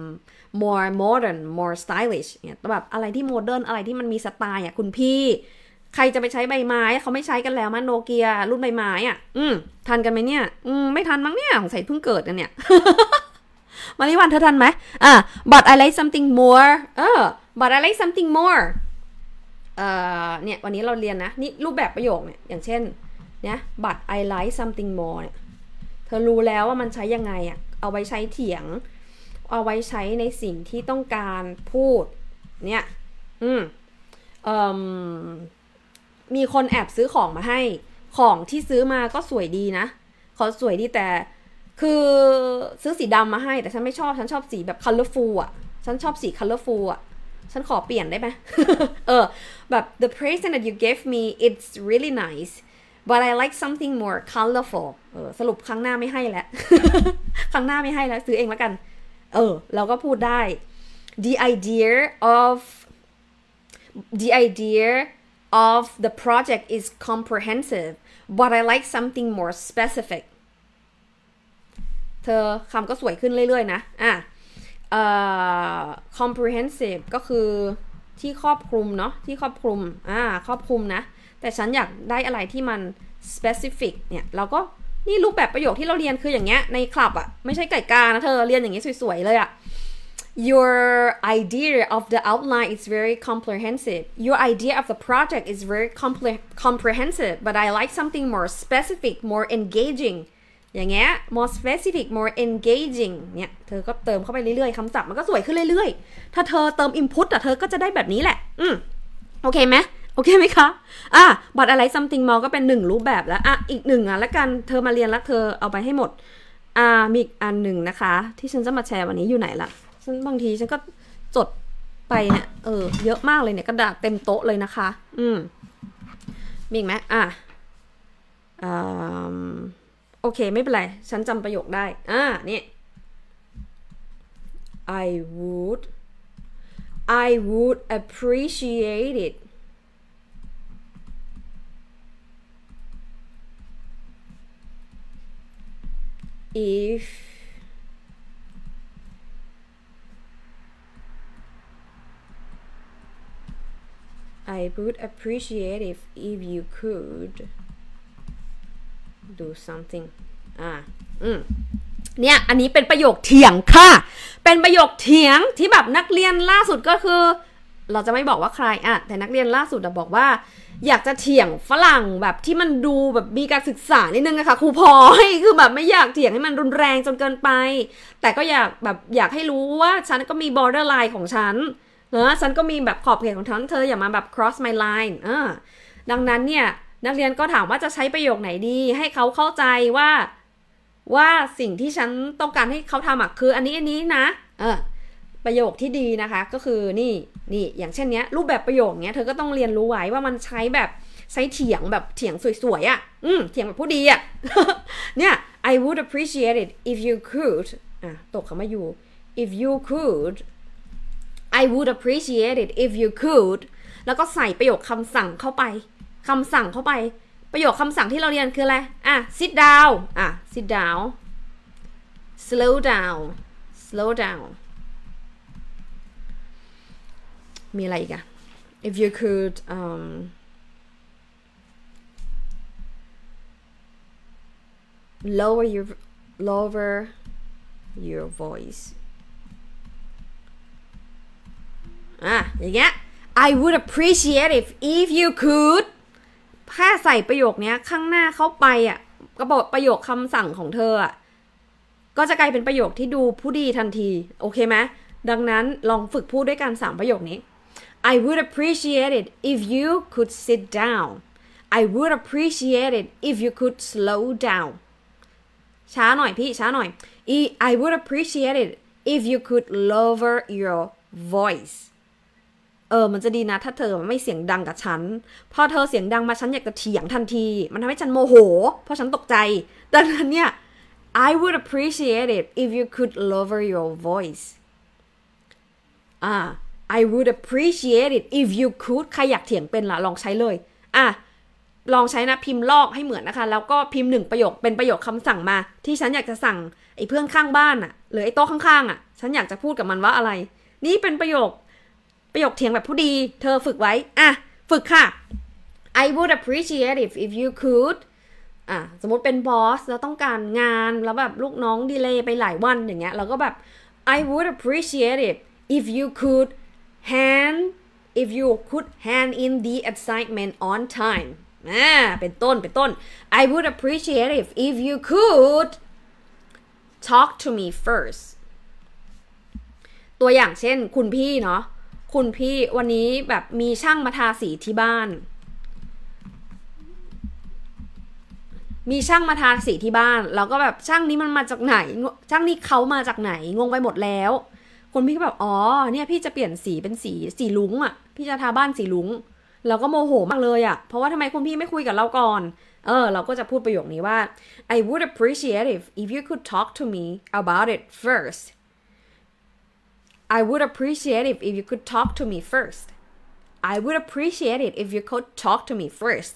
more modern more stylish เนี่ยแบบอะไรที่โมเดิร์นอะไรที่มันมีสไตล์อ่ะคุณพี่ใครจะไปใช้ใบไม้เขาไม่ใช้กันแล้วมันโนเกีย รุ่นใบไม้อ่ะอืมทันกันไหมเนี่ยอืมไม่ทันมั้งเนี่ยของใส่เพิ่งเกิดกันเนี่ยมาริวันเธอทันไหมอ่ะ but I like something more เออ but I like something more เอ่อเนี่ย วันนี้เราเรียนนะนี่รูปแบบประโยค เนี่ยอย่างเช่น เนี่ย but I like something more เนี่ยเธอรู้แล้วว่ามันใช้ยังไงอะ่ะ เอาไว้ใช้เถียง เอาไว้ใช้ในสิ่งที่ต้องการพูด เนี่ย อืม เอ่อมีคนแอบซื้อของมาให้ ของที่ซื้อมาก็สวยดีนะ ขอสวยดีแต่คือซื้อสีดำมาให้แต่ฉันไม่ชอบ ฉันชอบสีแบบคัลเลอร์ฟูลอ่ะ ฉันชอบสีคัลเลอร์ฟูลอ่ะ ฉันขอเปลี่ยนได้ไหม เออแบบ the present that you gave me it's really nice but I like something more colorful เออสรุปครั้งหน้าไม่ให้แล้วครั้งหน้าไม่ให้แล้วซื้อเองแล้วกัน เออ เราก็พูดได้ the idea of the idea of the project is comprehensive but I like something more specific เธอคำก็สวยขึ้นเรื่อยๆนะ อ่ะ uh, comprehensive ก็คือที่ครอบคลุมเนาะ ที่ครอบคลุม อ่าครอบคลุมนะ แต่ฉันอยากได้อะไรที่มัน specific เนี่ย เราก็ นี่รูปแบบประโยคที่เราเรียนคืออย่างเงี้ย ในคลับอะไม่ใช่ไก่กานะเธอ เรียนอย่างเงี้สวยๆเลยอะ your idea of the outline is very comprehensive. Your idea of the project is very compre comprehensive, but I like something more specific, more engaging. อย่างเงี้ย more specific more engaging เนี่ย เธอก็เติมเข้าไปเรื่อยๆ คำศัพท์มันก็สวยขึ้นเรื่อยๆ ถ้าเธอเติม input อ่ะเธอก็จะได้แบบนี้แหละ อืม โอเคไหม โอเคไหมคะ อ่ะัตรอะไร something more ก็เป็นหนึ่งรูปแบบแล้ว อ่ะอีกหนึ่งอ่ะละกัน เธอมาเรียนแล้วเธอเอาไปให้หมด อ่ามีอีกอันหนึ่งนะคะ ที่ฉันจะมาแชร์วันนี้อยู่ไหนละ่ะฉันบางทีฉันก็จดไปเนี่ย เออเยอะมากเลยเนี่ยกระดาษเต็มโต๊ะเลยนะคะ อืม มีอีกไหม อ่ะอโอเคไม่เป็นไร ฉันจำประโยคได้ อ่านี่ I would I would appreciate it if I would appreciate if if you could do something อ่าอืมเนี่ยอันนี้เป็นประโยคเถียงค่ะ เป็นประโยคเถียงที่แบบนักเรียนล่าสุดก็คือ เราจะไม่บอกว่าใครอ่ะ แต่นักเรียนล่าสุดบอกว่า อยากจะเถียงฝรั่งแบบที่มันดูแบบมีการศึกษานิดนึงนะคะครูพอยคือแบบไม่อยากเถียงให้มันรุนแรงจนเกินไป แต่ก็อยากแบบอยากให้รู้ว่าฉันก็มีบอร์เดอร์ไลน์ของฉันเออฉันก็มีแบบขอบเขตของฉันเธออย่ามาแบบ cross my line เออ ดังนั้นเนี่ย นักเรียนก็ถามว่าจะใช้ประโยคไหนดี ให้เขาเข้าใจว่า ว่าสิ่งที่ฉันต้องการให้เขาทำอ่ะคืออันนี้อันนี้นะ เออประโยคที่ดีนะคะ ก็คือนี่ นี่ อย่างเช่นเนี้ย รูปแบบประโยคเนี้ยเธอก็ต้องเรียนรู้ไว้ว่ามันใช้แบบใช้เถียงแบบเถียงสวยๆอะ่ะ อืมเถียงแบบผู้ดีอะ่ะ เนี่ย I would appreciate it if you could อ่ะตกคำว่า you if you could I would appreciate it if you could แล้วก็ใส่ประโยคคำสั่งเข้าไป คำสั่งเข้าไป ประโยคคำสั่งที่เราเรียนคืออะไร อ่ะ sit down อ่ะ sit down slow down slow down มีอะไรอีกอะ if you could um, lower your lower your voice อ่ะ อย่างเงี้ย I would appreciate if if you could ถ้าใส่ประโยคเนี้ยข้างหน้าเข้าไปอ่ะกระบอกประโยคคำสั่งของเธออ่ะ ก็จะกลายเป็นประโยคที่ดูผู้ดีทันที โอเคไหมดังนั้นลองฝึกพูดด้วยการสามประโยคนี้ I would appreciate it if you could sit down I would appreciate it if you could slow down ช้าหน่อยพี่ช้าหน่อย I would appreciate it if you could lower your voice เออ มันจะดีนะถ้าเธอไม่เสียงดังกับฉัน พอเธอเสียงดังมาฉันอยากจะเถียงทันที มันทำให้ฉันโมโห เพราะฉันตกใจดังนั้นเนี่ย I would appreciate it if you could lower your voice อ่า I would appreciate it if you could ใครอยากเถียงเป็นละลองใช้เลย อ่ะ ลองใช้นะพิมพ์ลอกให้เหมือนนะคะ แล้วก็พิมพ์หนึ่งประโยค เป็นประโยคคำสั่งมา ที่ฉันอยากจะสั่งไอ้เพื่อนข้างบ้านอะหรือไอ้โต๊ะข้างๆอ่ะ ฉันอยากจะพูดกับมันว่าอะไร นี่เป็นประโยคประโยคเถียงแบบผู้ดี เธอฝึกไว้อ่ะฝึกค่ะ I would appreciate if if you could อ่ะสมมติเป็นบอสแล้วต้องการงานแล้วแบบลูกน้องดีเลย์ไปหลายวันอย่างเงี้ย เราก็แบบ I would appreciate it if you could hand if you could hand in the assignment on time อ่าเป็นต้น เป็นต้น I would appreciate it if you could talk to me first ตัวอย่างเช่น คุณพี่เนาะคุณพี่วันนี้แบบมีช่างมาทาสีที่บ้าน มีช่างมาทาสีที่บ้าน แล้วก็แบบช่างนี้มันมาจากไหนช่างนี้เขามาจากไหนงงไปหมดแล้ว คุณพี่ก็แบบอ๋อเนี่ยพี่จะเปลี่ยนสีเป็นสีสีลุงอะ่ะพี่จะทาบ้านสีลุงเราก็โมโหมากเลยอะ่ะเพราะว่าทำไมคุณพี่ไม่คุยกับเราก่อนเออเราก็จะพูดประโยคนี้ว่า I would appreciate if if you could talk to me about it first I would appreciate it if you could talk to me first I would appreciate it if you could talk to me first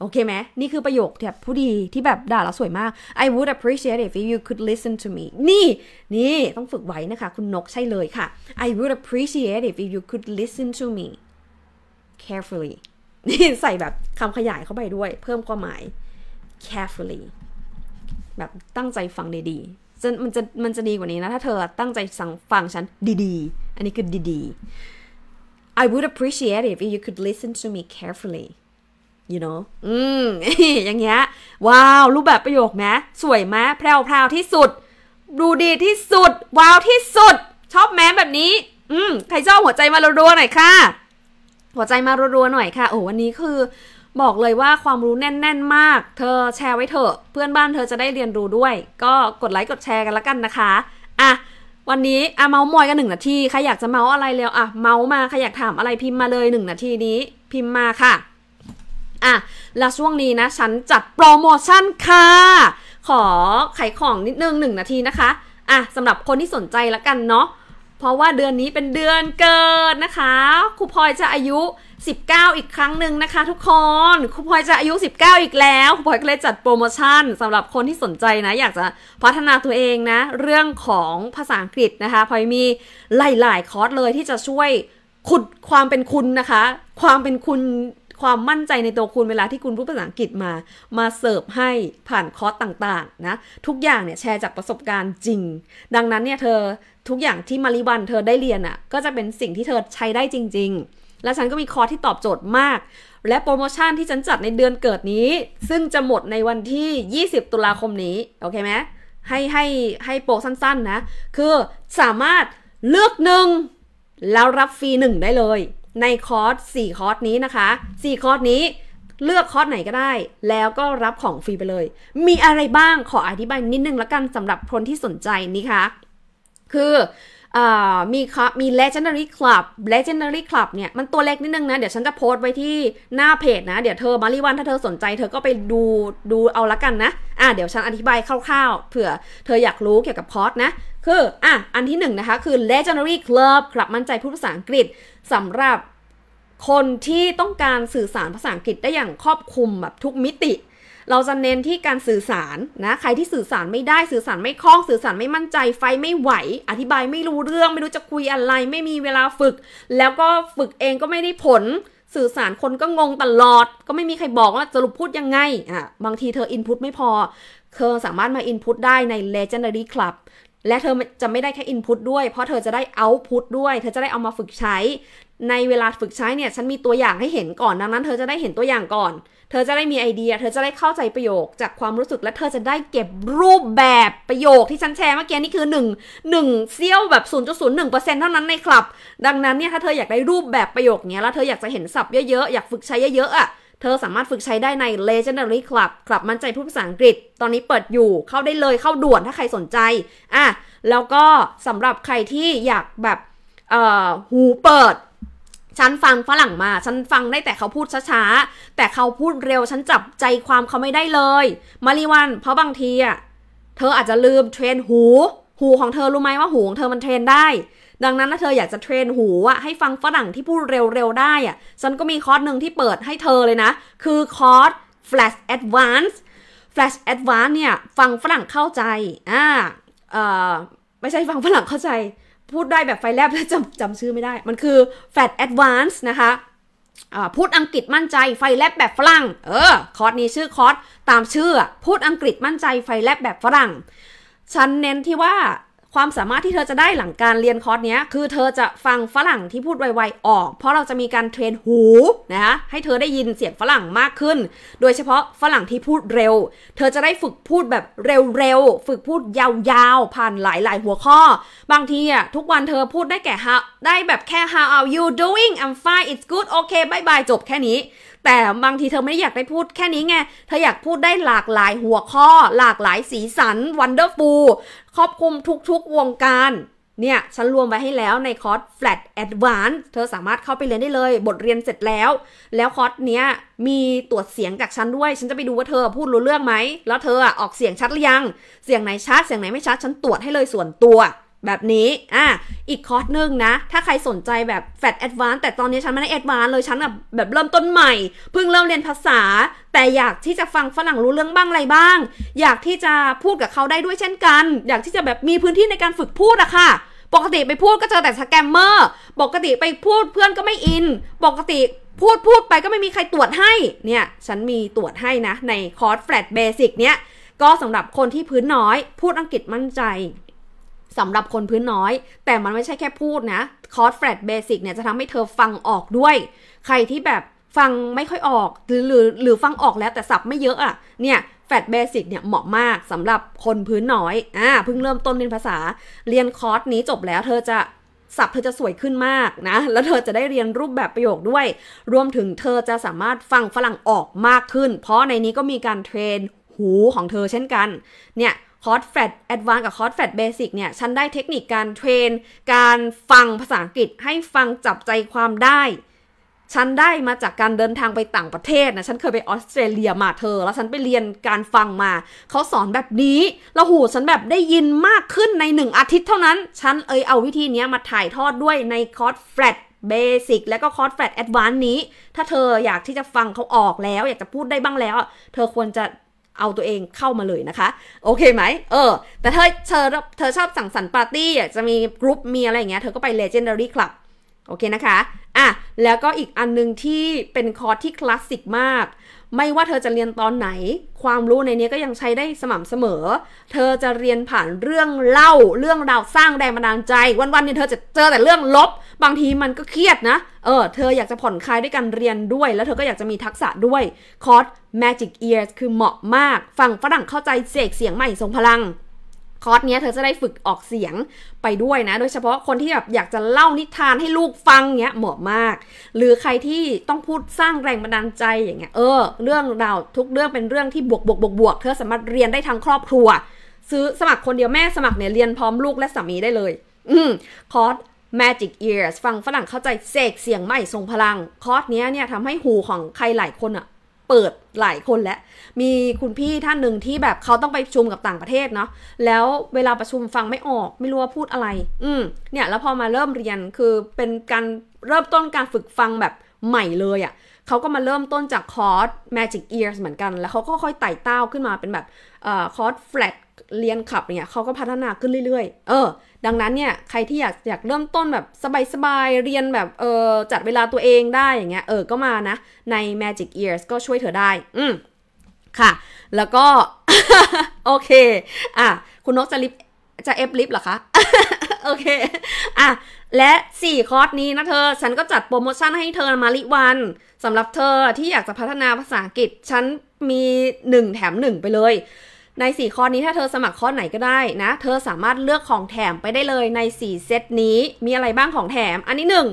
โอเคไหมนี่คือประโยคแบบผู้ดีที่แบบด่าเราสวยมาก I would appreciate it if you could listen to me นี่ นี่ต้องฝึกไว้นะคะ คุณนกใช่เลยค่ะ I would appreciate it if you could listen to me carefully นี่ใส่แบบคำขยายเข้าไปด้วย เพิ่มความหมาย carefully แบบตั้งใจฟังดีๆจะมันจะมันจะดีกว่านี้นะ ถ้าเธอตั้งใจสั่งฟังฉันดีๆ อันนี้คือดีๆ I would appreciate it if you could listen to me carefully you know อืมอย่างเงี้ยว้าวรูปแบบประโยคหมสวยไหมแพรวพราวที่สุด ดูดีที่สุด ว้าวที่สุด ชอบแม้แบบนี้ อืมใครชอบหัวใจมารัวๆหน่อยค่ะ หัวใจมารัวๆหน่อยค่ะโอ้วันนี้คือบอกเลยว่าความรู้แน่นๆมาก เธอแชร์ไว้เถอะ เพื่อนบ้านเธอจะได้เรียนรู้ด้วย ก็กดไลค์กดแชร์กันละกันนะคะ อ่ะ วันนี้อ่ะเมาส์มอยกันหนึ่งนาที ใครอยากจะเมาส์อะไรเร็วอ่ะเมาส์มา ใครอยากถามอะไรพิมพ์มาเลยหนึ่งนาทีนี้พิมพ์มาค่ะ อ่ะแล้วช่วงนี้นะฉันจัดโปรโมชั่นค่ะ ขอไขของนิดนึงหนึ่งนาทีนะคะ อ่ะสำหรับคนที่สนใจละกันเนาะ เพราะว่าเดือนนี้เป็นเดือนเกิดนะคะครูพลอยจะอายุ19 อีกครั้งหนึ่งนะคะทุกคนครูพลอยจะอายุ19อีกแล้วครูพลอยก็เลยจัดโปรโมชั่นสำหรับคนที่สนใจนะ อยากจะพัฒนาตัวเองนะเรื่องของภาษาอังกฤษนะคะพลอยมีหลายๆคอร์สเลยที่จะช่วยขุดความเป็นคุณนะคะ ความเป็นคุณความมั่นใจในตัวคุณเวลาที่คุณพูดภาษาอังกฤษมา มาเสิร์ฟให้ผ่านคอร์สต่างๆนะทุกอย่างเนี่ยแชร์จากประสบการณ์จริง ดังนั้นเนี่ยเธอทุกอย่างที่มาริวันเธอได้เรียนอะ่ะก็จะเป็นสิ่งที่เธอใช้ได้จริง ๆและฉันก็มีคอร์สที่ตอบโจทย์มาก และโปรโมชั่นที่ฉันจัดในเดือนเกิดนี้ ซึ่งจะหมดในวันที่ 20 ตุลาคมนี้ โอเคไหมให้ให้ให้โปรสั้นๆนะ คือสามารถเลือกหนึ่งแล้วรับฟรีหนึ่งได้เลย ในคอร์ส4คอร์สนี้นะคะ4คอร์สนี้ เลือกคอร์สไหนก็ได้ แล้วก็รับของฟรีไปเลย มีอะไรบ้างขออธิบายนิดนึงละกันสำหรับคนที่สนใจนี่คะคือมีคมี legendary club legendary club เนี่ย มันตัวเล็กนิดนึงนะ เดี๋ยวฉันจะโพสต์ไว้ที่หน้าเพจนะ เดี๋ยวเธอมาริวัน ถ้าเธอสนใจเธอก็ไปดูดูเอาละกันนะอ่ะเดี๋ยวฉันอธิบายคร่าวๆ เผื่อเธออยากรู้เกี่ยวกับคอร์สนะ คืออ่ะอันที่หนึ่งนะคะ คือ legendary club ครับมั่นใจพูดภาษาอังกฤษสำหรับคนที่ต้องการสื่อสารภาษาอังกฤษได้อย่างครอบคลุมแบบทุกมิติเราจะเน้นที่การสื่อสารนะใครที่สื่อสารไม่ได้สื่อสารไม่คล่องสื่อสารไม่มั่นใจไฟไม่ไหว อธิบายไม่รู้เรื่องไม่รู้จะคุยอะไร ไม่มีเวลาฝึก แล้วก็ฝึกเองก็ไม่ได้ผลสื่อสารคนก็งงตลอด ก็ไม่มีใครบอกว่าสรุปพูดยังไง อ่ะ บางทีเธออินพุตไม่พอ เธอสามารถมาอินพุตได้ใน Legendary Club และเธอจะไม่ได้แค่อินพุตด้วย เพราะเธอจะได้เอาพุตด้วยเธอจะได้เอามาฝึกใช้ในเวลาฝึกใช้เนี่ยฉันมีตัวอย่างให้เห็นก่อน ดังนั้นเธอจะได้เห็นตัวอย่างก่อน เธอจะได้มีไอเดีย เธอจะได้เข้าใจประโยคจากความรู้สึกและเธอจะได้เก็บรูปแบบประโยคที่ฉันแชร์เมื่อกี้นี่คือ1 1เซี่ยวแบบ0.01%เท่านั้นในคลับ ดังนั้นเนี่ยถ้าเธออยากได้รูปแบบประโยคเนี้ยแล้วเธออยากจะเห็นศัพท์เยอะๆอยากฝึกใช้เยอะๆอ่ะเธอสามารถฝึกใช้ได้ใน Legendary Club คลับมั่นใจพูดภาษาอังกฤษตอนนี้เปิดอยู่เข้าได้เลยเข้าด่วนถ้าใครสนใจอ่ะแล้วก็สำหรับใครที่อยากแบบหูเปิดฉันฟังฝรั่งมา ฉันฟังได้แต่เขาพูดช้าๆ แต่เขาพูดเร็ว ฉันจับใจความเขาไม่ได้เลย มาริวัน เพราะบางทีอ่ะ เธออาจจะลืมเทรนหู หูของเธอรู้ไหมว่าหูของเธอมันเทรนได้ ดังนั้นถ้าเธออยากจะเทรนหูอ่ะ ให้ฟังฝรั่งที่พูดเร็วๆได้อ่ะ ฉันก็มีคอร์สหนึ่งที่เปิดให้เธอเลยนะ คือคอร์ส Flash Advance Flash Advance เนี่ยฟังฝรั่งเข้าใจ อ่า เอ่อ ไม่ใช่ฟังฝรั่งเข้าใจพูดได้แบบไฟแลบแล้วจำจำชื่อไม่ได้ มันคือ Fat Advance นะคะ พูดอังกฤษมั่นใจไฟแลบแบบฝรั่ง เออคอร์สนี้ชื่อคอร์สตามชื่อ พูดอังกฤษมั่นใจไฟแลบแบบฝรั่ง ฉันเน้นที่ว่าความสามารถที่เธอจะได้หลังการเรียนคอร์สนี้คือเธอจะฟังฝรั่งที่พูดไวๆ ออก เพราะเราจะมีการเทรนหูนะคะให้เธอได้ยินเสียงฝรั่งมากขึ้น โดยเฉพาะฝรั่งที่พูดเร็ว เธอจะได้ฝึกพูดแบบเร็วๆ ฝึกพูดยาวๆ ผ่านหลายๆหัวข้อ บางทีอะทุกวันเธอพูดได้แก่ how ได้แบบแค่ how are you doing I'm fine it's good okay bye bye จบแค่นี้ แต่บางทีเธอไม่ได้อยากได้พูดแค่นี้ไง เธออยากพูดได้หลากหลายหัวข้อ หลากหลายสีสัน wonderful ครอบคลุมทุก ๆวงการ เนี่ย ฉันรวมไว้ให้แล้วในคอร์ส Flat Advanced เธอสามารถเข้าไปเรียนได้เลย บทเรียนเสร็จแล้ว แล้วคอร์สเนี้ย มีตรวจเสียงจากฉันด้วย ฉันจะไปดูว่าเธอพูดรู้เรื่องไหม แล้วเธอออกเสียงชัดหรือยัง เสียงไหนชัดเสียงไหนไม่ชัด ฉันตรวจให้เลยส่วนตัวแบบนี้ อ่ะอีกคอร์สหนึ่งนะ ถ้าใครสนใจแบบแฟดแอดวานแต่ตอนนี้ฉันไม่ได้แอดวานเลย ฉันแบบแบบเริ่มต้นใหม่ เพิ่งเริ่มเรียนภาษา แต่อยากที่จะฟังฝรั่งรู้เรื่องบ้างอะไรบ้าง อยากที่จะพูดกับเขาได้ด้วยเช่นกัน อยากที่จะแบบมีพื้นที่ในการฝึกพูดอะค่ะ ปกติไปพูดก็เจอแต่สแกมเมอร์ ปกติไปพูดเพื่อนก็ไม่อิน ปกติพูดพูดไปก็ไม่มีใครตรวจให้ เนี่ย ฉันมีตรวจให้นะ ในคอร์สแฟลตเบสิกเนี้ยก็สำหรับคนที่พื้นน้อย พูดอังกฤษมั่นใจสำหรับคนพื้นน้อยแต่มันไม่ใช่แค่พูดนะคอร์สแฟลตเบสิกเนี่ยจะทำให้เธอฟังออกด้วยใครที่แบบฟังไม่ค่อยออกหรือหรือหรือฟังออกแล้วแต่สับไม่เยอะอะ่ะเนี่ยแฟดเบสิกเนี่ยเหมาะมากสำหรับคนพื้นน้อยอ่าเพิ่งเริ่มต้นเรียนภาษา เรียนคอร์สนี้จบแล้วเธอจะสับเธอจะสวยขึ้นมากนะ แล้วเธอจะได้เรียนรูปแบบประโยคด้วย รวมถึงเธอจะสามารถฟังฝรั่งออกมากขึ้น เพราะในนี้ก็มีการเทรนหูของเธอ เช่นกันเนี่ยคอร์สแฟลตแอดวานกับคอร์สแฟลตเบสิกเนี่ย ฉันได้เทคนิคการเทรนการฟังภาษาอังกฤษให้ฟังจับใจความได้ ฉันได้มาจากการเดินทางไปต่างประเทศนะฉันเคยไปออสเตรเลียมาเธอ แล้วฉันไปเรียนการฟังมา เขาสอนแบบนี้ แล้วหูฉันแบบได้ยินมากขึ้นในหนึ่งอาทิตย์เท่านั้นฉันเอยเอาวิธีนี้มาถ่ายทอดด้วยในคอร์สแฟลตเบสิกและก็คอร์สแฟลตแอดวานนี้ ถ้าเธออยากที่จะฟังเขาออกแล้วอยากจะพูดได้บ้างแล้ว เธอควรจะเอาตัวเองเข้ามาเลยนะคะ โอเคไหมเออ แต่เธอเธอเธอชอบสั่งสรรค์ปาร์ตี้จะมีกรุ๊ปมีอะไรอย่างเงี้ยเธอก็ไป Legendary Club โอเคนะคะ อ่ะ แล้วก็อีกอันนึงที่เป็นคอร์สที่คลาสสิกมากไม่ว่าเธอจะเรียนตอนไหน ความรู้ในนี้ก็ยังใช้ได้สม่ำเสมอ เธอจะเรียนผ่านเรื่องเล่าเรื่องราวสร้างแรงบันดาลใจ วันๆเนี่ยเธอจะเจอแต่เรื่องลบ บางทีมันก็เครียดนะ เออ เธออยากจะผ่อนคลายด้วยการเรียนด้วย แล้วเธอก็อยากจะมีทักษะด้วยคอร์ส Magic Ears คือเหมาะมาก ฟังฝรั่งเข้าใจเสกเสียงใหม่ทรงพลังคอร์สเนี้ยเธอจะได้ฝึกออกเสียงไปด้วยนะ โดยเฉพาะคนที่แบบอยากจะเล่านิทานให้ลูกฟังเนี้ยเหมาะมาก หรือใครที่ต้องพูดสร้างแรงบันดาลใจอย่างเงี้ยเออ เรื่องราวทุกเรื่องเป็นเรื่องที่บวกบวกบวกบวกเธอสามารถเรียนได้ทั้งครอบครัว ซื้อสมัครคนเดียวแม่สมัครเนี่ย เรียนพร้อมลูกและสามีได้เลย อืมคอร์ส Magic Ears ฟังฝรั่งเข้าใจเสกเสียงใหม่ทรงพลังคอร์สเนี้ยเนี่ยทำให้หูของใครหลายคนอะเปิดหลายคนแล้วมีคุณพี่ท่านหนึ่งที่แบบเขาต้องไปประชุมกับต่างประเทศเนาะ แล้วเวลาประชุมฟังไม่ออกไม่รู้ว่าพูดอะไรอืมเนี่ย แล้วพอมาเริ่มเรียนคือเป็นการเริ่มต้นการฝึกฟังแบบใหม่เลยอะ่ะเขาก็มาเริ่มต้นจากคอร์ส Magic Ears เหมือนกัน แล้วเขาก็ค่อยไต่เต้าขึ้นมาเป็นแบบคอร์ส flat เรียนขับเนี่ยเขาก็พัฒนาขึ้นเรื่อยๆ เออ ดังนั้นเนี่ยใครที่อยากอยากเริ่มต้นแบบสบายๆ เรียนแบบเออจัดเวลาตัวเองได้อย่างเงี้ย เออ ก็มานะ ใน Magic Ears ก็ช่วยเธอได้ อืมค่ะ แล้วก็ โอเค อ่ะคุณนกจะลิฟจะเอฟลิฟเหรอคะ โอเคอ่ะและ 4 คอร์สนี้นะเธอ ฉันก็จัดโปรโมชั่นให้เธอมาลิวันสำหรับเธอที่อยากจะพัฒนาภาษาอังกฤษ ฉันมี 1 แถม 1 ไปเลย ใน4ข้อนี้ถ้าเธอสมัครข้อไหนก็ได้นะ เธอสามารถเลือกของแถมไปได้เลยใน 4 เซตนี้ มีอะไรบ้างของแถม อันนี้่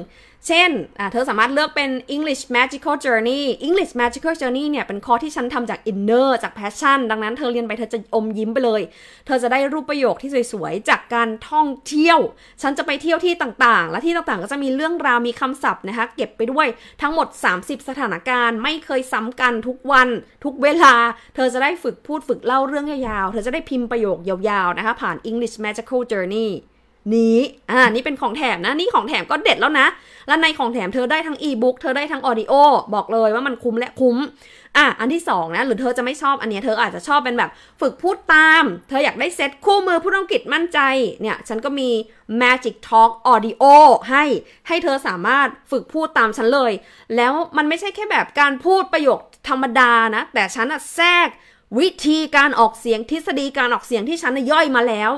เช่น เธอสามารถเลือกเป็น English Magical Journey English Magical Journey เนี่ยเป็นคอที่ฉันทำจาก Inner จาก Passion ดังนั้นเธอเรียนไปเธอจะอมยิ้มไปเลย เธอจะได้รูปประโยคที่สวยๆ จากการท่องเที่ยว ฉันจะไปเที่ยวที่ต่างๆ และที่ต่างๆ ก็จะมีเรื่องราวมีคำศัพท์นะคะ เก็บไปด้วยทั้งหมด 30 สถานการณ์ ไม่เคยซ้ำกันทุกวัน ทุกเวลา เธอจะได้ฝึกพูดฝึกเล่าเรื่องยาวๆเธอจะได้พิมพ์ประโยคยาวๆ นะคะผ่าน English Magical Journey นี้อ่า นี่เป็นของแถมนะ นี่ของแถมก็เด็ดแล้วนะ แล้วในของแถมเธอได้ทั้งอีบุ๊ก เธอได้ทั้งออดิโอ บอกเลยว่ามันคุ้มและคุ้ม อ่ะอันที่2นะ หรือเธอจะไม่ชอบอันนี้เธออาจจะชอบเป็นแบบ ฝึกพูดตาม เธออยากได้เซ็ตคู่มือพูดอังกฤษมั่นใจ เนี่ย ฉันก็มี Magic Talk Audio ให้ ให้เธอสามารถฝึกพูดตามฉันเลย แล้วมันไม่ใช่แค่แบบการพูดประโยคธรรมดานะ แต่ฉันอะแทรกวิธีการออกเสียงทฤษฎีการออกเสียงที่ฉันย่อยมาแล้ว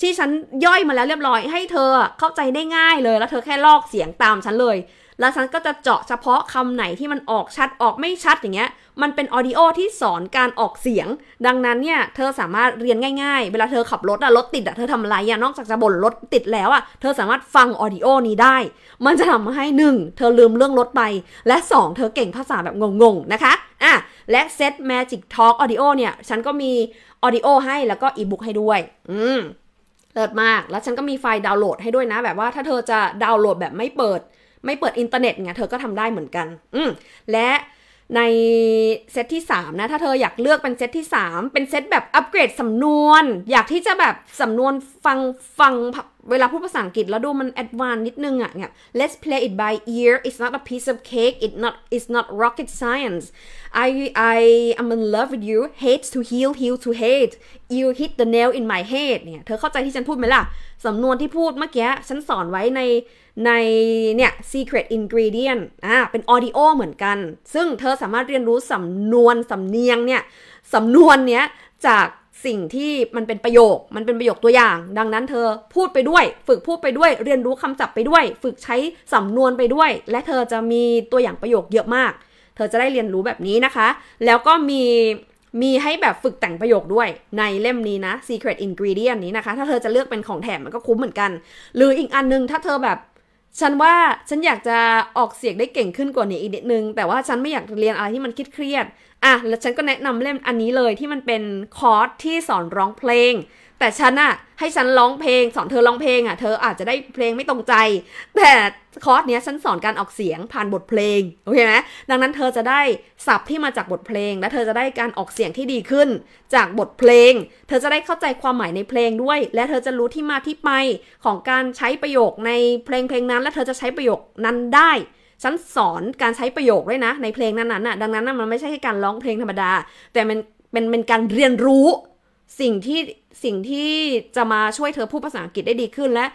ที่ฉันย่อยมาแล้วเรียบร้อยให้เธอเข้าใจได้ง่ายเลยแล้วเธอแค่ลอกเสียงตามฉันเลย แล้วฉันก็จะเจาะเฉพาะคำไหนที่มันออกชัดออกไม่ชัดอย่างเงี้ย มันเป็นออดิโอที่สอนการออกเสียง ดังนั้นเนี่ย เธอสามารถเรียนง่ายๆ เวลาเธอขับรถอะรถติดอะเธอทำอะไรอะนอกจากจะบ่นรถติดแล้วอะเธอสามารถฟังออดิโอนี้ได้มันจะทำให้หนึ่งเธอลืมเรื่องรถไปและ 2 เธอเก่งภาษาแบบงงๆนะคะอ่ะและเซตแมจิกทอล์กออดิโอเนี่ย ฉันก็มีออดิโอให้แล้วก็อีบุ๊กให้ด้วยอืมเลิศมาก แล้วฉันก็มีไฟล์ดาวน์โหลดให้ด้วยนะ แบบว่าถ้าเธอจะดาวน์โหลดแบบไม่เปิด ไม่เปิดอินเทอร์เน็ตไงเธอก็ทำได้เหมือนกัน อืและในเซตที่ 3 นะ ถ้าเธออยากเลือกเป็นเซตที่ 3 เป็นเซตแบบอัปเกรดสำนวน อยากที่จะแบบสำนวนฟังฟังเวลาพูดภาษาอังกฤษแล้วดูมันแอดวานนิดนึงอะ่ะเนี่ย let's play it by ear it's not a piece of cake it not it's not rocket science I I i m in love with you hate to heal heal to hate you hit the nail in my head เนี่ย เธอเข้าใจที่ฉันพูดไหมล่ะ สำนวนที่พูดเมื่อกี้ฉันสอนไว้ในในเนี่ย secret ingredient อ่า เป็นออดิโอ เหมือนกัน ซึ่งเธอสามารถเรียนรู้สำนวน สำเนียงเนี่ยสำนวนเนี้ย จากสิ่งที่มันเป็นประโยคมันเป็นประโยคตัวอย่าง ดังนั้นเธอพูดไปด้วย ฝึกพูดไปด้วย เรียนรู้คำศัพท์ไปด้วย ฝึกใช้ สำนวนไปด้วย และเธอจะมีตัวอย่างประโยคเยอะมาก เธอจะได้เรียนรู้แบบนี้นะคะ แล้วก็มีมีให้แบบฝึกแต่งประโยคด้วย ในเล่มนี้นะ Secret Ingredient นี้นะคะ ถ้าเธอจะเลือกเป็นของแถมมันก็คุ้มเหมือนกัน หรืออีกอันนึงถ้าเธอแบบฉันว่าฉันอยากจะออกเสียงได้เก่งขึ้นกว่านี้อีกนิดนึง แต่ว่าฉันไม่อยากเรียนอะไรที่มันคิดเครียดอ่ะแล้วฉันก็แนะนำเล่มอันนี้เลยที่มันเป็นคอร์สที่สอนร้องเพลงแต่ฉันอะให้ฉันร้องเพลงสอนเธอร้องเพลงอะเธออาจจะได้เพลงไม่ตรงใจ แต่คอร์สเนี้ยฉันสอนการออกเสียงผ่านบทเพลงโอเคไหมดังนั้นเธอจะได้ศัพท์ที่มาจากบทเพลงและเธอจะได้การออกเสียงที่ดีขึ้น จากบทเพลง เธอจะได้เข้าใจความหมายในเพลงด้วย และเธอจะรู้ที่มาที่ไป ของการใช้ประโยคในเพลงเพลงนั้น และเธอจะใช้ประโยคนั้นได้ฉันสอนการใช้ประโยคด้วยนะ ในเพลงนั้นๆน่ะดังนั้นมันไม่ใช่แค่การร้องเพลงธรรมดา แต่มันเป็นเป็นการเรียนรู้สิ่งที่สิ่งที่จะมาช่วยเธอพูดภาษาอังกฤษได้ดีขึ้นและ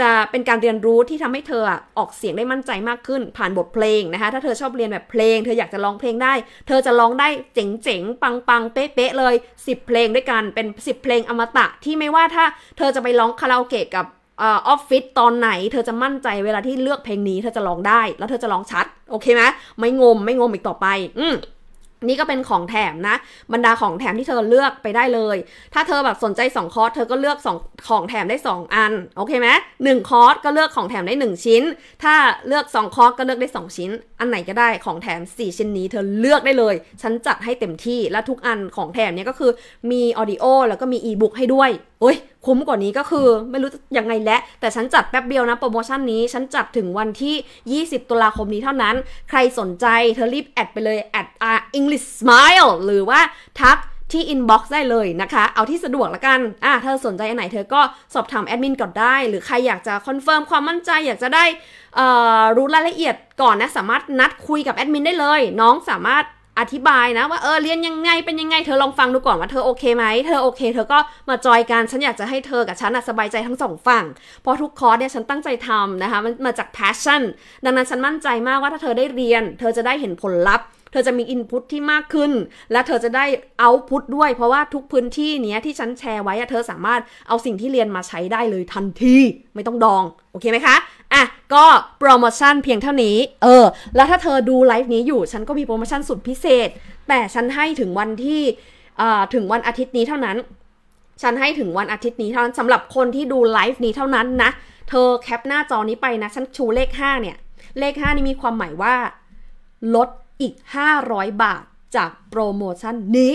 จะเป็นการเรียนรู้ที่ทำให้เธอออกเสียงได้มั่นใจมากขึ้นผ่านบทเพลงนะคะถ้าเธอชอบเรียนแบบเพลงเธออยากจะร้องเพลงได้ เธอจะร้องได้เจ๋งๆปังๆเป๊ะๆเลย10เพลงด้วยกันเป็น10เพลงอมตะที่ไม่ว่าถ้าเธอจะไปร้องคาราโอเกะกับออฟฟิศตอนไหน เธอจะมั่นใจเวลาที่เลือกเพลงนี้เธอจะร้องได้แล้วเธอจะร้องชัด โอเคไหมไม่งมไม่งมอีกต่อไป อืนี่ก็เป็นของแถมนะ บรรดาของแถมที่เธอเลือกไปได้เลย ถ้าเธอแบบสนใจ 2 คอร์สเธอก็เลือก2ของแถมได้ 2 อันโอเคไหมหนึ่งคอร์สก็เลือกของแถมได้1ชิ้นถ้าเลือก2คอร์สก็เลือกได้2 ชิ้น อันไหนก็ได้ของแถม 4 ชิ้นนี้ เธอเลือกได้เลย ฉันจัดให้เต็มที่และทุกอันของแถมเนี้ยก็คือมีออดิโอแล้วก็มีอีบุ๊กให้ด้วยโอ้ยคุ้มกว่านี้ก็คือไม่รู้ยังไงและแต่ฉันจัดแป๊บเดียวนะ โปรโมชั่นนี้ฉันจัดถึงวันที่ 20ตุลาคมนี้เท่านั้น ใครสนใจเธอรีบแอดไปเลยแอดอ่า English Smile หรือว่าทักที่ inbox ได้เลยนะคะ เอาที่สะดวกละกัน อ่ะเธอสนใจอันไหนเธอก็สอบถามแอดมินก่อนได้ หรือใครอยากจะคอนเฟิร์มความมั่นใจ อยากจะได้รู้รายละเอียดก่อนนะ สามารถนัดคุยกับแอดมินได้เลย น้องสามารถอธิบายนะว่า เออเรียนยังไงเป็นยังไงเธอลองฟังดูก่อนว่าเธอโอเคไหม เธอโอเคเธอก็มาจอยกันฉันอยากจะให้เธอกับฉันสบายใจทั้งสองฝั่งเพราะทุกคอร์สเนี่ยฉันตั้งใจทำนะคะมันมาจาก passion ดังนั้นฉันมั่นใจมากว่าถ้าเธอได้เรียนเธอจะได้เห็นผลลัพธ์เธอจะมีอินพุตที่มากขึ้น และเธอจะได้เอาพุตด้วยเพราะว่าทุกพื้นที่เนี้ยที่ฉันแชร์ไว้เธอสามารถเอาสิ่งที่เรียนมาใช้ได้เลยทันทีไม่ต้องดอง โอเคไหมคะอ่ะก็โปรโมชั่นเพียงเท่านี้ เออ แล้วถ้าเธอดูไลฟ์นี้อยู่ ฉันก็มีโปรโมชั่นสุดพิเศษ แต่ฉันให้ถึงวันที่ ถึงวันอาทิตย์นี้เท่านั้น ฉันให้ถึงวันอาทิตย์นี้เท่านั้นสำหรับคนที่ดูไลฟ์นี้เท่านั้นนะ เธอแคปหน้าจอนี้ไปนะฉันชูเลข5เนี่ยเลข5นี่มีความหมายว่าลดอีก500 บาท จากโปรโมชั่นนี้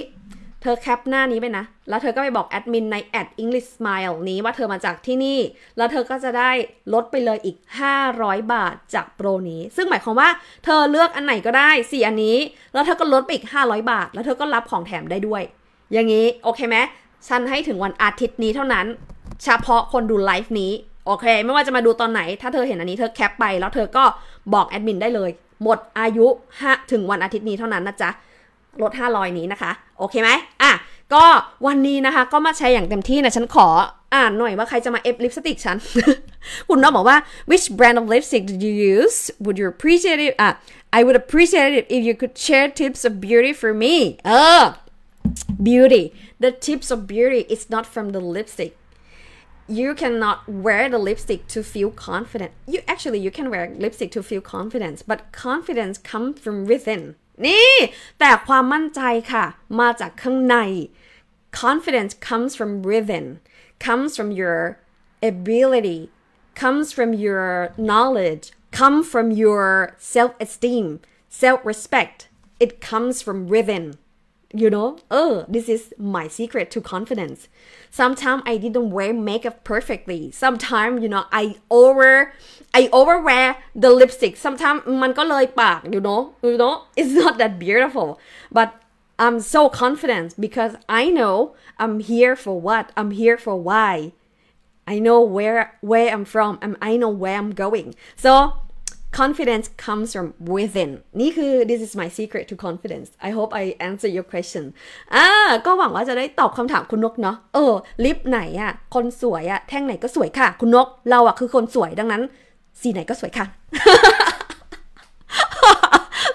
เธอแคปหน้านี้ไปนะ แล้วเธอก็ไปบอกแอดมินใน แอด English Smile นี้ว่าเธอมาจากที่นี่ แล้วเธอก็จะได้ลดไปเลยอีก 500 บาทจากโปรนี้ ซึ่งหมายความว่า เธอเลือกอันไหนก็ได้ 4 อันนี้ แล้วเธอก็ลดไปอีก 500 บาท แล้วเธอก็รับของแถมได้ด้วย อย่างนี้ โอเคไหมฉันให้ถึงวันอาทิตย์นี้เท่านั้น เฉพาะคนดูไลฟ์นี้โอเค ไม่ว่าจะมาดูตอนไหน ถ้าเธอเห็นอันนี้เธอแคปไป แล้วเธอก็บอกแอดมินได้เลย หมดอายุถึงวันอาทิตย์นี้เท่านั้นนะจ๊ะ ลด 500 นี้นะคะ โอเคไหม อ่ะ ก็วันนี้นะคะ ก็มาใช้อย่างเต็มที่นะ ฉันขอ อ่านหน่อยว่าใครจะมาเอฟลิปสติกฉัน คุณน้องบอกว่า which brand of lipstick did you use would you appreciate it อ่ะ I would appreciate it if you could share tips of beauty for me เออ beauty the tips of beauty is not from the lipstick you cannot wear the lipstick to feel confident. You actually you can wear lipstick to feel confidence, but confidence comes from within. นี่แต่ความมั่นใจค่ะ confidence comes from within comes from your ability comes from your knowledge come from your self-esteem self-respect it comes from within you know, oh, this is my secret to confidence. Sometimes I didn't wear makeup perfectly. Sometimes, you know, I over, I overwear the lipstick. Sometimes you know, you know, it's not that beautiful. But I'm so confident because I know I'm here for what, I'm here for why. I know where where I'm from and I know where I'm going. So confidence comes from within นี่คือ this is my secret to confidence I hope I answer your question อ่าก็หวังว่าจะได้ตอบคำถามคุณนกเนาะ เออ ลิปไหนอะ คนสวยอะ แท่งไหนก็สวยค่ะ คุณนก เราอะคือคนสวยดังนั้น สีไหนก็สวยค่ะ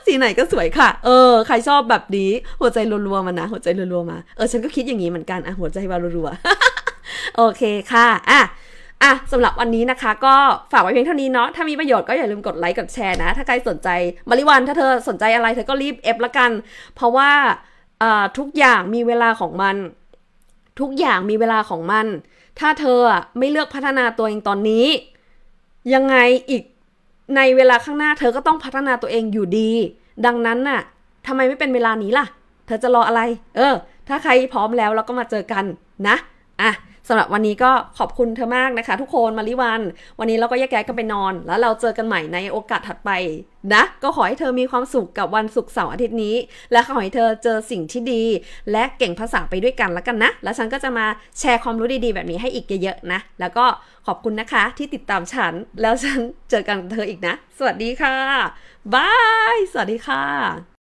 สีไหนก็สวยค่ะ เออ ใครชอบแบบนี้ หัวใจรัวๆมานะ หัวใจรัวๆมา เออ ฉันก็คิดอย่างนี้เหมือนกันอะหัวใจวารัวๆโอเคค่ะ อ่ะอ่ะสำหรับวันนี้นะคะ ก็ฝากไว้เพียงเท่านี้เนาะถ้ามีประโยชน์ก็อย่าลืมกดไลค์กดแชร์นะถ้าใครสนใจมาริวันถ้าเธอสนใจอะไร เธอก็รีบเอฟละกัน เพราะว่าทุกอย่างมีเวลาของมัน ทุกอย่างมีเวลาของมัน ถ้าเธอไม่เลือกพัฒนาตัวเองตอนนี้ ยังไงอีกในเวลาข้างหน้าเธอก็ต้องพัฒนาตัวเองอยู่ดี ดังนั้นน่ะทำไมไม่เป็นเวลานี้ล่ะ เธอจะรออะไร เออ ถ้าใครพร้อมแล้วเราก็มาเจอกันนะอ่ะสำหรับวันนี้ก็ขอบคุณเธอมากนะคะ ทุกคนมาริวัน วันนี้เราก็แยกยะยกันไปนอน แล้วเราเจอกันใหม่ในโอกาสถัดไป นะ ก็ขอให้เธอมีความสุขกับวันศุกร์เสาร์อาทิตย์นี้ และขอให้เธอเจอสิ่งที่ดี และเก่งภาษาไปด้วยกันแล้วกันนะแล้วฉันก็จะมาแชร์ความรู้ดีๆแบบนี้ให้อีกเยอะๆนะ แล้วก็ขอบคุณนะคะที่ติดตามฉัน แล้วฉันเจอกันเธออีกนะ สวัสดีค่ะบายสวัสดีค่ะ